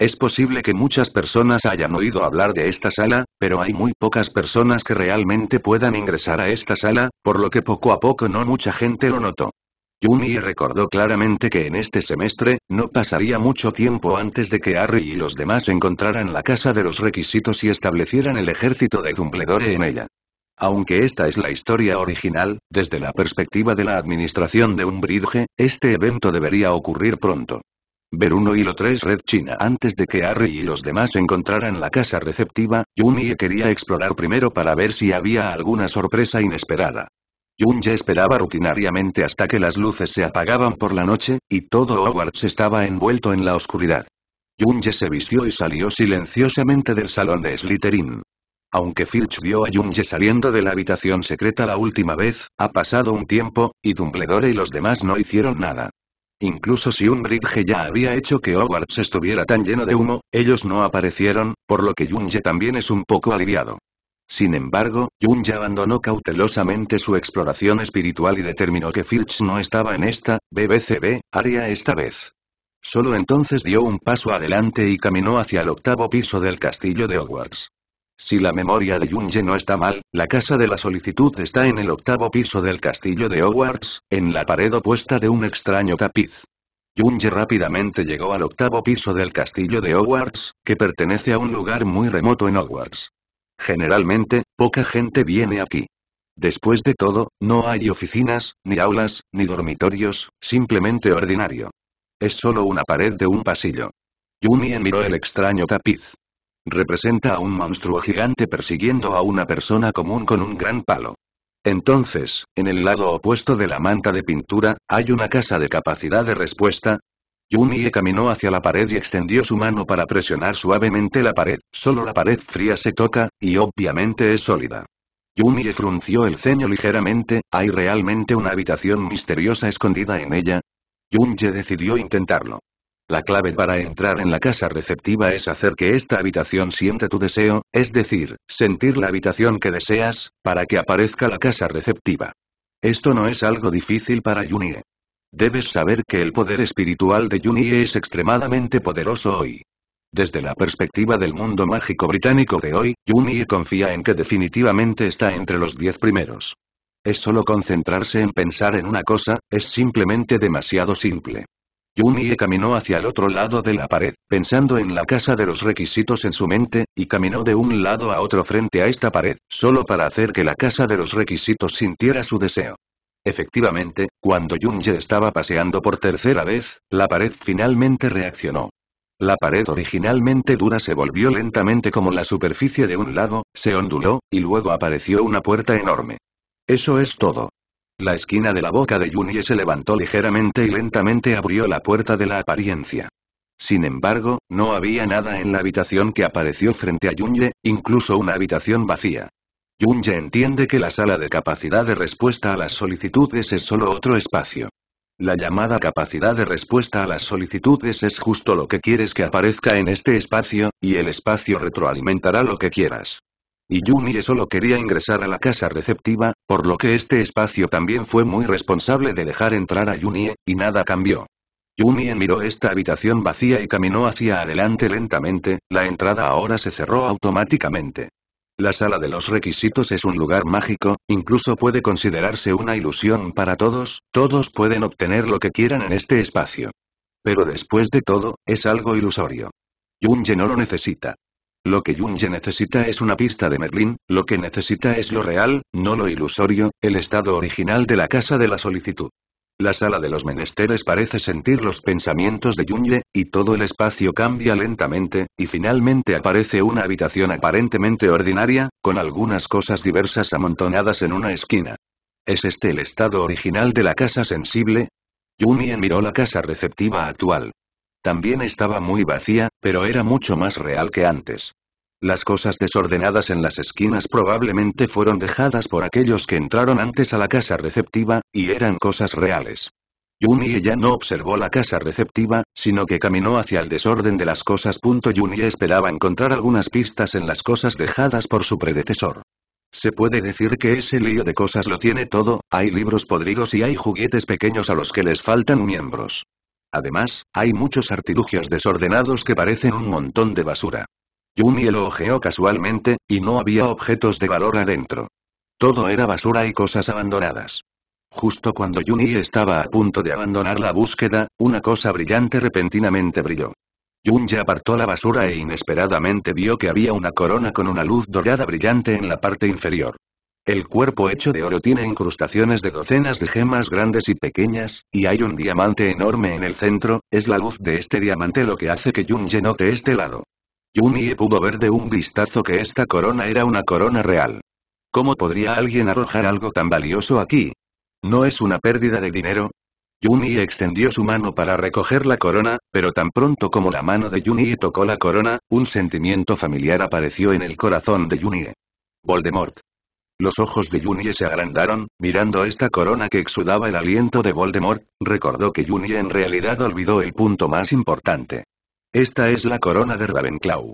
Es posible que muchas personas hayan oído hablar de esta sala, pero hay muy pocas personas que realmente puedan ingresar a esta sala, por lo que poco a poco no mucha gente lo notó. Yumi recordó claramente que en este semestre, no pasaría mucho tiempo antes de que Harry y los demás encontraran la casa de los requisitos y establecieran el ejército de Dumbledore en ella. Aunque esta es la historia original, desde la perspectiva de la administración de un bridge, este evento debería ocurrir pronto. Ver y lo tres Red China Antes de que Harry y los demás encontraran la casa receptiva, Yumi quería explorar primero para ver si había alguna sorpresa inesperada. Yunje esperaba rutinariamente hasta que las luces se apagaban por la noche, y todo Hogwarts estaba envuelto en la oscuridad. Yunje se vistió y salió silenciosamente del salón de Slytherin. Aunque Filch vio a Junge saliendo de la habitación secreta la última vez, ha pasado un tiempo, y Dumbledore y los demás no hicieron nada. Incluso si un bridge ya había hecho que Hogwarts estuviera tan lleno de humo, ellos no aparecieron, por lo que Junge también es un poco aliviado. Sin embargo, Jung ya abandonó cautelosamente su exploración espiritual y determinó que Filch no estaba en esta, BBCB, área esta vez. Solo entonces dio un paso adelante y caminó hacia el octavo piso del castillo de Hogwarts. Si la memoria de Junge no está mal, la casa de la solicitud está en el octavo piso del castillo de Hogwarts, en la pared opuesta de un extraño tapiz. Junge rápidamente llegó al octavo piso del castillo de Hogwarts, que pertenece a un lugar muy remoto en Hogwarts. Generalmente, poca gente viene aquí. Después de todo, no hay oficinas, ni aulas, ni dormitorios, simplemente ordinario. Es solo una pared de un pasillo. yumi miró el extraño tapiz. Representa a un monstruo gigante persiguiendo a una persona común con un gran palo. Entonces, en el lado opuesto de la manta de pintura, hay una casa de capacidad de respuesta, Yumie caminó hacia la pared y extendió su mano para presionar suavemente la pared, solo la pared fría se toca, y obviamente es sólida. Yumie frunció el ceño ligeramente, ¿hay realmente una habitación misteriosa escondida en ella? Yunye decidió intentarlo. La clave para entrar en la casa receptiva es hacer que esta habitación siente tu deseo, es decir, sentir la habitación que deseas, para que aparezca la casa receptiva. Esto no es algo difícil para Yunie. Debes saber que el poder espiritual de Yuni es extremadamente poderoso hoy. Desde la perspectiva del mundo mágico británico de hoy, Junie confía en que definitivamente está entre los diez primeros. Es solo concentrarse en pensar en una cosa, es simplemente demasiado simple. Junie caminó hacia el otro lado de la pared, pensando en la casa de los requisitos en su mente, y caminó de un lado a otro frente a esta pared, solo para hacer que la casa de los requisitos sintiera su deseo. Efectivamente, cuando Yunye estaba paseando por tercera vez, la pared finalmente reaccionó. La pared originalmente dura se volvió lentamente como la superficie de un lago, se onduló, y luego apareció una puerta enorme. Eso es todo. La esquina de la boca de Yunye se levantó ligeramente y lentamente abrió la puerta de la apariencia. Sin embargo, no había nada en la habitación que apareció frente a Yunye, incluso una habitación vacía. Yunye entiende que la sala de capacidad de respuesta a las solicitudes es solo otro espacio. La llamada capacidad de respuesta a las solicitudes es justo lo que quieres que aparezca en este espacio, y el espacio retroalimentará lo que quieras. Y Junie solo quería ingresar a la casa receptiva, por lo que este espacio también fue muy responsable de dejar entrar a Junie, y nada cambió. Yunye miró esta habitación vacía y caminó hacia adelante lentamente, la entrada ahora se cerró automáticamente. La sala de los requisitos es un lugar mágico, incluso puede considerarse una ilusión para todos, todos pueden obtener lo que quieran en este espacio. Pero después de todo, es algo ilusorio. Junge no lo necesita. Lo que Junge necesita es una pista de Merlín, lo que necesita es lo real, no lo ilusorio, el estado original de la casa de la solicitud. La sala de los menesteres parece sentir los pensamientos de Yunye, y todo el espacio cambia lentamente, y finalmente aparece una habitación aparentemente ordinaria, con algunas cosas diversas amontonadas en una esquina. ¿Es este el estado original de la casa sensible? Yunye miró la casa receptiva actual. También estaba muy vacía, pero era mucho más real que antes. Las cosas desordenadas en las esquinas probablemente fueron dejadas por aquellos que entraron antes a la casa receptiva, y eran cosas reales. Juni ya no observó la casa receptiva, sino que caminó hacia el desorden de las cosas. Yunie esperaba encontrar algunas pistas en las cosas dejadas por su predecesor. Se puede decir que ese lío de cosas lo tiene todo, hay libros podridos y hay juguetes pequeños a los que les faltan miembros. Además, hay muchos artilugios desordenados que parecen un montón de basura. Yumi lo ojeó casualmente, y no había objetos de valor adentro. Todo era basura y cosas abandonadas. Justo cuando Yumi estaba a punto de abandonar la búsqueda, una cosa brillante repentinamente brilló. Yunyi apartó la basura e inesperadamente vio que había una corona con una luz dorada brillante en la parte inferior. El cuerpo hecho de oro tiene incrustaciones de docenas de gemas grandes y pequeñas, y hay un diamante enorme en el centro, es la luz de este diamante lo que hace que Yunyi note este lado. Junie pudo ver de un vistazo que esta corona era una corona real. ¿Cómo podría alguien arrojar algo tan valioso aquí? ¿No es una pérdida de dinero? Junie extendió su mano para recoger la corona, pero tan pronto como la mano de Junie tocó la corona, un sentimiento familiar apareció en el corazón de Junie. Voldemort. Los ojos de Junie se agrandaron, mirando esta corona que exudaba el aliento de Voldemort, recordó que Junie en realidad olvidó el punto más importante. Esta es la corona de Ravenclaw.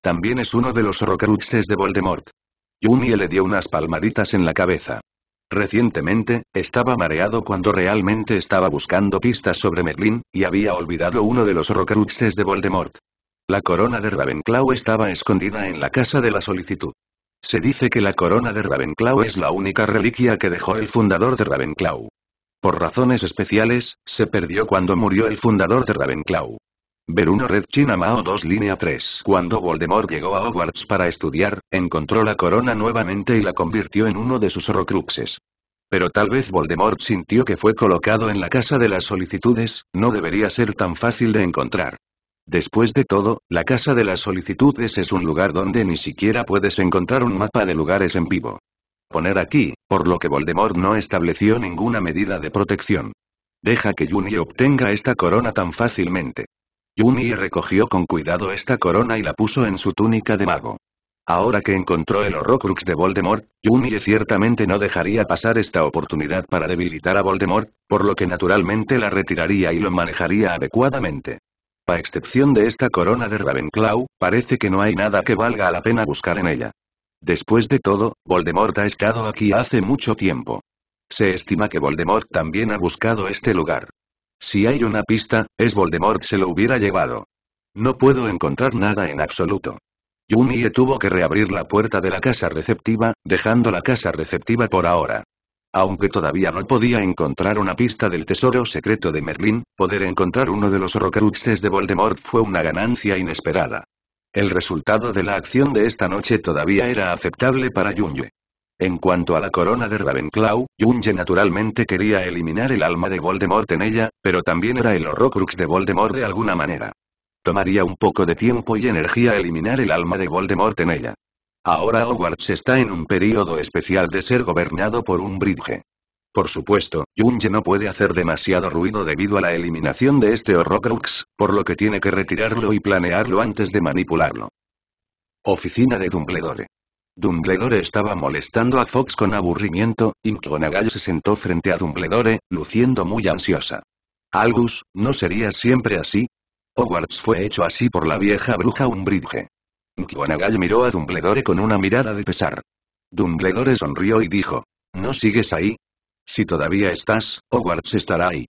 También es uno de los horrocruxes de Voldemort. Yumie le dio unas palmaditas en la cabeza. Recientemente, estaba mareado cuando realmente estaba buscando pistas sobre Merlin, y había olvidado uno de los horrocruxes de Voldemort. La corona de Ravenclaw estaba escondida en la casa de la solicitud. Se dice que la corona de Ravenclaw es la única reliquia que dejó el fundador de Ravenclaw. Por razones especiales, se perdió cuando murió el fundador de Ravenclaw. Veruno Red China Mao 2 Línea 3 Cuando Voldemort llegó a Hogwarts para estudiar, encontró la corona nuevamente y la convirtió en uno de sus horrocruxes. Pero tal vez Voldemort sintió que fue colocado en la casa de las solicitudes, no debería ser tan fácil de encontrar. Después de todo, la casa de las solicitudes es un lugar donde ni siquiera puedes encontrar un mapa de lugares en vivo. Poner aquí, por lo que Voldemort no estableció ninguna medida de protección. Deja que Juni obtenga esta corona tan fácilmente. Junie recogió con cuidado esta corona y la puso en su túnica de mago. Ahora que encontró el Horrocrux de Voldemort, Junie ciertamente no dejaría pasar esta oportunidad para debilitar a Voldemort, por lo que naturalmente la retiraría y lo manejaría adecuadamente. A excepción de esta corona de Ravenclaw, parece que no hay nada que valga la pena buscar en ella. Después de todo, Voldemort ha estado aquí hace mucho tiempo. Se estima que Voldemort también ha buscado este lugar. Si hay una pista, es Voldemort se lo hubiera llevado. No puedo encontrar nada en absoluto. Ye tuvo que reabrir la puerta de la casa receptiva, dejando la casa receptiva por ahora. Aunque todavía no podía encontrar una pista del tesoro secreto de Merlín, poder encontrar uno de los horrocruxes de Voldemort fue una ganancia inesperada. El resultado de la acción de esta noche todavía era aceptable para Yunye. En cuanto a la corona de Ravenclaw, Junge naturalmente quería eliminar el alma de Voldemort en ella, pero también era el horrocrux de Voldemort de alguna manera. Tomaría un poco de tiempo y energía eliminar el alma de Voldemort en ella. Ahora Hogwarts está en un periodo especial de ser gobernado por un bridge. Por supuesto, Junge no puede hacer demasiado ruido debido a la eliminación de este horrocrux, por lo que tiene que retirarlo y planearlo antes de manipularlo. Oficina de Dumbledore. Dumbledore estaba molestando a Fox con aburrimiento, y McGonagall se sentó frente a Dumbledore, luciendo muy ansiosa. Algus, ¿no sería siempre así? Hogwarts fue hecho así por la vieja bruja Umbridge. McGonagall miró a Dumbledore con una mirada de pesar. Dumbledore sonrió y dijo, ¿no sigues ahí? Si todavía estás, Hogwarts estará ahí.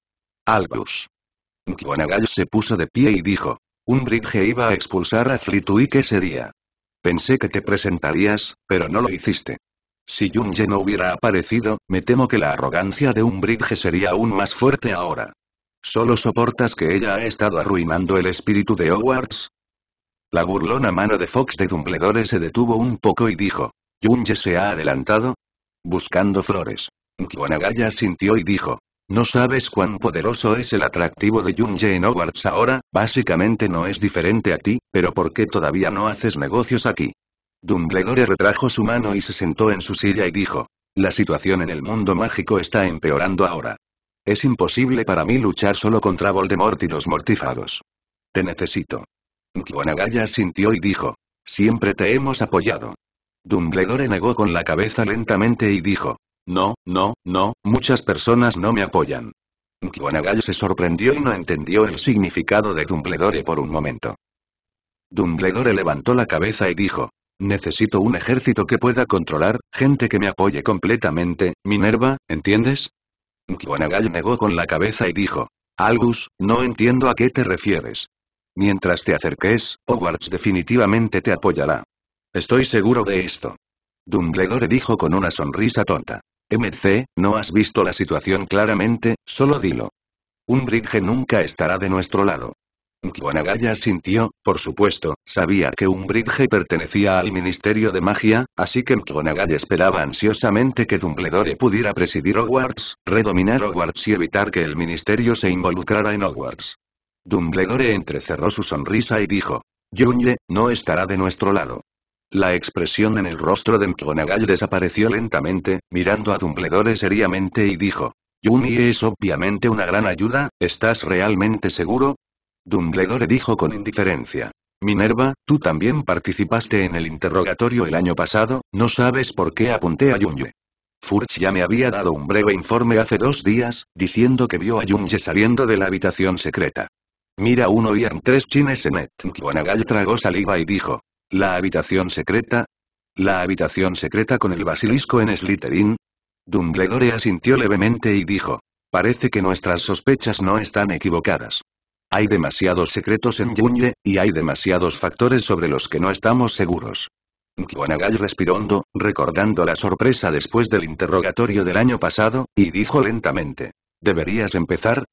Algus. McGonagall se puso de pie y dijo, Umbridge iba a expulsar a Flitwick ese día. Pensé que te presentarías, pero no lo hiciste. Si Junje no hubiera aparecido, me temo que la arrogancia de un Bridge sería aún más fuerte ahora. ¿Solo soportas que ella ha estado arruinando el espíritu de Hogwarts? La burlona mano de Fox de Dumbledore se detuvo un poco y dijo. "¿Yunje se ha adelantado. Buscando flores. N'Kwanagaya sintió y dijo. No sabes cuán poderoso es el atractivo de Junge en Hogwarts ahora, básicamente no es diferente a ti, pero ¿por qué todavía no haces negocios aquí? Dumbledore retrajo su mano y se sentó en su silla y dijo. La situación en el mundo mágico está empeorando ahora. Es imposible para mí luchar solo contra Voldemort y los mortífagos. Te necesito. Kiwanagaya sintió y dijo. Siempre te hemos apoyado. Dumbledore negó con la cabeza lentamente y dijo. No, no, no, muchas personas no me apoyan. McGonagall se sorprendió y no entendió el significado de Dumbledore por un momento. Dumbledore levantó la cabeza y dijo, Necesito un ejército que pueda controlar, gente que me apoye completamente, Minerva, ¿entiendes? McGonagall negó con la cabeza y dijo, Albus, no entiendo a qué te refieres. Mientras te acerques, Hogwarts definitivamente te apoyará. Estoy seguro de esto. Dumbledore dijo con una sonrisa tonta. MC, no has visto la situación claramente, solo dilo. Un bridge nunca estará de nuestro lado. Mkwonagaya sintió, por supuesto, sabía que un bridge pertenecía al Ministerio de Magia, así que Mkwonagaya esperaba ansiosamente que Dumbledore pudiera presidir Hogwarts, redominar Hogwarts y evitar que el Ministerio se involucrara en Hogwarts. Dumbledore entrecerró su sonrisa y dijo, «Junge, no estará de nuestro lado. La expresión en el rostro de McGonagall desapareció lentamente, mirando a Dumbledore seriamente y dijo. «Junie es obviamente una gran ayuda, ¿estás realmente seguro? Dumbledore dijo con indiferencia. Minerva, tú también participaste en el interrogatorio el año pasado, no sabes por qué apunté a Junye. Furch ya me había dado un breve informe hace dos días, diciendo que vio a Junge saliendo de la habitación secreta. Mira uno y en tres chines en et. tragó saliva y dijo, la habitación secreta. La habitación secreta con el basilisco en Slytherin. Dumbledore asintió levemente y dijo. Parece que nuestras sospechas no están equivocadas. Hay demasiados secretos en Yunye, y hay demasiados factores sobre los que no estamos seguros. McGonagall respiró hondo, recordando la sorpresa después del interrogatorio del año pasado, y dijo lentamente. ¿Deberías empezar?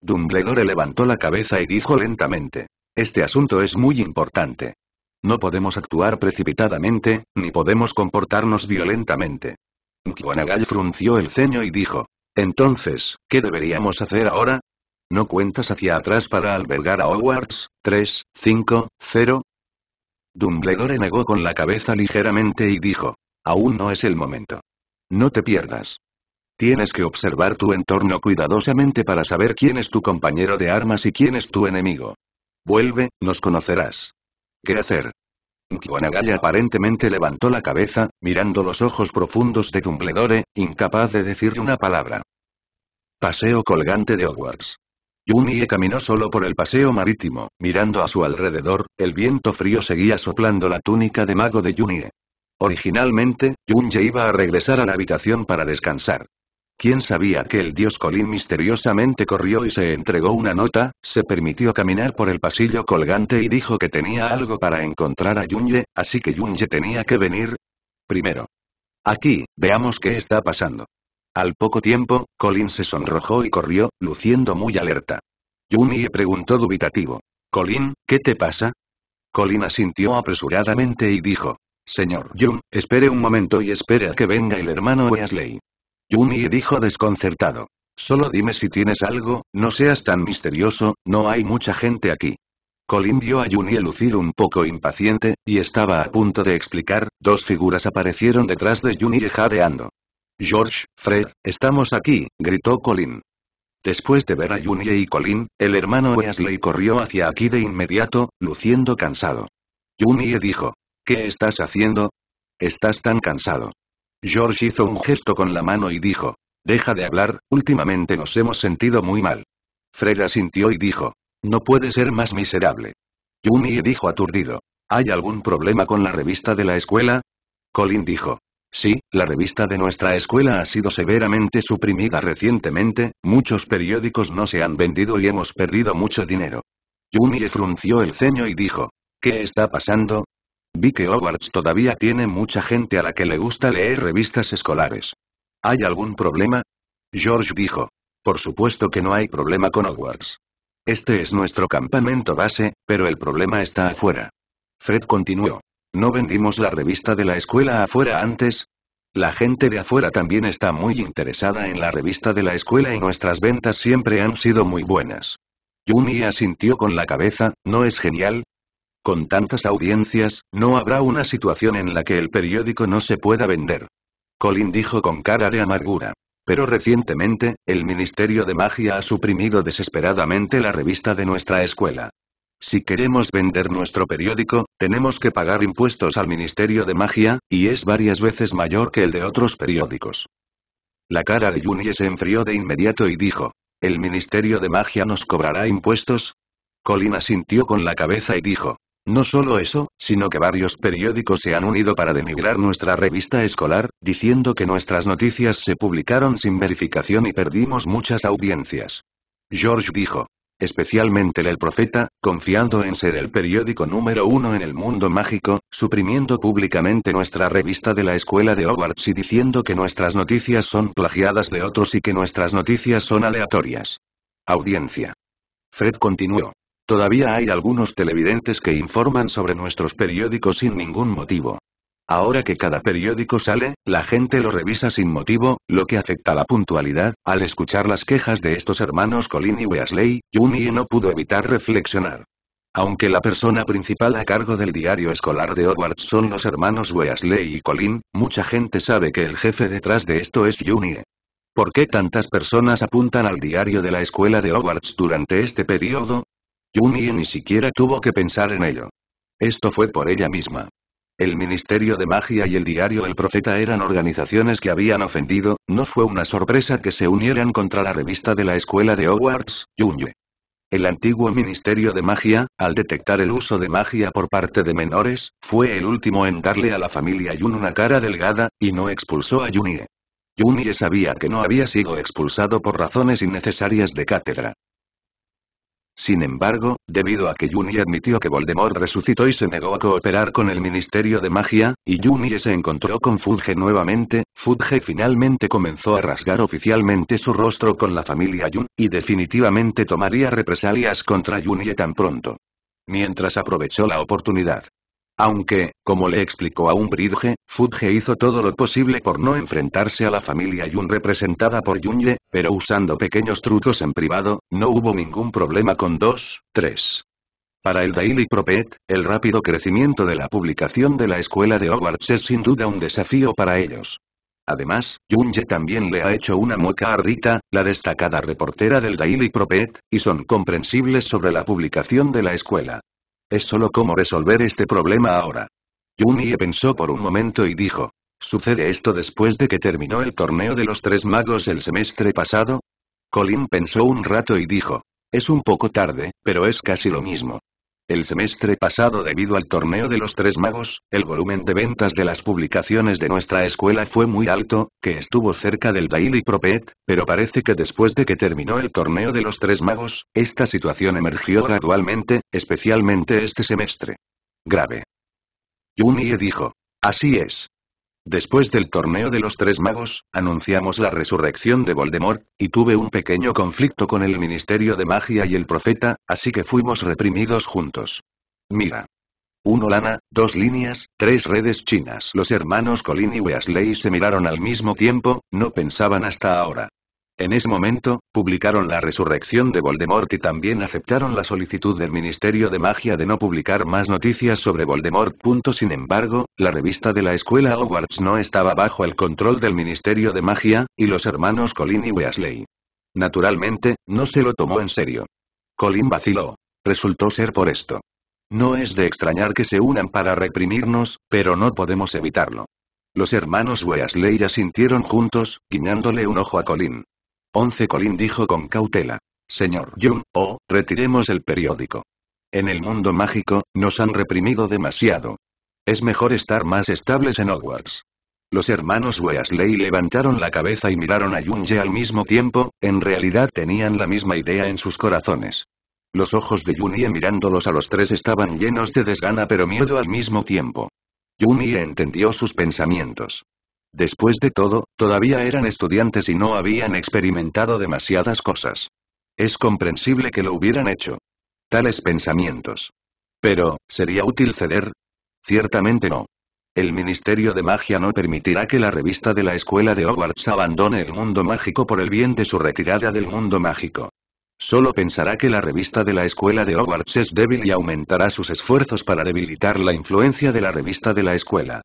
Dumbledore levantó la cabeza y dijo lentamente. Este asunto es muy importante. No podemos actuar precipitadamente, ni podemos comportarnos violentamente. Kiwanagai frunció el ceño y dijo. Entonces, ¿qué deberíamos hacer ahora? ¿No cuentas hacia atrás para albergar a Hogwarts? 3, 5, 0. Dumbledore negó con la cabeza ligeramente y dijo. Aún no es el momento. No te pierdas. Tienes que observar tu entorno cuidadosamente para saber quién es tu compañero de armas y quién es tu enemigo. Vuelve, nos conocerás. ¿Qué hacer? Kuanagaya aparentemente levantó la cabeza, mirando los ojos profundos de Dumbledore, incapaz de decir una palabra. Paseo colgante de Hogwarts. Junie caminó solo por el paseo marítimo, mirando a su alrededor, el viento frío seguía soplando la túnica de mago de Junie. Originalmente, Junye iba a regresar a la habitación para descansar. ¿Quién sabía que el dios Colin misteriosamente corrió y se entregó una nota, se permitió caminar por el pasillo colgante y dijo que tenía algo para encontrar a Yunye, así que Yunye tenía que venir? Primero. Aquí, veamos qué está pasando. Al poco tiempo, Colin se sonrojó y corrió, luciendo muy alerta. Yunye preguntó dubitativo. Colin, ¿qué te pasa? Colin asintió apresuradamente y dijo. Señor Jun, espere un momento y espere a que venga el hermano Wesley. Yunie dijo desconcertado. Solo dime si tienes algo, no seas tan misterioso, no hay mucha gente aquí. Colin vio a Yunie lucir un poco impaciente, y estaba a punto de explicar, dos figuras aparecieron detrás de Yunie jadeando. George, Fred, estamos aquí, gritó Colin. Después de ver a Yunie y Colin, el hermano Wesley corrió hacia aquí de inmediato, luciendo cansado. Yunie dijo. ¿Qué estás haciendo? Estás tan cansado. George hizo un gesto con la mano y dijo. Deja de hablar, últimamente nos hemos sentido muy mal. Freda sintió y dijo. No puede ser más miserable. Yumi dijo aturdido. ¿Hay algún problema con la revista de la escuela? Colin dijo. Sí, la revista de nuestra escuela ha sido severamente suprimida recientemente, muchos periódicos no se han vendido y hemos perdido mucho dinero. Yumi frunció el ceño y dijo. ¿Qué está pasando? Vi que Hogwarts todavía tiene mucha gente a la que le gusta leer revistas escolares. ¿Hay algún problema? George dijo. Por supuesto que no hay problema con Hogwarts. Este es nuestro campamento base, pero el problema está afuera. Fred continuó. ¿No vendimos la revista de la escuela afuera antes? La gente de afuera también está muy interesada en la revista de la escuela y nuestras ventas siempre han sido muy buenas. Juni asintió con la cabeza, ¿no es genial? Con tantas audiencias, no habrá una situación en la que el periódico no se pueda vender. Colin dijo con cara de amargura. Pero recientemente, el Ministerio de Magia ha suprimido desesperadamente la revista de nuestra escuela. Si queremos vender nuestro periódico, tenemos que pagar impuestos al Ministerio de Magia, y es varias veces mayor que el de otros periódicos. La cara de Junie se enfrió de inmediato y dijo, ¿el Ministerio de Magia nos cobrará impuestos? Colin asintió con la cabeza y dijo, no solo eso, sino que varios periódicos se han unido para denigrar nuestra revista escolar, diciendo que nuestras noticias se publicaron sin verificación y perdimos muchas audiencias. George dijo. Especialmente el Profeta, confiando en ser el periódico número uno en el mundo mágico, suprimiendo públicamente nuestra revista de la escuela de Hogwarts y diciendo que nuestras noticias son plagiadas de otros y que nuestras noticias son aleatorias. Audiencia. Fred continuó. Todavía hay algunos televidentes que informan sobre nuestros periódicos sin ningún motivo. Ahora que cada periódico sale, la gente lo revisa sin motivo, lo que afecta la puntualidad, al escuchar las quejas de estos hermanos Colin y Weasley, Junie no pudo evitar reflexionar. Aunque la persona principal a cargo del diario escolar de Hogwarts son los hermanos Weasley y Colin, mucha gente sabe que el jefe detrás de esto es Junie. ¿Por qué tantas personas apuntan al diario de la escuela de Hogwarts durante este periodo? Junie ni siquiera tuvo que pensar en ello. Esto fue por ella misma. El Ministerio de Magia y el Diario El Profeta eran organizaciones que habían ofendido, no fue una sorpresa que se unieran contra la revista de la Escuela de Hogwarts, Junie. El antiguo Ministerio de Magia, al detectar el uso de magia por parte de menores, fue el último en darle a la familia Yun una cara delgada, y no expulsó a Junie. Junie sabía que no había sido expulsado por razones innecesarias de cátedra. Sin embargo, debido a que Junie admitió que Voldemort resucitó y se negó a cooperar con el Ministerio de Magia, y Junie se encontró con Fudge nuevamente, Fudge finalmente comenzó a rasgar oficialmente su rostro con la familia Jun, y definitivamente tomaría represalias contra Junie tan pronto. Mientras aprovechó la oportunidad. Aunque, como le explicó a un Bridge, Fudge hizo todo lo posible por no enfrentarse a la familia Yun representada por Yunye, pero usando pequeños trucos en privado, no hubo ningún problema con 2, 3. Para el Daily Prophet, el rápido crecimiento de la publicación de la escuela de Hogwarts es sin duda un desafío para ellos. Además, Yunye también le ha hecho una mueca a Rita, la destacada reportera del Daily Prophet, y son comprensibles sobre la publicación de la escuela. Es solo cómo resolver este problema ahora. Yunie pensó por un momento y dijo. ¿Sucede esto después de que terminó el torneo de los tres magos el semestre pasado? Colin pensó un rato y dijo. Es un poco tarde, pero es casi lo mismo. El semestre pasado debido al torneo de los tres magos, el volumen de ventas de las publicaciones de nuestra escuela fue muy alto, que estuvo cerca del Daily Propet, pero parece que después de que terminó el torneo de los tres magos, esta situación emergió gradualmente, especialmente este semestre. Grave. Yumiye dijo. Así es. Después del torneo de los tres magos, anunciamos la resurrección de Voldemort, y tuve un pequeño conflicto con el Ministerio de Magia y el Profeta, así que fuimos reprimidos juntos. Mira. 1 lana, dos líneas, tres redes chinas. Los hermanos Colin y Weasley se miraron al mismo tiempo, no pensaban hasta ahora. En ese momento, publicaron la resurrección de Voldemort y también aceptaron la solicitud del Ministerio de Magia de no publicar más noticias sobre Voldemort. Sin embargo, la revista de la escuela Hogwarts no estaba bajo el control del Ministerio de Magia, y los hermanos Colin y Weasley. Naturalmente, no se lo tomó en serio. Colin vaciló. Resultó ser por esto. No es de extrañar que se unan para reprimirnos, pero no podemos evitarlo. Los hermanos Weasley asintieron juntos, guiñándole un ojo a Colin. Once Colin dijo con cautela. Señor Jung, oh, retiremos el periódico. En el mundo mágico, nos han reprimido demasiado. Es mejor estar más estables en Hogwarts. Los hermanos Weasley levantaron la cabeza y miraron a Ye al mismo tiempo, en realidad tenían la misma idea en sus corazones. Los ojos de Ye mirándolos a los tres estaban llenos de desgana pero miedo al mismo tiempo. Ye entendió sus pensamientos. Después de todo, todavía eran estudiantes y no habían experimentado demasiadas cosas. Es comprensible que lo hubieran hecho. Tales pensamientos. Pero, ¿sería útil ceder? Ciertamente no. El Ministerio de Magia no permitirá que la revista de la Escuela de Hogwarts abandone el mundo mágico por el bien de su retirada del mundo mágico. Solo pensará que la revista de la Escuela de Hogwarts es débil y aumentará sus esfuerzos para debilitar la influencia de la revista de la Escuela.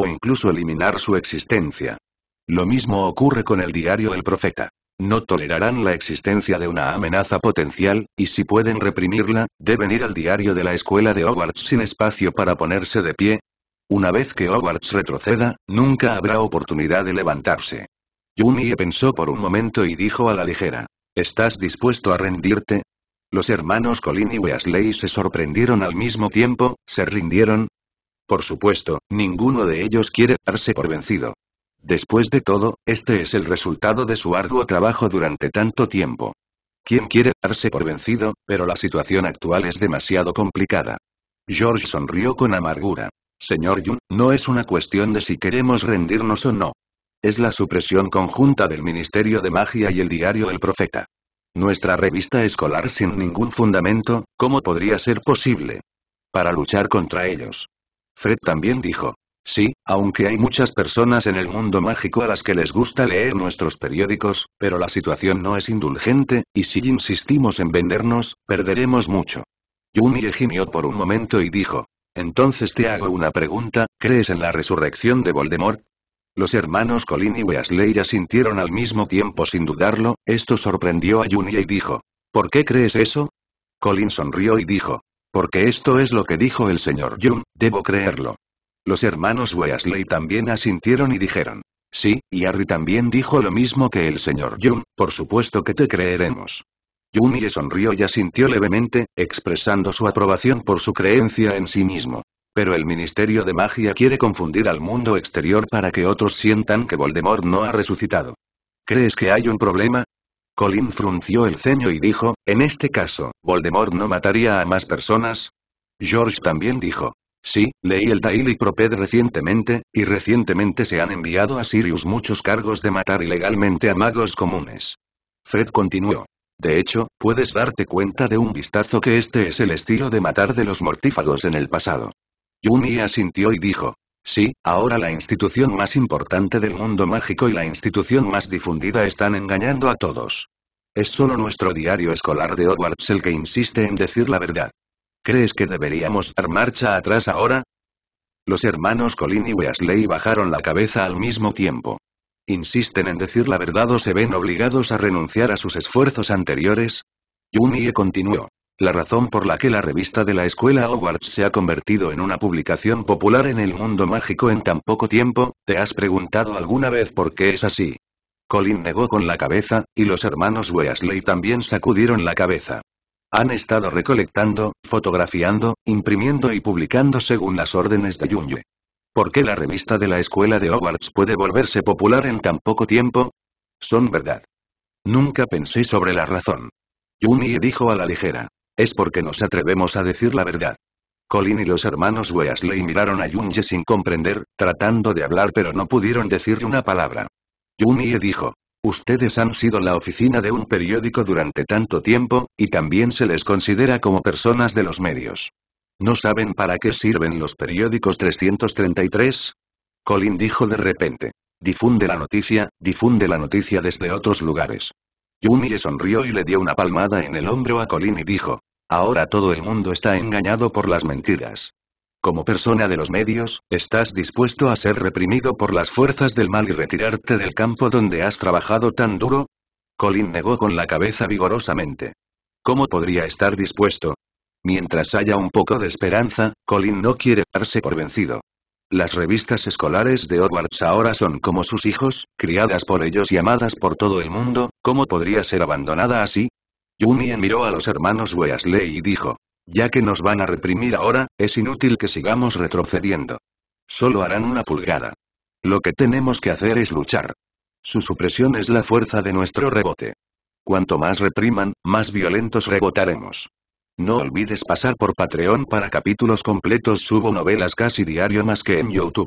O incluso eliminar su existencia. Lo mismo ocurre con el diario El Profeta. No tolerarán la existencia de una amenaza potencial, y si pueden reprimirla, deben ir al diario de la escuela de Hogwarts sin espacio para ponerse de pie. Una vez que Hogwarts retroceda, nunca habrá oportunidad de levantarse. Junie pensó por un momento y dijo a la ligera. ¿Estás dispuesto a rendirte? Los hermanos Colin y Weasley se sorprendieron al mismo tiempo, se rindieron, por supuesto, ninguno de ellos quiere darse por vencido. Después de todo, este es el resultado de su arduo trabajo durante tanto tiempo. ¿Quién quiere darse por vencido? Pero la situación actual es demasiado complicada. George sonrió con amargura. Señor Yun, no es una cuestión de si queremos rendirnos o no. Es la supresión conjunta del Ministerio de Magia y el diario El Profeta. Nuestra revista escolar sin ningún fundamento, ¿cómo podría ser posible? Para luchar contra ellos, Fred también dijo. Sí, aunque hay muchas personas en el mundo mágico a las que les gusta leer nuestros periódicos, pero la situación no es indulgente, y si insistimos en vendernos, perderemos mucho. y gimió por un momento y dijo. Entonces te hago una pregunta, ¿crees en la resurrección de Voldemort? Los hermanos Colin y Weasley asintieron al mismo tiempo sin dudarlo, esto sorprendió a Junie y dijo. ¿Por qué crees eso? Colin sonrió y dijo. Porque esto es lo que dijo el señor Jung, debo creerlo. Los hermanos Weasley también asintieron y dijeron. Sí, y Harry también dijo lo mismo que el señor Jung, por supuesto que te creeremos. y sonrió y asintió levemente, expresando su aprobación por su creencia en sí mismo. Pero el Ministerio de Magia quiere confundir al mundo exterior para que otros sientan que Voldemort no ha resucitado. ¿Crees que hay un problema? Colin frunció el ceño y dijo, en este caso, Voldemort no mataría a más personas. George también dijo. Sí, leí el Daily Proped recientemente, y recientemente se han enviado a Sirius muchos cargos de matar ilegalmente a magos comunes. Fred continuó. De hecho, puedes darte cuenta de un vistazo que este es el estilo de matar de los mortífagos en el pasado. Juni asintió y dijo, Sí, ahora la institución más importante del mundo mágico y la institución más difundida están engañando a todos. Es solo nuestro diario escolar de Hogwarts el que insiste en decir la verdad. ¿Crees que deberíamos dar marcha atrás ahora? Los hermanos Colin y Weasley bajaron la cabeza al mismo tiempo. ¿Insisten en decir la verdad o se ven obligados a renunciar a sus esfuerzos anteriores? Junie continuó la razón por la que la revista de la escuela Hogwarts se ha convertido en una publicación popular en el mundo mágico en tan poco tiempo, ¿te has preguntado alguna vez por qué es así? Colin negó con la cabeza, y los hermanos Weasley también sacudieron la cabeza. Han estado recolectando, fotografiando, imprimiendo y publicando según las órdenes de Junie. ¿Por qué la revista de la escuela de Hogwarts puede volverse popular en tan poco tiempo? Son verdad. Nunca pensé sobre la razón. Junie dijo a la ligera. Es porque nos atrevemos a decir la verdad. Colin y los hermanos Weasley miraron a Junye sin comprender, tratando de hablar pero no pudieron decirle una palabra. Junye dijo. Ustedes han sido la oficina de un periódico durante tanto tiempo, y también se les considera como personas de los medios. ¿No saben para qué sirven los periódicos 333? Colin dijo de repente. Difunde la noticia, difunde la noticia desde otros lugares. Yumi sonrió y le dio una palmada en el hombro a Colin y dijo, Ahora todo el mundo está engañado por las mentiras. Como persona de los medios, estás dispuesto a ser reprimido por las fuerzas del mal y retirarte del campo donde has trabajado tan duro? Colin negó con la cabeza vigorosamente. ¿Cómo podría estar dispuesto? Mientras haya un poco de esperanza, Colin no quiere darse por vencido. Las revistas escolares de Hogwarts ahora son como sus hijos, criadas por ellos y amadas por todo el mundo, ¿cómo podría ser abandonada así? Junien miró a los hermanos Weasley y dijo. Ya que nos van a reprimir ahora, es inútil que sigamos retrocediendo. Solo harán una pulgada. Lo que tenemos que hacer es luchar. Su supresión es la fuerza de nuestro rebote. Cuanto más repriman, más violentos rebotaremos. No olvides pasar por Patreon para capítulos completos subo novelas casi diario más que en YouTube.